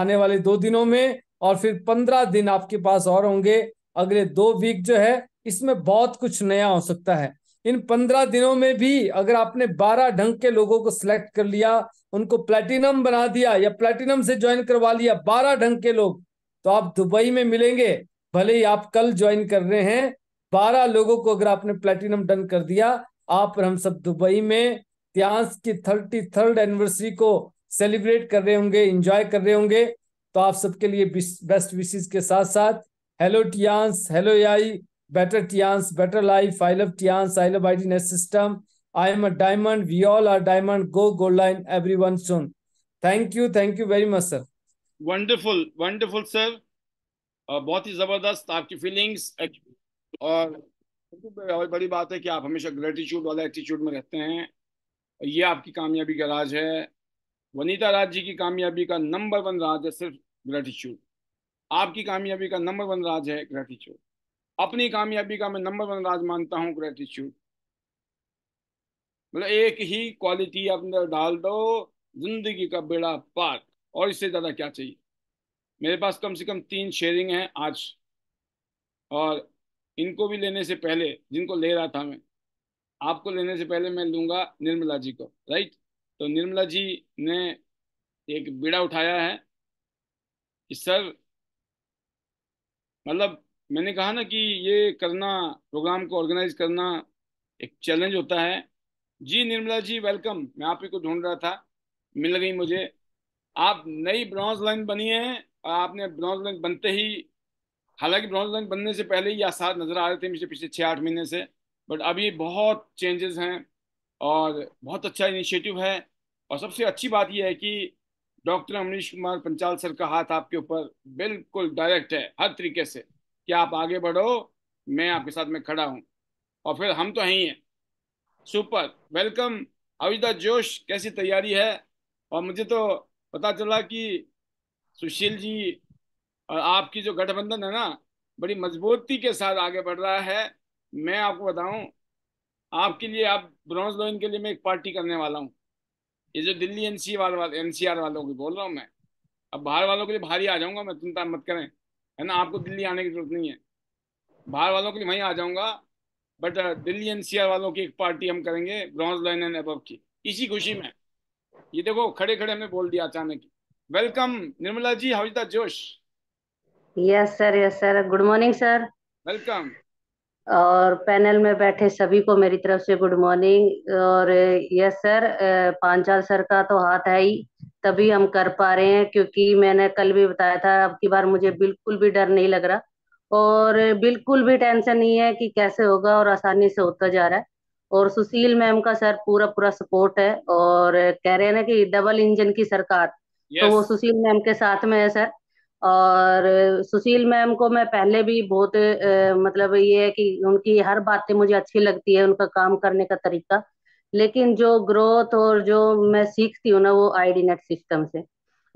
आने वाले दो दिनों में और फिर पंद्रह दिन आपके पास और होंगे अगले दो वीक जो है इसमें बहुत कुछ नया हो सकता है इन पंद्रह दिनों में भी अगर आपने बारह ढंग के लोगों को सिलेक्ट कर लिया उनको प्लेटिनम बना दिया या प्लेटिनम से ज्वाइन करवा लिया बारह ढंग के लोग तो आप दुबई में मिलेंगे भले ही आप कल ज्वाइन कर रहे हैं बारह लोगों को अगर आपने प्लेटिनम डन कर दिया आप हम सब दुबई में त्यास की थर्टी थर्ड एनिवर्सरी को सेलिब्रेट कर रहे होंगे इंजॉय कर रहे होंगे तो आप सबके लिए बेस्ट विशेष के साथ साथ hello Tiens hello I better Tiens better life I love Tiens I love I net system I am a diamond we all are diamond go gold line every one soon thank you thank you very much sir wonderful wonderful sir बहुत ही जबरदस्त आपकी feelings और और बड़ी बात है कि आप हमेशा ग्रेटिट्यूड वाला एटीट्यूड में रहते हैं ये आपकी कामयाबी का राज है वनीता राज जी की कामयाबी का नंबर वन राज है सिर्फ ग्रेटिट्यूड आपकी कामयाबी का नंबर वन राज है ग्रेटिट्यूड अपनी कामयाबी का मैं नंबर वन राज मानता हूँ ग्रेटिट्यूड मतलब एक ही क्वालिटी अंदर डाल दो जिंदगी का बेड़ा पार और इससे ज़्यादा क्या चाहिए मेरे पास कम से कम तीन शेयरिंग हैं आज और इनको भी लेने से पहले जिनको ले रहा था मैं आपको लेने से पहले मैं लूंगा निर्मला जी को राइट तो निर्मला जी ने एक बीड़ा उठाया है कि सर मतलब मैंने कहा ना कि ये करना प्रोग्राम को ऑर्गेनाइज करना एक चैलेंज होता है जी निर्मला जी वेलकम मैं आप ही को ढूंढ रहा था मिल गई मुझे आप नई ब्रॉन्ज लाइन बनी है और आपने ब्रॉन्ज लाइन बनते ही हालांकि ब्रॉन्ज लाइन बनने से पहले ही आसार नज़र आ रहे थे मुझे पिछले छः आठ महीने से बट अभी बहुत चेंजेस हैं और बहुत अच्छा इनिशिएटिव है और सबसे अच्छी बात यह है कि डॉक्टर अमरीश कुमार पंचाल सर का हाथ आपके ऊपर बिल्कुल डायरेक्ट है हर तरीके से कि आप आगे बढ़ो मैं आपके साथ में खड़ा हूँ और फिर हम तो है ही हैं सुपर वेलकम अविदा जोश कैसी तैयारी है और मुझे तो पता चला कि सुशील जी और आपकी जो गठबंधन है ना बड़ी मजबूती के साथ आगे बढ़ रहा है मैं आपको बताऊं आपके लिए आप ब्रॉन्ज लोइन के लिए मैं एक पार्टी करने वाला हूँ ये जो दिल्ली एनसी वाले एनसीआर वालों की बोल रहा हूँ मैं अब बाहर वालों के लिए भारी आ जाऊंगा मैं चिंता मत करें है ना आपको दिल्ली आने की जरूरत नहीं है बाहर वालों के लिए वहीं आ जाऊंगा बट uh, दिल्ली एनसीआर वालों की एक पार्टी हम करेंगे ब्रॉन्ज लाइन एंड एबव की इसी खुशी में ये देखो खड़े खड़े हमने बोल दिया अचानक वेलकम निर्मला जी हविता जोश yes sir yes sir good morning sir welcome और पैनल में बैठे सभी को मेरी तरफ से गुड मॉर्निंग और यस सर पांचाल सर का तो हाथ है ही तभी हम कर पा रहे हैं क्योंकि मैंने कल भी बताया था अब की बार मुझे बिल्कुल भी डर नहीं लग रहा और बिल्कुल भी टेंशन नहीं है कि कैसे होगा और आसानी से होता जा रहा है और सुशील मैम का सर पूरा पूरा सपोर्ट है और कह रहे हैं ना कि डबल इंजन की सरकार yes. तो वो सुशील मैम के साथ में है सर और सुशील मैम को मैं पहले भी बहुत मतलब ये है कि उनकी हर बातें मुझे अच्छी लगती है उनका काम करने का तरीका लेकिन जो ग्रोथ और जो मैं सीखती हूँ ना वो आई नेट सिस्टम से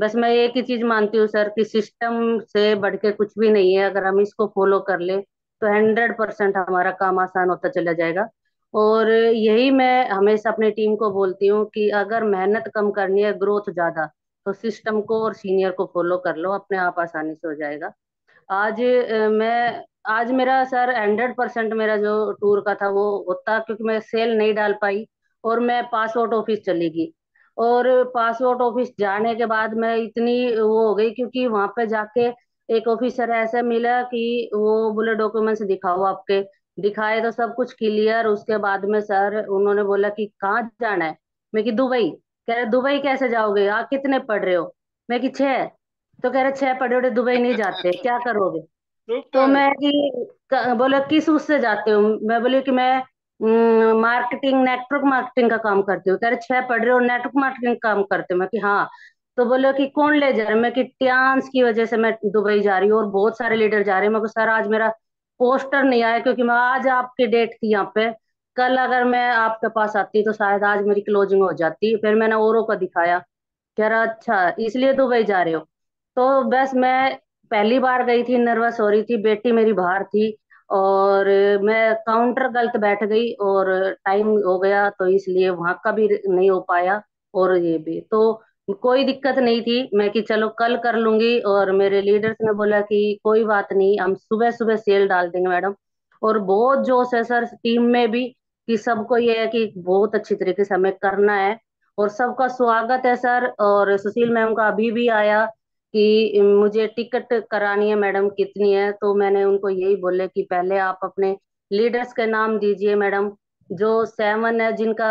बस मैं एक ही चीज मानती हूँ सर कि सिस्टम से बढ़ के कुछ भी नहीं है अगर हम इसको फॉलो कर ले तो हंड्रेड परसेंट हमारा काम आसान होता चला जाएगा और यही मैं हमेशा अपनी टीम को बोलती हूँ कि अगर मेहनत कम करनी है ग्रोथ ज्यादा तो सिस्टम को और सीनियर को फॉलो कर लो अपने आप आसानी से हो जाएगा आज मैं आज मेरा सर हंड्रेड परसेंट मेरा जो टूर का था वो होता क्योंकि मैं सेल नहीं डाल पाई और मैं पासपोर्ट ऑफिस चली गई और पासपोर्ट ऑफिस जाने के बाद मैं इतनी वो हो गई क्योंकि वहां पे जाके एक ऑफिसर ऐसा मिला कि वो बोले डॉक्यूमेंट्स दिखाओ आपके दिखाए तो सब कुछ क्लियर उसके बाद में सर उन्होंने बोला कि कहाँ जाना है मैं कि दुबई कह रहे दुबई कैसे जाओगे आप कितने पढ़ रहे हो मैं कि छह तो कह रहे छह पढ़े उठे दुबई नहीं जाते क्या करोगे तो मैं कि बोले किस उससे जाते हो मैं बोली कि मैं मार्केटिंग नेटवर्क मार्केटिंग का काम करती हूँ कह रहे छह पढ़ रहे हो नेटवर्क मार्केटिंग का काम करते हो मैं कि हाँ तो बोलो कि कौन ले जा रहा है मैं कि टियांस की वजह से मैं दुबई जा रही हूँ और बहुत सारे लीडर जा रहे हैं मैं सर आज मेरा पोस्टर नहीं आया क्योंकि मैं आज आपकी डेट थी यहाँ पे कल अगर मैं आपके पास आती तो शायद आज मेरी क्लोजिंग हो जाती फिर मैंने औरों को दिखाया कह रहा अच्छा इसलिए दुबई तो जा रहे हो तो बस मैं पहली बार गई थी नर्वस हो रही थी बेटी मेरी बाहर थी और मैं काउंटर गलत बैठ गई और टाइम हो गया तो इसलिए वहां का भी नहीं हो पाया और ये भी तो कोई दिक्कत नहीं थी मैं कि चलो कल कर लूंगी और मेरे लीडर्स ने बोला कि कोई बात नहीं हम सुबह सुबह सेल डाल देंगे मैडम और बहुत जोश है सर टीम में भी कि सबको ये है कि बहुत अच्छी तरीके से हमें करना है और सबका स्वागत है सर और सुशील मैम का अभी भी आया कि मुझे टिकट करानी है मैडम कितनी है तो मैंने उनको यही बोले कि पहले आप अपने लीडर्स के नाम दीजिए मैडम जो सेवन है जिनका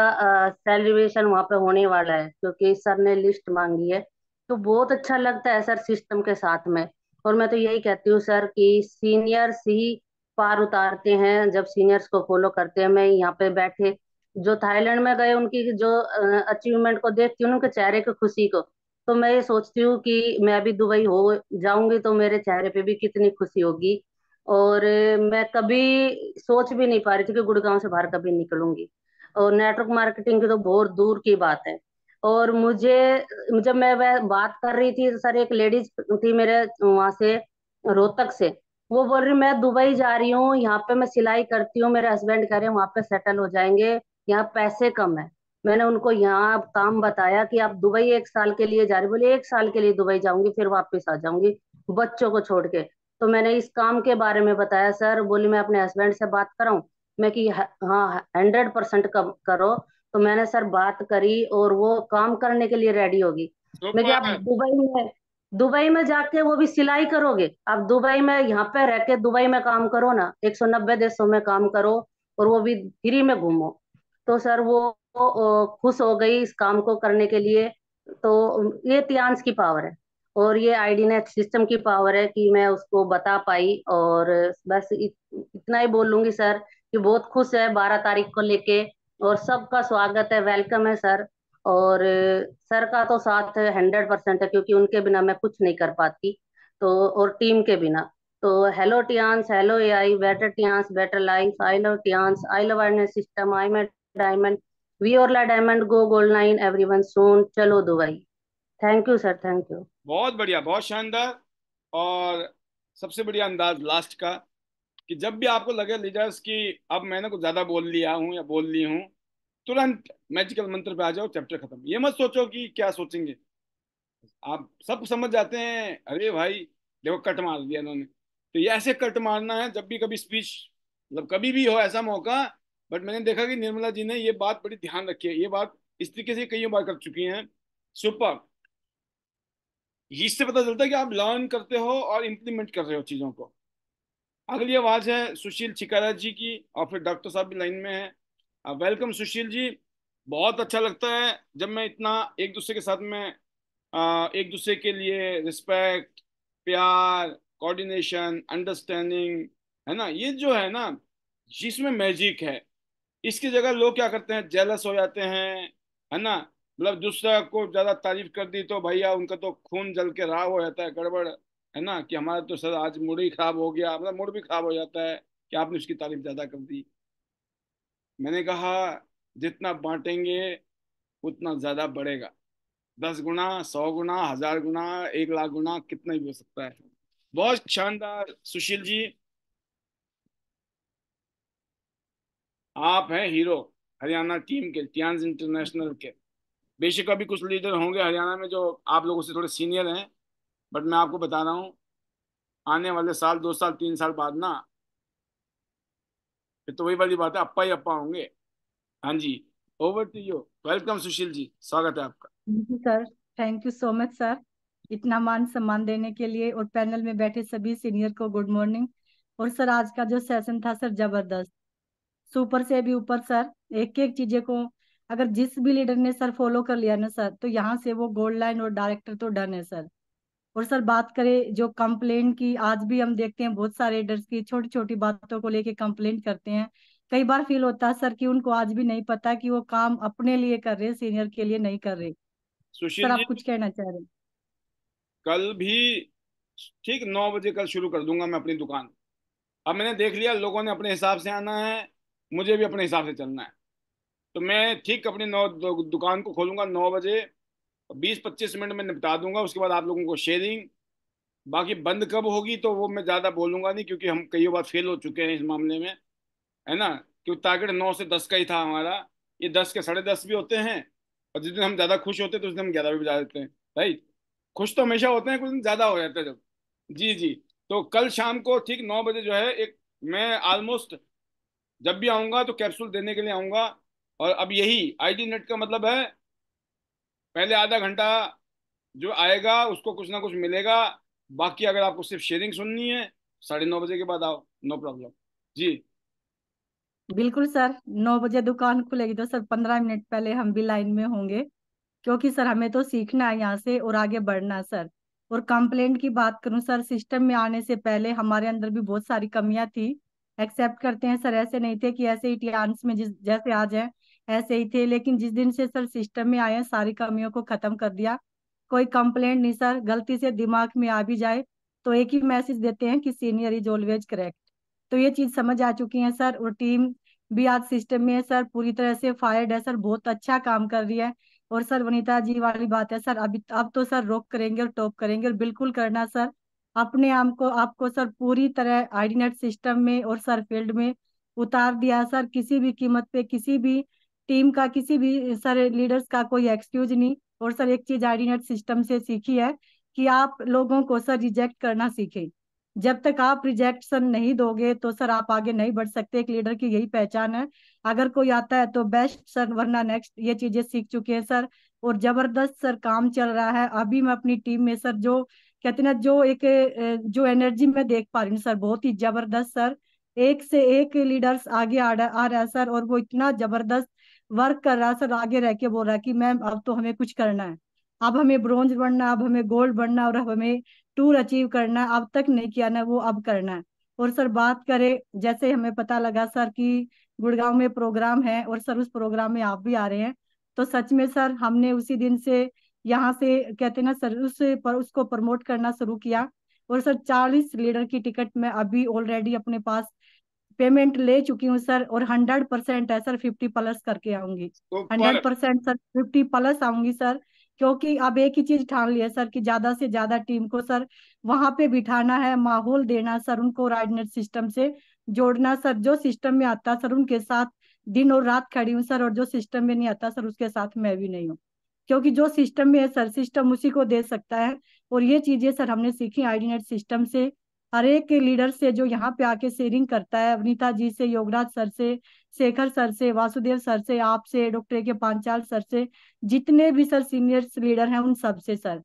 सेलिब्रेशन वहां पे होने वाला है क्योंकि सर ने लिस्ट मांगी है तो बहुत अच्छा लगता है सर सिस्टम के साथ में और मैं तो यही कहती हूँ सर कि सीनियर्स ही पार उतारते हैं जब सीनियर्स को फॉलो करते हैं मैं यहाँ पे बैठे जो थाईलैंड में गए उनकी जो अचीवमेंट को देखती हूँ उनके चेहरे की खुशी को तो मैं ये सोचती हूँ कि मैं अभी दुबई हो जाऊंगी तो मेरे चेहरे पे भी कितनी खुशी होगी और मैं कभी सोच भी नहीं पा रही थी कि गुड़गांव से बाहर कभी निकलूंगी और नेटवर्क मार्केटिंग की तो बहुत दूर की बात है और मुझे जब मैं वह बात कर रही थी सर एक लेडीज थी मेरे वहां से रोहतक से वो बोल रही मैं दुबई जा रही हूँ यहाँ पे मैं सिलाई करती हूँ मेरे हस्बैंड कह रहे हैं वहां पे सेटल हो जाएंगे यहाँ पैसे कम है मैंने उनको यहाँ काम बताया कि आप दुबई एक साल के लिए जा रही बोले एक साल के लिए दुबई जाऊंगी फिर वापस आ जाऊंगी बच्चों को छोड़ के तो मैंने इस काम के बारे में बताया सर बोली मैं अपने हस्बैंड से बात कराऊ मैं कि हाँ हंड्रेड परसेंट करो तो मैंने सर बात करी और वो काम करने के लिए रेडी होगी तो मैं आप दुबई में दुबई में जाके वो भी सिलाई करोगे आप दुबई में यहाँ पे रह के दुबई में काम करो ना एक सौ नब्बे देशों में काम करो और वो भी फ्री में घूमो तो सर वो, खुश हो गई इस काम को करने के लिए तो ये त्यांश की पावर है और ये आई डी नेट सिस्टम की पावर है कि मैं उसको बता पाई और बस इत, इतना ही बोलूंगी सर कि बहुत खुश है बारह तारीख को लेके और सबका स्वागत है वेलकम है सर और सर का तो साथ हंड्रेड परसेंट है क्योंकि उनके बिना मैं कुछ नहीं कर पाती तो और टीम के बिना तो hello Tiens hello A I better Tiens better life I love Tiens I love awareness system I met diamond we और ला diamond go gold line everyone soon चलो Dubai thank you sir thank you बहुत बढ़िया बहुत शानदार और सबसे बढ़िया अंदाज लास्ट का कि जब भी आपको लगे लीडर्स की अब मैंने कुछ ज़्यादा बोल लिया हूँ या बोल ली हूँ तुरंत मैजिकल मंत्र पे आ जाओ चैप्टर खत्म ये मत सोचो कि क्या सोचेंगे आप सब समझ जाते हैं अरे भाई देखो कट मार दिया इन्होंने तो ये ऐसे कट मारना है जब भी कभी स्पीच मतलब कभी भी हो ऐसा मौका बट मैंने देखा कि निर्मला जी ने ये बात बड़ी ध्यान रखी है ये बात इस तरीके से कई बार कर चुकी हैं सुपर इससे पता चलता है कि आप लर्न करते हो और इम्प्लीमेंट कर रहे हो चीज़ों को अगली आवाज़ है सुशील छिकारा जी की और फिर डॉक्टर साहब भी लाइन में है वेलकम सुशील जी बहुत अच्छा लगता है जब मैं इतना एक दूसरे के साथ में एक दूसरे के लिए रिस्पेक्ट प्यार कोऑर्डिनेशन अंडरस्टैंडिंग है ना ये जो है ना जिसमें मैजिक है इसकी जगह लोग क्या करते हैं जेलस हो जाते हैं है ना मतलब दूसरा को ज़्यादा तारीफ कर दी तो भैया उनका तो खून जल के राह हो जाता है गड़बड़ है ना कि हमारा तो सर आज मूड ही खराब हो गया मतलब मूड भी खराब हो जाता है कि आपने उसकी तारीफ ज़्यादा कर दी मैंने कहा जितना बांटेंगे उतना ज़्यादा बढ़ेगा दस गुना सौ गुना हजार गुना एक लाख गुना कितना भी हो सकता है बहुत शानदार सुशील जी आप हैं हीरो हरियाणा टीम के टियांस इंटरनेशनल के बेशक अभी कुछ लीडर होंगे हरियाणा में जो आप लोगों से थोड़े सीनियर हैं बट मैं आपको बता रहा हूँ आने वाले साल दो साल तीन साल बाद ना फिर तो वही वाली बात है अप्पा ही अप्पा होंगे हाँ जी over to you welcome Sushil ji स्वागत है आपका sir thank you so much sir इतना मान सम्मान देने के लिए और पैनल में बैठे सभी सीनियर को गुड मॉर्निंग और सर आज का जो सेशन था सर जबरदस्त सुपर से भी ऊपर सर एक एक चीजें को अगर जिस भी लीडर ने सर फॉलो कर लिया ना सर तो यहाँ से वो गोल्ड लाइन और डायरेक्टर तो डन है सर और सर बात करें जो कंप्लेंट की आज भी हम देखते हैं बहुत सारे एडर्स की छोटी छोटी बातों को लेके कंप्लेंट करते हैं कई बार फील होता है सर कि उनको आज भी नहीं पता कि वो काम अपने लिए कर रहे सीनियर के लिए नहीं कर रहे सर आप कुछ कहना चाह रहे कल भी ठीक नौ बजे कल शुरू कर दूंगा मैं अपनी दुकान अब मैंने देख लिया लोगों ने अपने हिसाब से आना है मुझे भी अपने हिसाब से चलना है तो मैं ठीक अपनी नौ दुकान को खोलूंगा नौ बजे बीस पच्चीस मिनट में निपटा दूंगा उसके बाद आप लोगों को शेयरिंग बाकी बंद कब होगी तो वो मैं ज़्यादा बोलूंगा नहीं क्योंकि हम कई बार फेल हो चुके हैं इस मामले में है ना क्योंकि टारगेट नौ से दस का ही था हमारा ये दस के साढ़े दस भी होते हैं और जिस दिन हम ज़्यादा खुश होते हैं तो उस दिन हम ग्यारह भी बजा देते हैं राइट खुश तो हमेशा होते हैं कुछ दिन ज़्यादा हो जाता है जब जी जी तो कल शाम को ठीक नौ बजे जो है एक मैं ऑलमोस्ट जब भी आऊँगा तो कैप्सूल देने के लिए आऊँगा और अब यही आईडी नेट का मतलब है पहले आधा घंटा जो आएगा उसको कुछ ना कुछ मिलेगा बाकी अगर आपको सिर्फ शेयरिंग सुननी है साढ़े नौ बजे के बाद आओ नो प्रॉब्लम जी बिल्कुल सर नौ बजे दुकान खुलेगी तो सर पंद्रह मिनट पहले हम भी लाइन में होंगे क्योंकि सर हमें तो सीखना है यहाँ से और आगे बढ़ना सर और कंप्लेंट की बात करूँ सर सिस्टम में आने से पहले हमारे अंदर भी बहुत सारी कमियां थी एक्सेप्ट करते हैं सर ऐसे नहीं थे कि ऐसे ही में जिस जैसे आ जाए ऐसे ही थे लेकिन जिस दिन से सर सिस्टम में आए सारी कमियों को खत्म कर दिया कोई कंप्लेंट नहीं सर गलती से दिमाग में आ भी जाए तो एक ही मैसेज देते हैं कि सीनियर इज ऑलवेज करेक्ट तो ये चीज समझ आ चुकी है सर और टीम भी आज सिस्टम में है सर पूरी तरह से फायर्ड है सर बहुत अच्छा काम कर रही है और सर वनीता जी वाली बात है सर अभी अब तो सर रोक करेंगे और टॉप करेंगे और बिल्कुल करना सर अपने आप को आपको सर पूरी तरह आईडीनेट सिस्टम में और सर फील्ड में उतार दिया सर किसी भी कीमत पे किसी भी टीम का किसी भी सर लीडर्स का कोई एक्सक्यूज नहीं और सर एक चीज आई नेट सिस्टम से सीखी है कि आप लोगों को सर रिजेक्ट करना सीखे जब तक आप रिजेक्शन नहीं दोगे तो सर आप आगे नहीं बढ़ सकते एक लीडर की यही पहचान है अगर कोई आता है तो बेस्ट सर वरना नेक्स्ट ये चीजें सीख चुके हैं सर और जबरदस्त सर काम चल रहा है अभी मैं अपनी टीम में सर जो कहते ना जो एक जो एनर्जी मैं देख पा रही हूँ सर बहुत ही जबरदस्त सर एक से एक लीडर्स आगे आ रहा है सर और वो इतना जबरदस्त वर्क कर रहा सर आगे रह के बोल रहा कि मैम अब तो हमें कुछ करना है अब हमें ब्रॉन्ज बनना अब हमें गोल्ड बनना और अब हमें टूर अचीव करना है अब तक नहीं किया ना वो अब करना है और सर बात करें जैसे हमें पता लगा सर कि गुड़गांव में प्रोग्राम है और सर उस प्रोग्राम में आप भी आ रहे हैं तो सच में सर हमने उसी दिन से यहाँ से कहते ना सर उस पर उसको प्रमोट करना शुरू किया और सर चालीस लीडर की टिकट मैं अभी ऑलरेडी अपने पास पेमेंट ले चुकी हूँ सर और हंड्रेड परसेंट है सर फिफ्टी प्लस करके आऊंगी हंड्रेड तो परसेंट सर फिफ्टी प्लस आऊंगी सर क्योंकि अब एक ही चीज ठान लिया सर कि ज्यादा से ज्यादा टीम को सर वहां पे बिठाना है माहौल देना सर उनको राजनेट सिस्टम से जोड़ना सर जो सिस्टम में आता सर उनके साथ दिन और रात खड़ी हूँ सर और जो सिस्टम में नहीं आता सर उसके साथ मैं भी नहीं हूँ क्योंकि जो सिस्टम में है सर सिस्टम उसी को दे सकता है और ये चीजें सर हमने सीखी आईडीनेट सिस्टम से हर एक लीडर से जो यहाँ पे आके शेयरिंग करता है अवनीता जी से योगराज सर से शेखर सर से वासुदेव सर से आपसे डॉक्टर के पांचाल सर से जितने भी सर सीनियर लीडर हैं उन सब से सर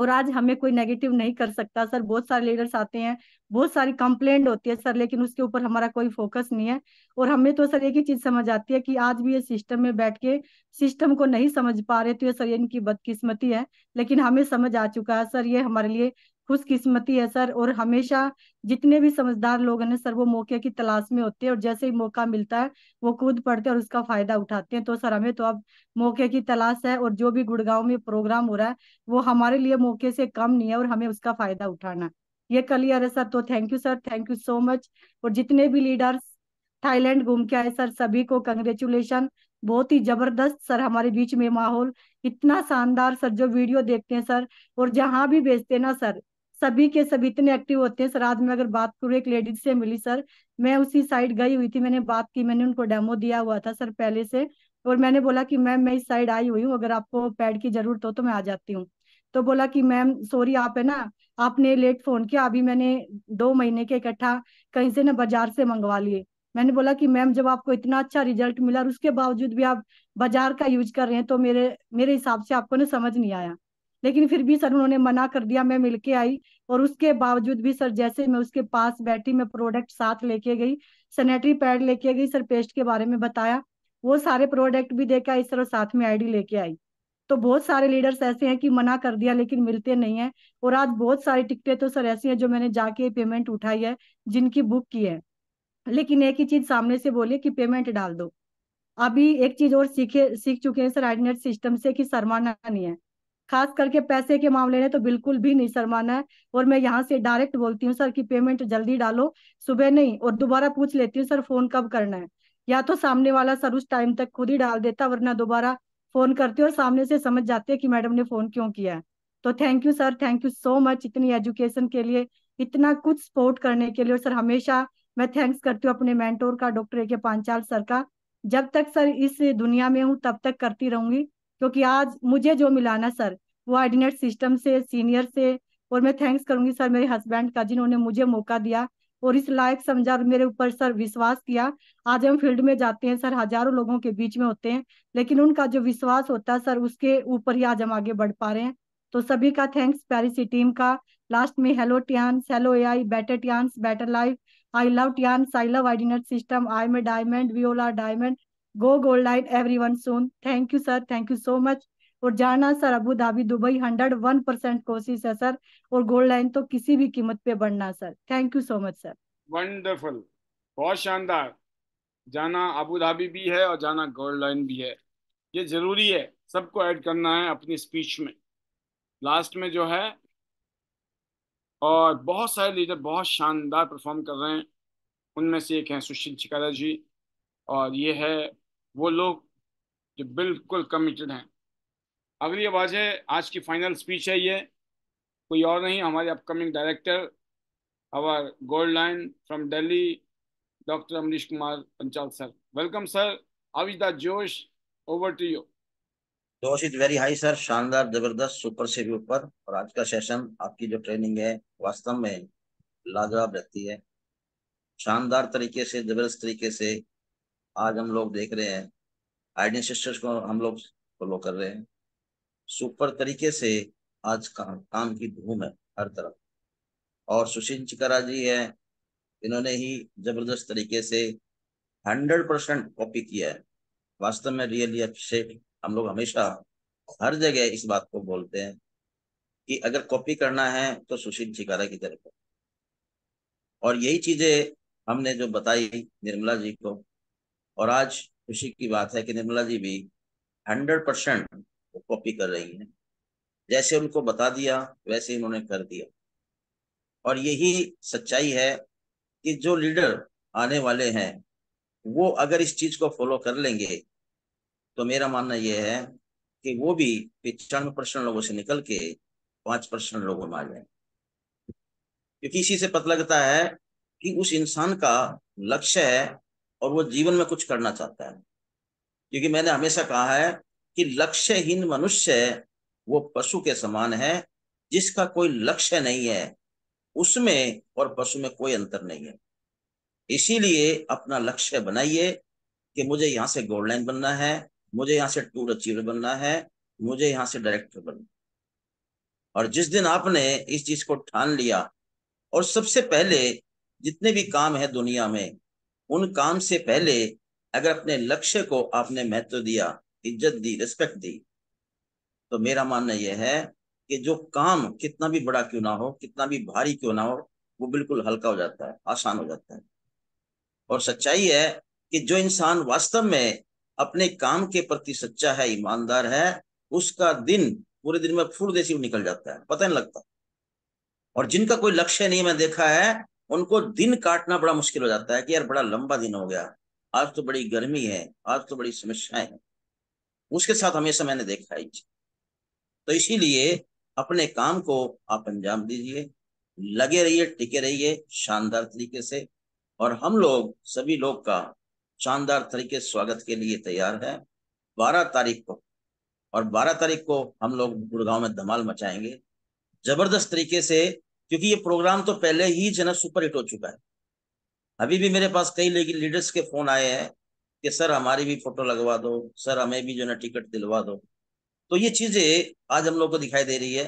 और आज हमें कोई नेगेटिव नहीं कर सकता सर बहुत सारे लीडर्स आते हैं बहुत सारी कंप्लेंट होती है सर लेकिन उसके ऊपर हमारा कोई फोकस नहीं है और हमें तो सर एक ही चीज समझ आती है कि आज भी ये सिस्टम में बैठ के सिस्टम को नहीं समझ पा रहे तो ये सर इनकी बदकिस्मती है लेकिन हमें समझ आ चुका है सर ये हमारे लिए खुशकिस्मती है सर और हमेशा जितने भी समझदार लोग हैं सर वो मौके की तलाश में होते हैं और जैसे ही मौका मिलता है वो कूद पड़ते हैं और उसका फायदा उठाते हैं तो सर हमें तो अब मौके की तलाश है और जो भी गुड़गांव में प्रोग्राम हो रहा है वो हमारे लिए मौके से कम नहीं है और हमें उसका फायदा उठाना ये क्लियर है सर तो thank you sir thank you so much और जितने भी लीडर्स थाईलैंड घूम के आए सर सभी को कंग्रेचुलेशन बहुत ही जबरदस्त सर हमारे बीच में माहौल इतना शानदार सर जो वीडियो देखते हैं सर और जहाँ भी भेजते हैं ना सर सभी के सभी इतने एक्टिव होते हैं सर आज मैं अगर बात करूँ एक लेडीज से मिली सर मैं उसी साइड गई हुई थी मैंने बात की मैंने उनको डेमो दिया हुआ था सर पहले से और मैंने बोला कि मैम मैं इस साइड आई हुई हूँ अगर आपको पैड की जरूरत हो तो मैं आ जाती हूँ तो बोला कि मैम सॉरी आप है ना आपने लेट फोन किया अभी मैंने दो महीने के इकट्ठा कहीं से ना बाजार से मंगवा लिए मैंने बोला कि मैम जब आपको इतना अच्छा रिजल्ट मिला और उसके बावजूद भी आप बाजार का यूज कर रहे हैं तो मेरे मेरे हिसाब से आपको ना समझ नहीं आया लेकिन फिर भी सर उन्होंने मना कर दिया मैं मिलके आई और उसके बावजूद भी सर जैसे मैं उसके पास बैठी मैं प्रोडक्ट साथ लेके गई सैनिटरी पैड लेके गई सर पेस्ट के बारे में बताया वो सारे प्रोडक्ट भी देकर आई सर और साथ में आईडी लेके आई तो बहुत सारे लीडर्स ऐसे हैं कि मना कर दिया लेकिन मिलते नहीं है और आज बहुत सारी टिकटें तो सर ऐसी हैं जो मैंने जाके पेमेंट उठाई है जिनकी बुक की है लेकिन एक ही चीज सामने से बोले कि पेमेंट डाल दो अभी एक चीज और सीखे सीख चुके हैं सर आइडनेट सिस्टम से कि शर्माना नहीं है खास करके पैसे के मामले में तो बिल्कुल भी नहीं शर्माना है और मैं यहाँ से डायरेक्ट बोलती हूँ सर कि पेमेंट जल्दी डालो सुबह नहीं और दोबारा पूछ लेती हूँ सर फोन कब करना है या तो सामने वाला सर उस टाइम तक खुद ही डाल देता वरना दोबारा फोन करते और सामने से समझ जाते कि मैडम ने फोन क्यों किया है तो thank you sir thank you so much इतनी एजुकेशन के लिए इतना कुछ सपोर्ट करने के लिए और सर हमेशा मैं थैंक्स करती हूँ अपने मेंटोर का डॉक्टर ए के पांचाल सर का जब तक सर इस दुनिया में हूँ तब तक करती रहूंगी क्योंकि आज मुझे जो मिला ना सर वो आर्डिनेट सिस्टम से सीनियर से और मैं थैंक्स करूंगी सर मेरे हस्बैंड का जिन्होंने मुझे मौका दिया और इस लायक समझा मेरे ऊपर सर विश्वास किया आज हम फील्ड में जाते हैं सर हजारों लोगों के बीच में होते हैं लेकिन उनका जो विश्वास होता है सर उसके ऊपर ही आज हम आगे बढ़ पा रहे हैं तो सभी का थैंक्स पेरिस टीम का लास्ट में hello Tiens hello A I better Tiens better life I love Tiens I love ID net system I may diamond we all are diamond go gold line every one soon thank you sir thank you so much और जाना sir Abu Dhabi Dubai hundred one percent कोशिश है sir और gold line तो किसी भी कीमत पे बढ़ना sir thank you so much sir wonderful बहुत शानदार जाना अबू धाबी भी है और जाना गोल्ड लाइन भी है ये जरूरी है सबको ऐड करना है अपनी स्पीच में लास्ट में जो है और बहुत सारे लीडर बहुत शानदार परफॉर्म कर रहे हैं उनमें से एक है सुशील चिकारा जी और ये है वो लोग जो बिल्कुल कमिटेड हैं अगली आवाज़ है आज की फाइनल स्पीच है ये कोई और नहीं हमारे upcoming director our gold line from Delhi doctor Amrish Kumar Panchal sir welcome sir अविज द जोश ओवर टू यू जोश इज वेरी हाई सर शानदार जबरदस्त सुपर से भी ऊपर और आज का सेशन आपकी जो ट्रेनिंग है वास्तव में लाजवाब रहती है शानदार तरीके से जबरदस्त तरीके से आज हम लोग देख रहे हैं आइडियन सिस्टर्स को हम लोग फॉलो कर रहे हैं सुपर तरीके से आज का, काम की धूम है हर तरफ और सुशील चिकरा जी है इन्होंने ही जबरदस्त तरीके से हंड्रेड परसेंट कॉपी किया है वास्तव में रियली अभिषेक हम लोग हमेशा हर जगह इस बात को बोलते हैं कि अगर कॉपी करना है तो सुशील चिकारा की तरफ और यही चीजें हमने जो बताई निर्मला जी को और आज खुशी की बात है कि निर्मला जी भी हंड्रेड परसेंट कॉपी कर रही है जैसे उनको बता दिया वैसे इन्होंने कर दिया और यही सच्चाई है कि जो लीडर आने वाले हैं वो अगर इस चीज को फॉलो कर लेंगे तो मेरा मानना यह है कि वो भी पचानवे परसेंट लोगों से निकल के पांच परसेंट लोगों में आ जाए क्योंकि इसी से पता लगता है कि उस इंसान का लक्ष्य है और वो जीवन में कुछ करना चाहता है क्योंकि मैंने हमेशा कहा है कि लक्ष्यहीन मनुष्य वो पशु के समान है जिसका कोई लक्ष्य नहीं है उसमें और पशु में कोई अंतर नहीं है इसीलिए अपना लक्ष्य बनाइए कि मुझे यहाँ से गोल्ड लाइन बनना है मुझे यहाँ से टूर अचीवर बनना है मुझे यहाँ से डायरेक्टर बनना और जिस दिन आपने इस चीज को ठान लिया और सबसे पहले जितने भी काम है दुनिया में उन काम से पहले अगर अपने लक्ष्य को आपने महत्व दिया इज्जत दी रिस्पेक्ट दी तो मेरा मानना यह है कि जो काम कितना भी बड़ा क्यों ना हो कितना भी भारी क्यों ना हो वो बिल्कुल हल्का हो जाता है आसान हो जाता है और सच्चाई है कि जो इंसान वास्तव में अपने काम के प्रति सच्चा है ईमानदार है उसका दिन पूरे दिन में फूल देसी निकल जाता है पता नहीं लगता और जिनका कोई लक्ष्य नहीं मैं देखा है उनको दिन काटना बड़ा मुश्किल हो जाता है कि यार बड़ा लंबा दिन हो गया आज तो बड़ी गर्मी है आज तो बड़ी समस्याएं हैं उसके साथ हमेशा मैंने देखा है तो इसीलिए अपने काम को आप अंजाम दीजिए लगे रहिए टिके रहिए शानदार तरीके से और हम लोग सभी लोग का शानदार तरीके स्वागत के लिए तैयार है बारह तारीख को और बारह तारीख को हम लोग गुड़गांव में धमाल मचाएंगे जबरदस्त तरीके से क्योंकि ये प्रोग्राम तो पहले ही जो है सुपर हिट हो चुका है अभी भी मेरे पास कई लीडर्स के फोन आए हैं कि सर हमारी भी फोटो लगवा दो सर हमें भी जो ना टिकट दिलवा दो तो ये चीजें आज हम लोग को दिखाई दे रही है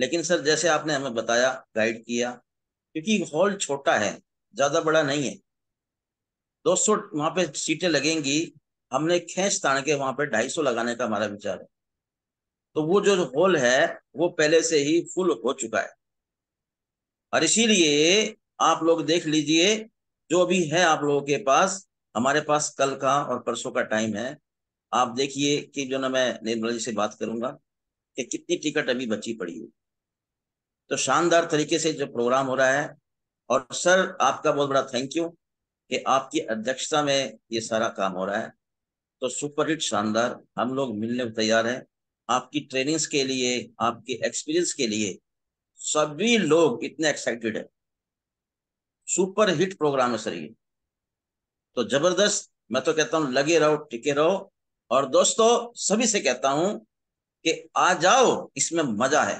लेकिन सर जैसे आपने हमें बताया गाइड किया क्योंकि हॉल छोटा है ज्यादा बड़ा नहीं है 200 सौ वहां पे सीटें लगेंगी हमने खेच ताड़ के वहां पे 250 लगाने का हमारा विचार है तो वो जो हॉल है वो पहले से ही फुल हो चुका है और इसीलिए आप लोग देख लीजिए जो भी है आप लोगों के पास हमारे पास कल का और परसों का टाइम है आप देखिए कि जो ना मैं निर्मला जी से बात करूंगा कि कितनी टिकट अभी बची पड़ी है तो शानदार तरीके से जो प्रोग्राम हो रहा है और सर आपका बहुत बड़ा थैंक यू कि आपकी अध्यक्षता में ये सारा काम हो रहा है तो सुपर हिट शानदार हम लोग मिलने को तैयार हैं आपकी ट्रेनिंग्स के लिए आपके एक्सपीरियंस के लिए सभी लोग इतने एक्साइटेड है सुपर हिट प्रोग्राम है सर ये तो जबरदस्त मैं तो कहता हूं लगे रहो टिके रहो और दोस्तों सभी से कहता हूं कि आ जाओ इसमें मजा है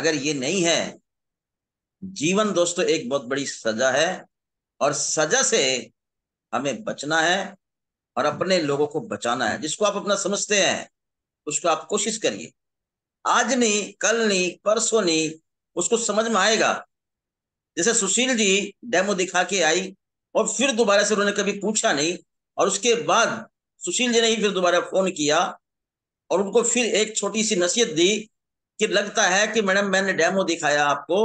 अगर ये नहीं है जीवन दोस्तों एक बहुत बड़ी सजा है और सजा से हमें बचना है और अपने लोगों को बचाना है जिसको आप अपना समझते हैं उसको आप कोशिश करिए आज नहीं कल नहीं परसों नहीं उसको समझ में आएगा जैसे सुशील जी डेमो दिखा के आई और फिर दोबारा से उन्होंने कभी पूछा नहीं और उसके बाद सुशील जी ने ही फिर दोबारा फोन किया और उनको फिर एक छोटी सी नसीहत दी कि लगता है कि मैडम मैंने डेमो दिखाया आपको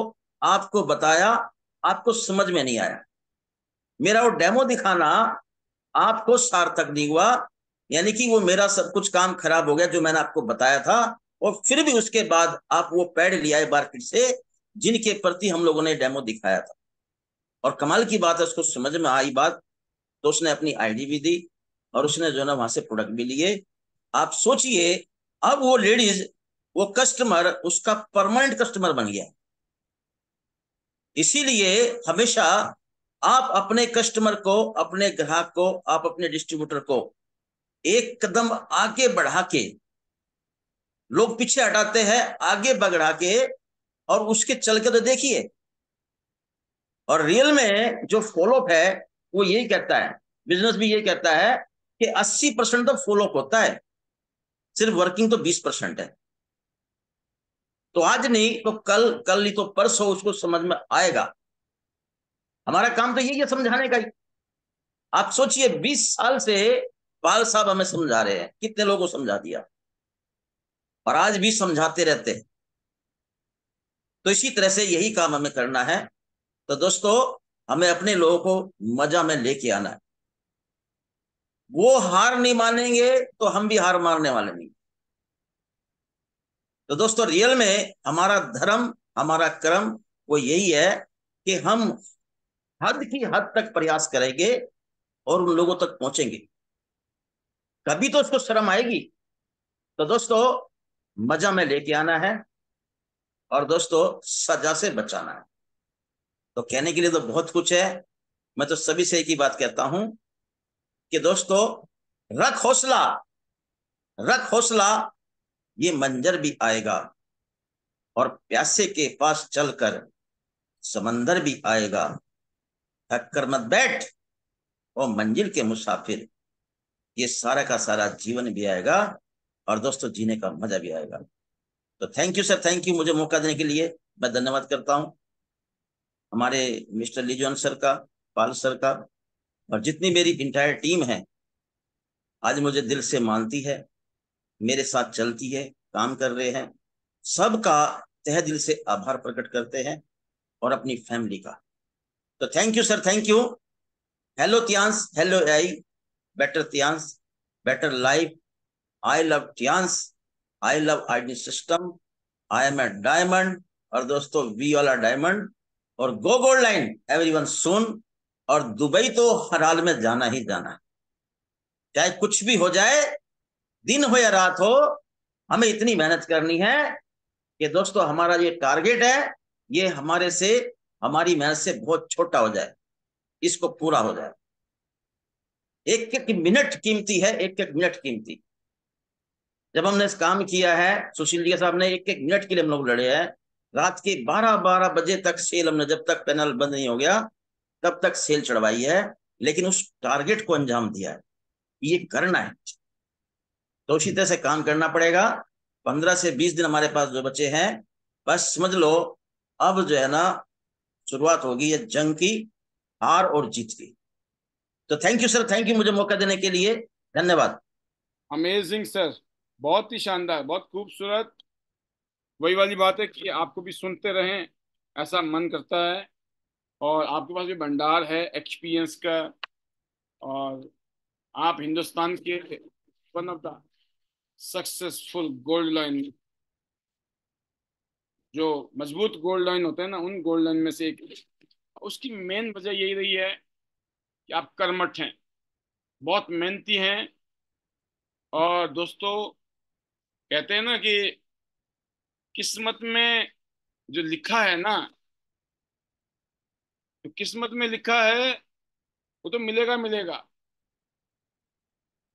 आपको बताया आपको समझ में नहीं आया मेरा वो डेमो दिखाना आपको सार्थक नहीं हुआ यानी कि वो मेरा सब कुछ काम खराब हो गया जो मैंने आपको बताया था और फिर भी उसके बाद आप वो पैड लिया आए बार फिर से जिनके प्रति हम लोगों ने डेमो दिखाया था और कमाल की बात है उसको समझ में आई बात तो उसने अपनी आईडी भी दी और उसने जो है ना वहां से प्रोडक्ट भी लिए आप सोचिए अब वो लेडीज वो कस्टमर उसका परमानेंट कस्टमर बन गया इसीलिए हमेशा आप अपने कस्टमर को अपने ग्राहक को आप अपने डिस्ट्रीब्यूटर को एक कदम आगे बढ़ा के लोग पीछे हटाते हैं आगे बगड़ा के और उसके चल के तो देखिए और रियल में जो फॉलोअप है वो यही कहता है बिजनेस भी यही कहता है कि 80 परसेंट तो फॉलोअप होता है सिर्फ वर्किंग तो 20 परसेंट है तो आज नहीं तो कल कल ही तो परसों उसको समझ में आएगा हमारा काम तो यही है समझाने का ही आप सोचिए 20 साल से पाल साहब हमें समझा रहे हैं कितने लोगों को समझा दिया और आज भी समझाते रहते हैं तो इसी तरह से यही काम हमें करना है तो दोस्तों हमें अपने लोगों को मजा में लेके आना है वो हार नहीं मानेंगे तो हम भी हार मारने वाले नहीं तो दोस्तों रियल में हमारा धर्म हमारा कर्म वो यही है कि हम हद की हद तक प्रयास करेंगे और उन लोगों तक पहुंचेंगे कभी तो उसको शर्म आएगी तो दोस्तों मजा में लेके आना है और दोस्तों सजा से बचाना है तो कहने के लिए तो बहुत कुछ है मैं तो सभी से एक ही बात कहता हूं कि दोस्तों रख हौसला रख हौसला ये मंजर भी आएगा और प्यासे के पास चलकर समंदर भी आएगा थक कर मत बैठ और मंजिल के मुसाफिर ये सारा का सारा जीवन भी आएगा और दोस्तों जीने का मजा भी आएगा तो thank you sir thank you मुझे मौका देने के लिए मैं धन्यवाद करता हूँ हमारे मिस्टर लिजोन सर का पाल सर का और जितनी मेरी इंटायर टीम है आज मुझे दिल से मानती है मेरे साथ चलती है काम कर रहे हैं सबका तह दिल से आभार प्रकट करते हैं और अपनी फैमिली का तो thank you sir thank you hello Tiens hello I better Tiens better life I love Tiens I love I system I am a diamond और दोस्तों वी ऑल आर डायमंड और go gold line every one soon और Dubai तो हर हाल में जाना ही जाना है चाहे कुछ भी हो जाए दिन हो या रात हो हमें इतनी मेहनत करनी है कि दोस्तों हमारा ये टारगेट है ये हमारे से हमारी मेहनत से बहुत छोटा हो जाए इसको पूरा हो जाए एक एक मिनट कीमती है एक एक मिनट कीमती जब हमने इस काम किया है सुशील जी साहब ने एक एक मिनट के लिए हम लोग लड़े हैं रात के बारह बारह बजे तक सेल हमने जब तक पैनल बंद नहीं हो गया तब तक सेल चढ़वाई है लेकिन उस टारगेट को अंजाम दिया है ये करना है तो उसी तरह से काम करना पड़ेगा पंद्रह से बीस दिन हमारे पास जो बचे हैं बस समझ लो अब जो है ना शुरुआत होगी ये जंग की हार और जीत की तो thank you sir thank you मुझे मौका देने के लिए धन्यवाद अमेजिंग सर बहुत ही शानदार बहुत खूबसूरत वही वाली बात है कि आपको भी सुनते रहें ऐसा मन करता है और आपके पास भी भंडार है एक्सपीरियंस का और आप हिंदुस्तान के one of the successful gold line जो मजबूत गोल्ड लाइन होते हैं ना उन गोल्ड लाइन में से एक उसकी मेन वजह यही रही है कि आप कर्मठ हैं बहुत मेहनती हैं और दोस्तों कहते हैं ना कि किस्मत में जो लिखा है ना तो किस्मत में लिखा है वो तो मिलेगा मिलेगा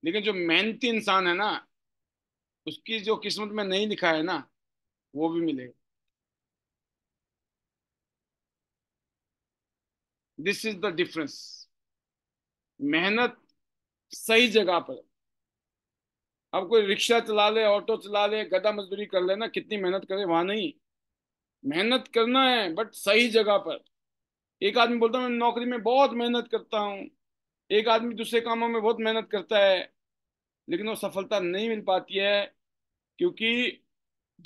लेकिन जो मेहनती इंसान है ना उसकी जो किस्मत में नहीं लिखा है ना वो भी मिलेगा दिस इज द डिफरेंस मेहनत सही जगह पर अब कोई रिक्शा चला ले ऑटो चला ले गदा मजदूरी कर लेना कितनी मेहनत करे वहां नहीं मेहनत करना है बट सही जगह पर एक आदमी बोलता है मैं नौकरी में बहुत मेहनत करता हूँ एक आदमी दूसरे कामों में बहुत मेहनत करता है लेकिन वो सफलता नहीं मिल पाती है क्योंकि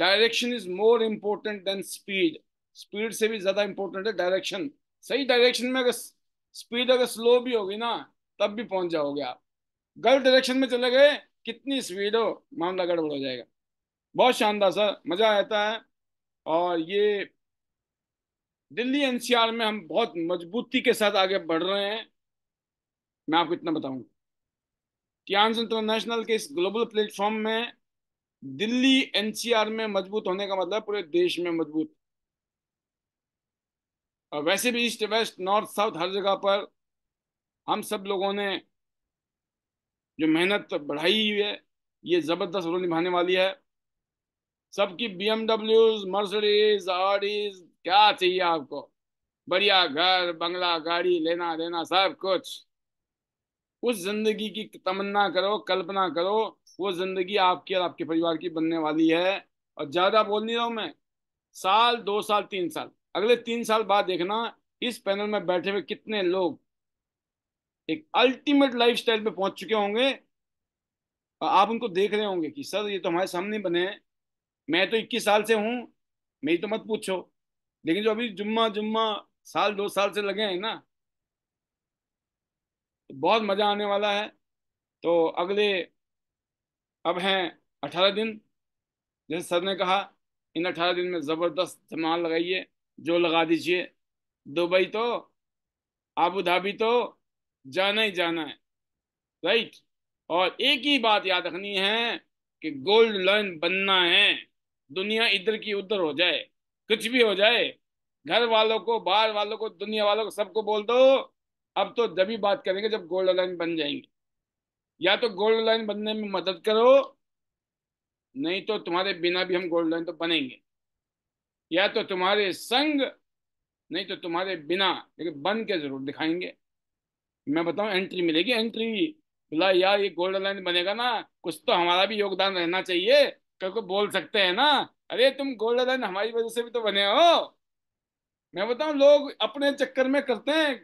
direction is more important than speed speed से भी ज़्यादा इम्पोर्टेंट है डायरेक्शन सही डायरेक्शन में अगर स्पीड अगर स्लो भी होगी ना तब भी पहुंच जाओगे आप गलत डायरेक्शन में चले गए कितनी स्पीड हो मामला गड़बड़ हो जाएगा बहुत शानदार सर मज़ा आता है और ये दिल्ली एनसीआर में हम बहुत मजबूती के साथ आगे बढ़ रहे हैं मैं आपको इतना बताऊं टियांस इंटरनेशनल के इस ग्लोबल प्लेटफॉर्म में दिल्ली एनसीआर में मजबूत होने का मतलब पूरे देश में मजबूत और वैसे भी ईस्ट वेस्ट नॉर्थ साउथ हर जगह पर हम सब लोगों ने जो मेहनत बढ़ाई हुई है ये ज़बरदस्त रोल निभाने वाली है सबकी बी एमडब्ल्यू मर्सडीज ऑडीज क्या चाहिए आपको बढ़िया घर बंगला गाड़ी लेना देना सब कुछ उस जिंदगी की तमन्ना करो कल्पना करो वो जिंदगी आपकी और आपके परिवार की बनने वाली है और ज़्यादा बोल नहीं रहा हूं मैं साल दो साल तीन साल अगले तीन साल बाद देखना इस पैनल में बैठे हुए कितने लोग एक अल्टीमेट लाइफ स्टाइल पे पहुंच चुके होंगे आप उनको देख रहे होंगे कि सर ये तो हमारे सामने बने हैं मैं तो 21 साल से हूँ मेरी तो मत पूछो लेकिन जो अभी जुम्मा जुम्मा साल दो साल से लगे हैं ना तो बहुत मज़ा आने वाला है तो अगले अब हैं अठारह दिन जैसे सर ने कहा इन अठारह दिन में ज़बरदस्त धमाल लगाइए जो लगा दीजिए दुबई तो आबू धाबी तो जाना ही जाना है राइट और एक ही बात याद रखनी है कि गोल्ड लाइन बनना है दुनिया इधर की उधर हो जाए कुछ भी हो जाए घर वालों को बाहर वालों को दुनिया वालों को सबको बोल दो अब तो जब ही बात करेंगे जब गोल्ड लाइन बन जाएंगे या तो गोल्ड लाइन बनने में मदद करो नहीं तो तुम्हारे बिना भी हम गोल्ड लाइन तो बनेंगे या तो तुम्हारे संग नहीं तो तुम्हारे बिना लेकिन बन के जरूर दिखाएंगे मैं बताऊं एंट्री मिलेगी एंट्री बोला यार ये गोल्डन लाइन बनेगा ना कुछ तो हमारा भी योगदान रहना चाहिए क्योंकि बोल सकते हैं ना अरे तुम गोल्ड लाइन हमारी वजह से भी तो बने हो मैं बताऊं लोग अपने चक्कर में करते हैं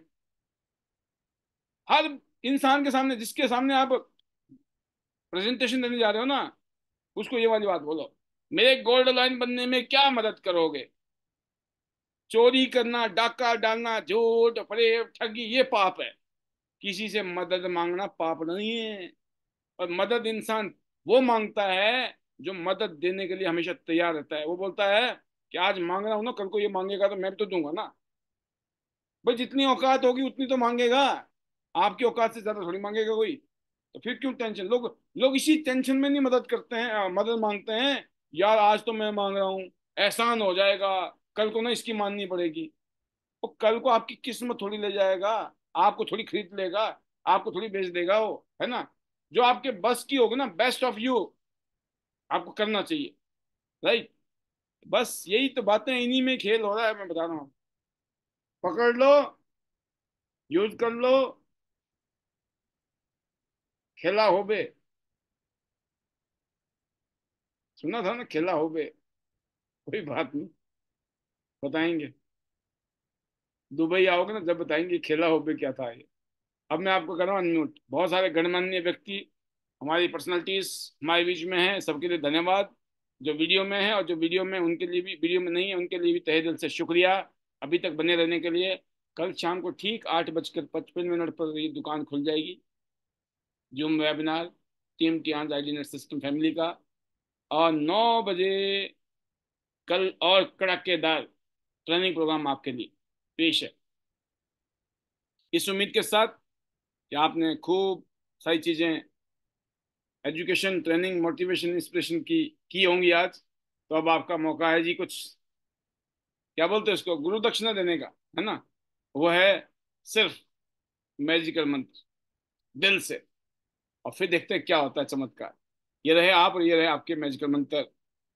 हर इंसान के सामने जिसके सामने आप प्रेजेंटेशन देने जा रहे हो ना उसको ये वाली बात बोलो मेरे गोल्ड लाइन बनने में क्या मदद करोगे चोरी करना डाका डालना झूठ फरेब ठगी ये पाप है किसी से मदद मांगना पाप नहीं है और मदद इंसान वो मांगता है जो मदद देने के लिए हमेशा तैयार रहता है वो बोलता है कि आज मांग रहा हूं ना कल को ये मांगेगा तो मैं भी तो दूंगा ना भाई जितनी औकात होगी उतनी तो मांगेगा आपकी औकात से ज्यादा थोड़ी मांगेगा कोई तो फिर क्यों टेंशन लोग लोग इसी टेंशन में नहीं मदद करते हैं मदद मांगते हैं यार आज तो मैं मांग रहा हूँ एहसान हो जाएगा कल को ना इसकी माननी पड़ेगी तो कल को आपकी किस्मत थोड़ी ले जाएगा आपको थोड़ी खरीद लेगा आपको थोड़ी बेच देगा वो है ना जो आपके बस की होगी ना बेस्ट ऑफ यू आपको करना चाहिए राइट बस यही तो बातें इन्हीं में खेल हो रहा है मैं बता रहा हूं पकड़ लो यूज कर लो खेला हो बे सुना था ना खेला हो बे कोई बात नहीं बताएंगे दुबई आओगे ना जब बताएंगे खेला हो क्या था ये अब मैं आपको कर रहा हूँ अनम्यूट बहुत सारे गणमान्य व्यक्ति हमारी पर्सनैलिटीज हमारे बीच में है सबके लिए धन्यवाद जो वीडियो में है और जो वीडियो में उनके लिए भी वीडियो में नहीं है उनके लिए भी तहे दिल से शुक्रिया अभी तक बने रहने के लिए कल शाम को ठीक आठ बजकर पचपन मिनट पर ये दुकान खुल जाएगी जूम वेबिनार टीम टी आन आई सिस्टम फैमिली का और नौ बजे कल और कड़ाकेदार ट्रेनिंग प्रोग्राम आपके लिए पेश है इस उम्मीद के साथ कि आपने खूब सारी चीज़ें एजुकेशन ट्रेनिंग मोटिवेशन इंस्पिरेशन की की होंगी आज तो अब आपका मौका है जी कुछ क्या बोलते हैं उसको गुरु दक्षिणा देने का है ना वो है सिर्फ मैजिकल मंत्र दिल से और फिर देखते हैं क्या होता है चमत्कार ये रहे आप और ये रहे आपके मैजिकल मंत्र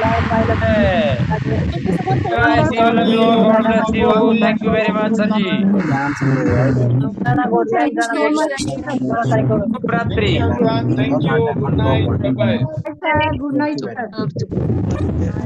थ्याङ्क्युरी मची रात्रीक युड नाइट बाई गुड नाइट